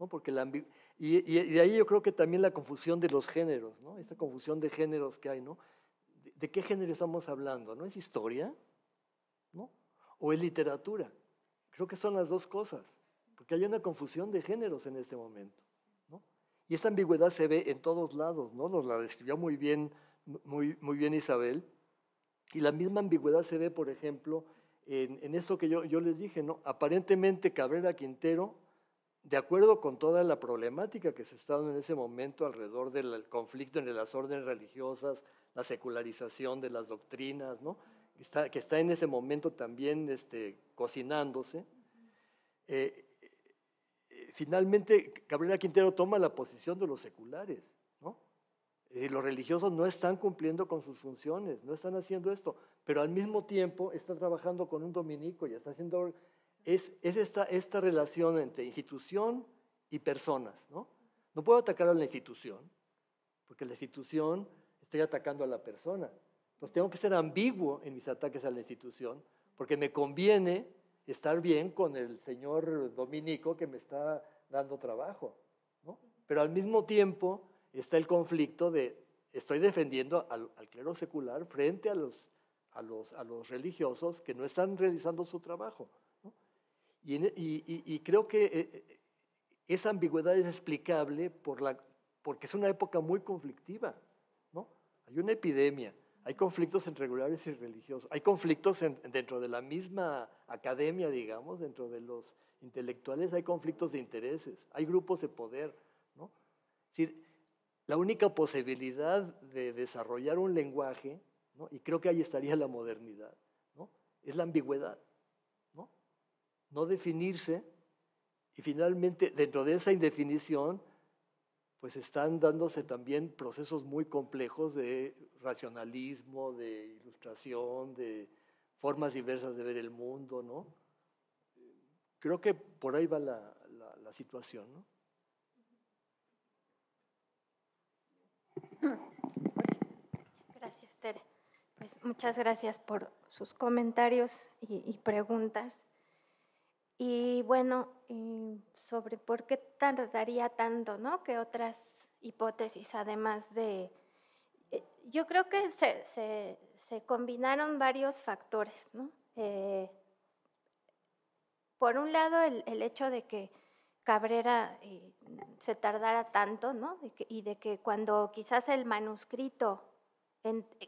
¿no? Porque la ambigüedad y, de ahí yo creo que también la confusión de los géneros, ¿no? Esta confusión de géneros que hay, ¿no? ¿De, qué género estamos hablando? ¿No es historia? ¿No? ¿O es literatura? Creo que son las dos cosas, porque hay una confusión de géneros en este momento, Y esta ambigüedad se ve en todos lados, ¿no? Nos la describió muy bien, muy, muy bien Isabel. Y la misma ambigüedad se ve, por ejemplo, en, esto que yo, yo les dije, ¿no? Aparentemente Cabrera Quintero de acuerdo con toda la problemática que se está dando en ese momento alrededor del conflicto entre las órdenes religiosas, la secularización de las doctrinas, que, está, en ese momento también este, cocinándose. Eh, eh, finalmente, Cabrera Quintero toma la posición de los seculares. los religiosos no están cumpliendo con sus funciones, no están haciendo esto, pero al mismo tiempo está trabajando con un dominico y está haciendo es, esta, relación entre institución y personas. ¿no? puedo atacar a la institución, porque la institución estoy atacando a la persona. Entonces tengo que ser ambiguo en mis ataques a la institución, porque me conviene estar bien con el señor dominico que me está dando trabajo. Pero al mismo tiempo está el conflicto de estoy defendiendo al, clero secular frente a a los religiosos que no están realizando su trabajo. E, y, creo que eh, eh, esa ambigüedad es explicable por la, porque es una época muy conflictiva. ¿no? Hay una epidemia, hay conflictos entre regulares y religiosos, hay conflictos dentro de la misma academia, digamos, dentro de los intelectuales, hay conflictos de intereses, hay grupos de poder. ¿no? Es la única posibilidad de desarrollar un lenguaje, y creo que ahí estaría la modernidad, ¿no? es la ambigüedad no definirse y finalmente dentro de esa indefinición pues están dándose también procesos muy complejos de racionalismo, de ilustración, de formas diversas de ver el mundo, ¿no? Creo que por ahí va la, situación, ¿no? Gracias, Tere. Pues muchas gracias por sus comentarios y preguntas. Y bueno, eh, sobre por qué tardaría tanto, ¿no? Que otras hipótesis, además de... Eh, yo creo que se, combinaron varios factores, ¿no? Eh, por un lado, el, hecho de que Cabrera se tardara tanto, ¿no? y de que cuando quizás el manuscrito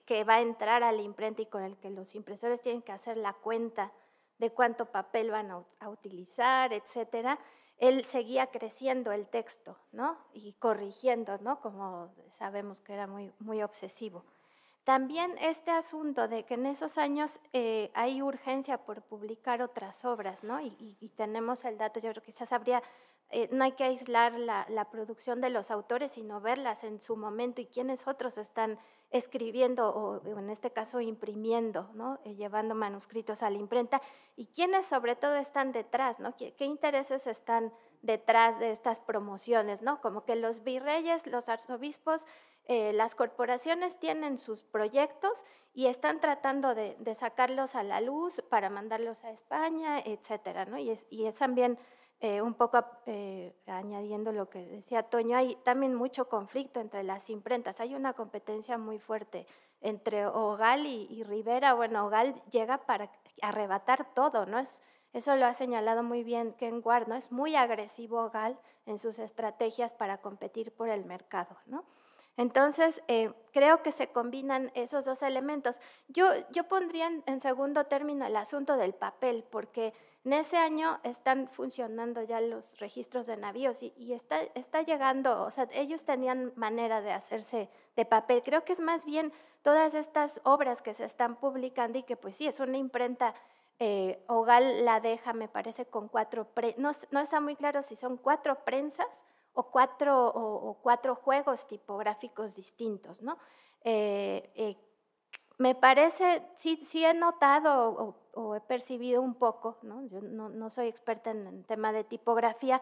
que va a entrar a la imprenta y con el que los impresores tienen que hacer la cuenta, de cuánto papel van a, utilizar, etcétera, él seguía creciendo el texto, ¿no? Y corrigiendo, ¿no? Como sabemos que era muy, muy obsesivo. También este asunto de que en esos años eh, hay urgencia por publicar otras obras, ¿no? Y, tenemos el dato, yo creo que quizás habría, eh, no hay que aislar la, la, producción de los autores, sino verlas en su momento y quiénes otros están escribiendo o en este caso imprimiendo, ¿no? Eh, llevando manuscritos a la imprenta y quiénes sobre todo están detrás, ¿no? ¿Qué, intereses están detrás de estas promociones, ¿no? Como que los virreyes, los arzobispos, eh, las corporaciones tienen sus proyectos y están tratando de, sacarlos a la luz para mandarlos a España, etcétera, ¿no? es, y es también eh, un poco eh, añadiendo lo que decía Toño, hay también mucho conflicto entre las imprentas, hay una competencia muy fuerte entre Ogal y, Rivera, bueno, Ogal llega para arrebatar todo, ¿no? Es, eso lo ha señalado muy bien Ken Ward, ¿no? Es muy agresivo Ogal en sus estrategias para competir por el mercado, ¿no? Entonces, eh, creo que se combinan esos dos elementos. Yo, yo pondría en segundo término el asunto del papel, porque en ese año están funcionando ya los registros de navíos y, está, llegando, o sea, ellos tenían manera de hacerse de papel. Creo que es más bien todas estas obras que se están publicando y que pues sí, es una imprenta eh, Ogal la deja, me parece, con cuatro, no, está muy claro si son cuatro prensas o cuatro, o, cuatro juegos tipográficos distintos, ¿no? Eh, eh, me parece, sí, sí he notado o, he percibido un poco, ¿no? yo no, soy experta en, el tema de tipografía,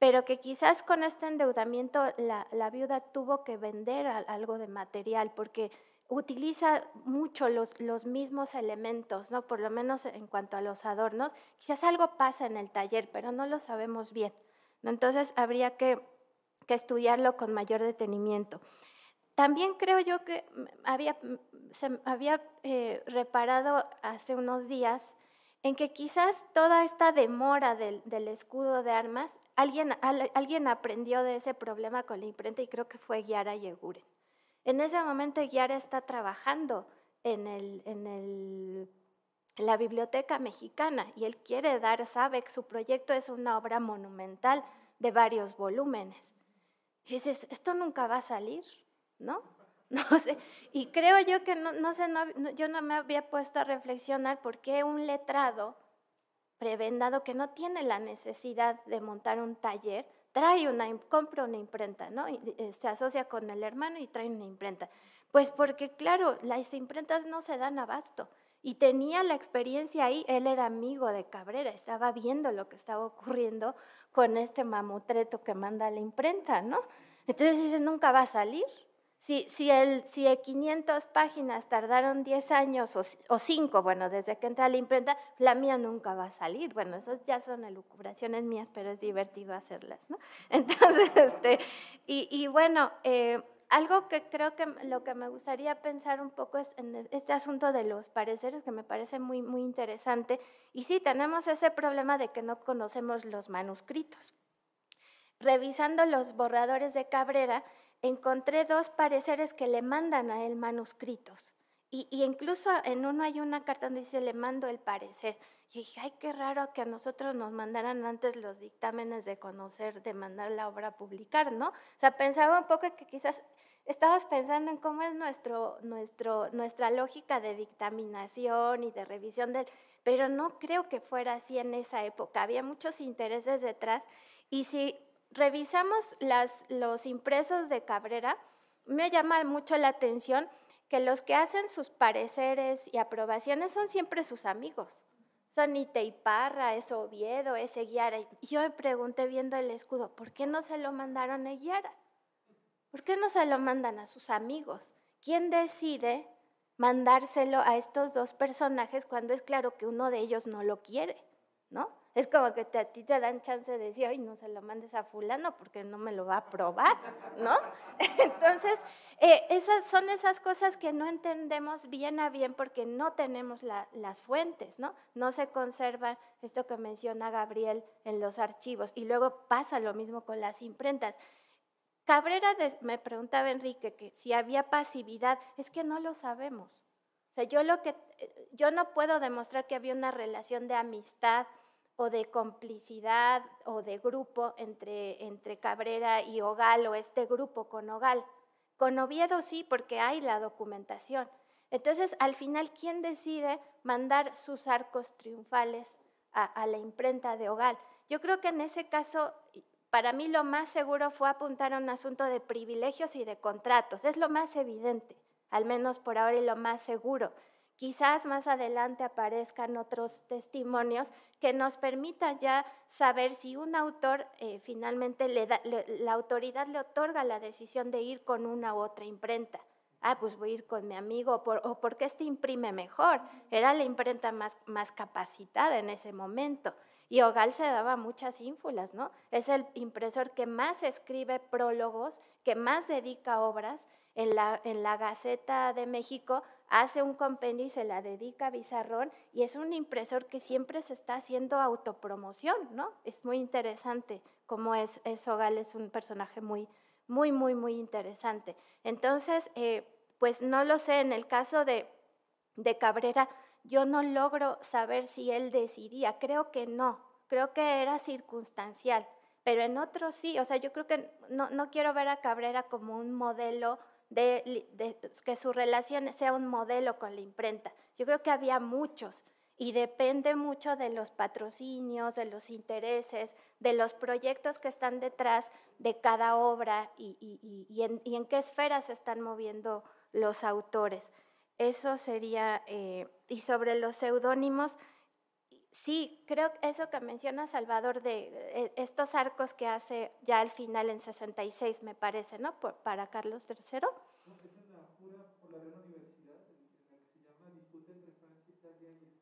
pero que quizás con este endeudamiento la, la viuda tuvo que vender algo de material, porque utiliza mucho los, los mismos elementos, ¿no? por lo menos en cuanto a los adornos. Quizás algo pasa en el taller, pero no lo sabemos bien. Entonces habría que, que estudiarlo con mayor detenimiento. También creo yo que había, se había eh, reparado hace unos días en que quizás toda esta demora del, escudo de armas, alguien, alguien aprendió de ese problema con la imprenta y creo que fue Guiara Yeguren. En ese momento Guiara está trabajando en, en la Biblioteca Mexicana y él quiere dar, sabe que su proyecto es una obra monumental de varios volúmenes. Y dices, esto nunca va a salir, ¿no? No sé, y creo yo que no, no sé, no, yo no me había puesto a reflexionar por qué un letrado prebendado que no tiene la necesidad de montar un taller, trae una, compra una imprenta, ¿no? Eh, se asocia con el hermano y trae una imprenta. Pues porque, claro, las imprentas no se dan abasto. Y tenía la experiencia ahí, él era amigo de Cabrera, estaba viendo lo que estaba ocurriendo con este mamutreto que manda la imprenta, ¿no? Entonces dice, nunca va a salir, si, el, si 500 páginas tardaron 10 años o, o, 5, bueno, desde que entra la imprenta, la mía nunca va a salir. Bueno, esas ya son elucubraciones mías, pero es divertido hacerlas, ¿no? Entonces, este, y, bueno, eh, algo que creo que lo que me gustaría pensar un poco es en este asunto de los pareceres, que me parece muy, muy interesante. Y sí, tenemos ese problema de que no conocemos los manuscritos. Revisando los borradores de Cabrera, encontré dos pareceres que le mandan a él manuscritos. Y, incluso en uno hay una carta donde dice, le mando el parecer. Y dije, ay, qué raro que a nosotros nos mandaran antes los dictámenes de conocer, de mandar la obra a publicar, ¿no? O sea, pensaba un poco que quizás estabas pensando en cómo es nuestro, nuestro, nuestra lógica de dictaminación y de revisión del... Pero no creo que fuera así en esa época. Había muchos intereses detrás. Y si revisamos los impresos de Cabrera, me llama mucho la atención que los que hacen sus pareceres y aprobaciones son siempre sus amigos. Son Parra, es Oviedo, es Eguiara. yo me pregunté viendo el escudo, ¿por qué no se lo mandaron a Eguiara? ¿Por qué no se lo mandan a sus amigos? ¿Quién decide mandárselo a estos dos personajes cuando es claro que uno de ellos no lo quiere? ¿No? es como que a ti te dan chance de decir, ay, no se lo mandes a fulano porque no me lo va a probar, ¿no? Entonces, eh, esas son esas cosas que no entendemos bien a bien porque no tenemos las fuentes, ¿no? No se conserva esto que menciona Gabriel en los archivos. Y luego pasa lo mismo con las imprentas. Cabrera me preguntaba Enrique que si había pasividad, es que no lo sabemos. O sea, yo lo que eh, yo no puedo demostrar que había una relación de amistad o de complicidad o de grupo entre, entre Cabrera y Ogal o este grupo con Ogal. Con Oviedo sí, porque hay la documentación. Entonces, al final, ¿quién decide mandar sus arcos triunfales a la imprenta de Ogal? Yo creo que en ese caso, para mí lo más seguro fue apuntar a un asunto de privilegios y de contratos. Es lo más evidente, al menos por ahora, y lo más seguro. Quizás más adelante aparezcan otros testimonios que nos permitan ya saber si un autor eh, finalmente la autoridad le otorga la decisión de ir con una u otra imprenta. Ah, pues voy a ir con mi amigo, o porque este imprime mejor. Era la imprenta más, más capacitada en ese momento. Y Ogal se daba muchas ínfulas, ¿no? Es el impresor que más escribe prólogos, que más dedica obras. En la, en la Gaceta de México hace un compendio y se la dedica a Bizarrón y es un impresor que siempre se está haciendo autopromoción, ¿no? Es muy interesante como es, Sogal, es un personaje muy, muy, muy, muy interesante. Entonces, eh, pues no lo sé, en el caso de, de Cabrera, yo no logro saber si él decidía, creo que no, creo que era circunstancial, pero en otros sí, o sea, yo creo que no quiero ver a Cabrera como un modelo de, que su relación sea un modelo con la imprenta. Yo creo que había muchos y depende mucho de los patrocinios, de los intereses, de los proyectos que están detrás de cada obra y, en, qué esferas se están moviendo los autores. Eso sería, eh, y sobre los seudónimos, Sí, creo que eso que menciona Salvador de eh, estos arcos que hace ya al final en 66, me parece, ¿no? para Carlos III.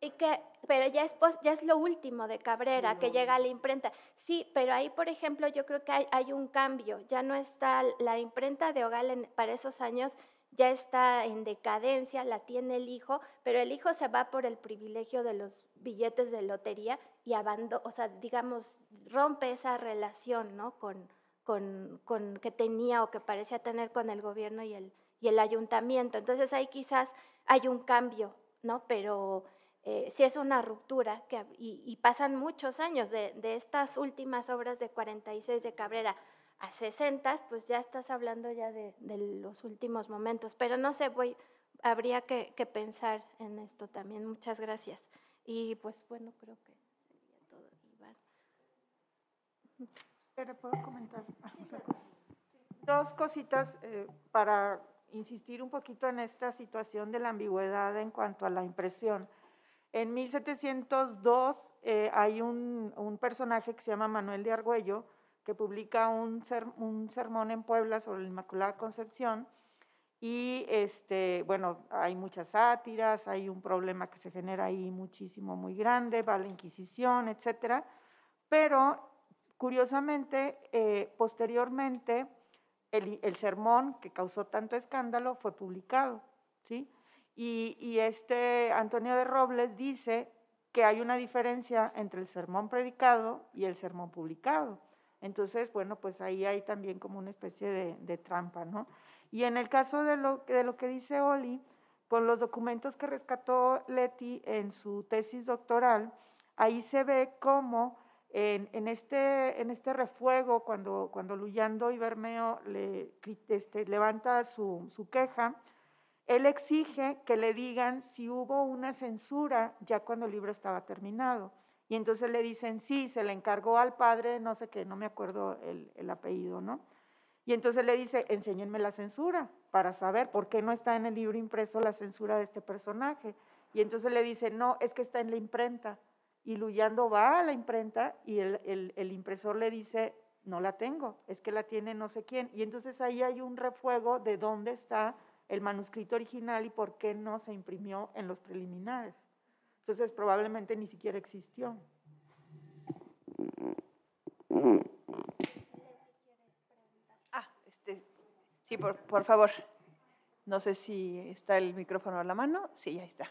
Y que, pero ya es, ya es lo último de Cabrera, que llega a la imprenta. Sí, pero ahí, por ejemplo, yo creo que hay, hay un cambio. Ya no está la imprenta de Ogal para esos años, ya está en decadencia, la tiene el hijo, pero el hijo se va por el privilegio de los billetes de lotería y abando, o sea, digamos, rompe esa relación, ¿no? Con, con, con, que tenía o que parecía tener con el gobierno y el, y el ayuntamiento. Entonces ahí quizás hay un cambio, ¿no? Pero eh, sí es una ruptura que, y, pasan muchos años de, de estas últimas obras de 46 de Cabrera a 60, pues ya estás hablando ya de, los últimos momentos, pero no sé, voy, habría que, pensar en esto también. Muchas gracias. Y pues bueno, creo que sería todo, Pero puedo comentar ah, Dos cositas eh, para insistir un poquito en esta situación de la ambigüedad en cuanto a la impresión. En 1702 eh, hay un, un personaje que se llama Manuel de Argüello, que publica un, sermón en Puebla sobre la Inmaculada Concepción. Y este, bueno, hay muchas sátiras, hay un problema que se genera ahí muchísimo, muy grande, va la Inquisición, etcétera. Pero curiosamente, eh, posteriormente, el, sermón que causó tanto escándalo fue publicado, ¿sí? Y, y este Antonio de Robles dice que hay una diferencia entre el sermón predicado y el sermón publicado. Entonces, bueno, pues ahí hay también como una especie de, trampa, ¿no? Y en el caso de lo, que dice Oli, con los documentos que rescató Leti en su tesis doctoral, ahí se ve cómo en, este, este, refuego, cuando, cuando Luyando Bermeo le, este, levanta su, su queja, él exige que le digan si hubo una censura ya cuando el libro estaba terminado. Y entonces le dicen, sí, se le encargó al padre, no sé qué, no me acuerdo el, apellido, ¿no? Y entonces le dice, enséñenme la censura para saber por qué no está en el libro impreso la censura de este personaje. Y entonces le dice, no, es que está en la imprenta. Y Luyando va a la imprenta y el, el impresor le dice, no la tengo, es que la tiene no sé quién. Y entonces ahí hay un refuego de dónde está el manuscrito original y por qué no se imprimió en los preliminares. Entonces probablemente ni siquiera existió. Ah, este, sí, por, por favor. No sé si está el micrófono a la mano. Sí, ahí está.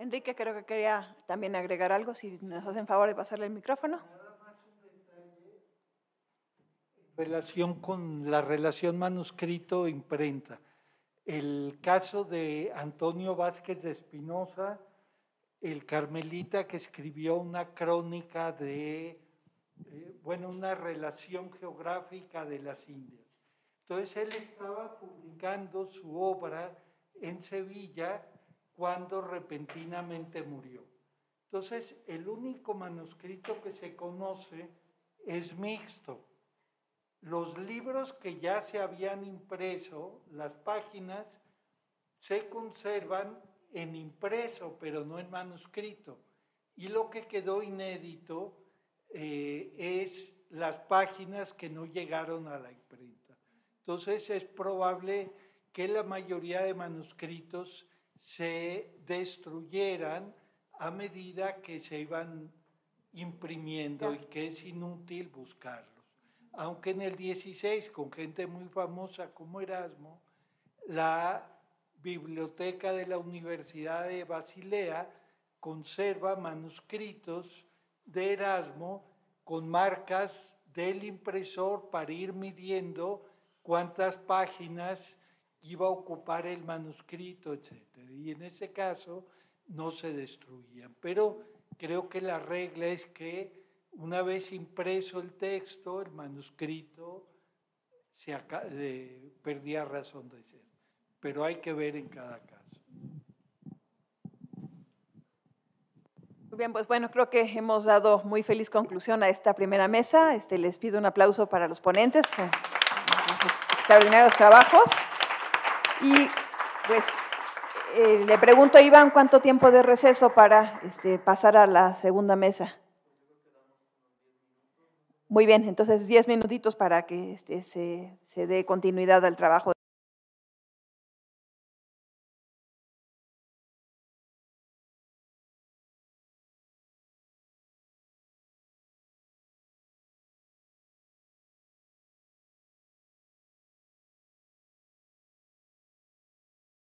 Enrique, creo que quería también agregar algo, si nos hacen favor de pasarle el micrófono. en Relación con la relación manuscrito-imprenta. E el caso de Antonio Vázquez de Espinosa, el carmelita que escribió una crónica de, eh, bueno, una relación geográfica de las Indias. Entonces él estaba publicando su obra en Sevilla cuando repentinamente murió. Entonces, el único manuscrito que se conoce es mixto. Los libros que ya se habían impreso, las páginas, se conservan en impreso, pero no en manuscrito. Y lo que quedó inédito eh, es las páginas que no llegaron a la imprenta. Entonces es probable que la mayoría de manuscritos se destruyeran a medida que se iban imprimiendo y que es inútil buscarlos. Aunque en el 16, con gente muy famosa como Erasmo, la biblioteca de la Universidad de Basilea conserva manuscritos de Erasmo con marcas del impresor para ir midiendo cuántas páginas iba a ocupar el manuscrito, etc. Y en ese caso no se destruían. Pero creo que la regla es que una vez impreso el texto, el manuscrito se perdía razón de ser. Pero hay que ver en cada caso. Muy bien, pues bueno, creo que hemos dado muy feliz conclusión a esta primera mesa. Este, les pido un aplauso para los ponentes. Extraordinarios trabajos. Y pues eh, le pregunto a Iván cuánto tiempo de receso para este, pasar a la segunda mesa. Muy bien, entonces diez minutitos para que este, se, se dé continuidad al trabajo.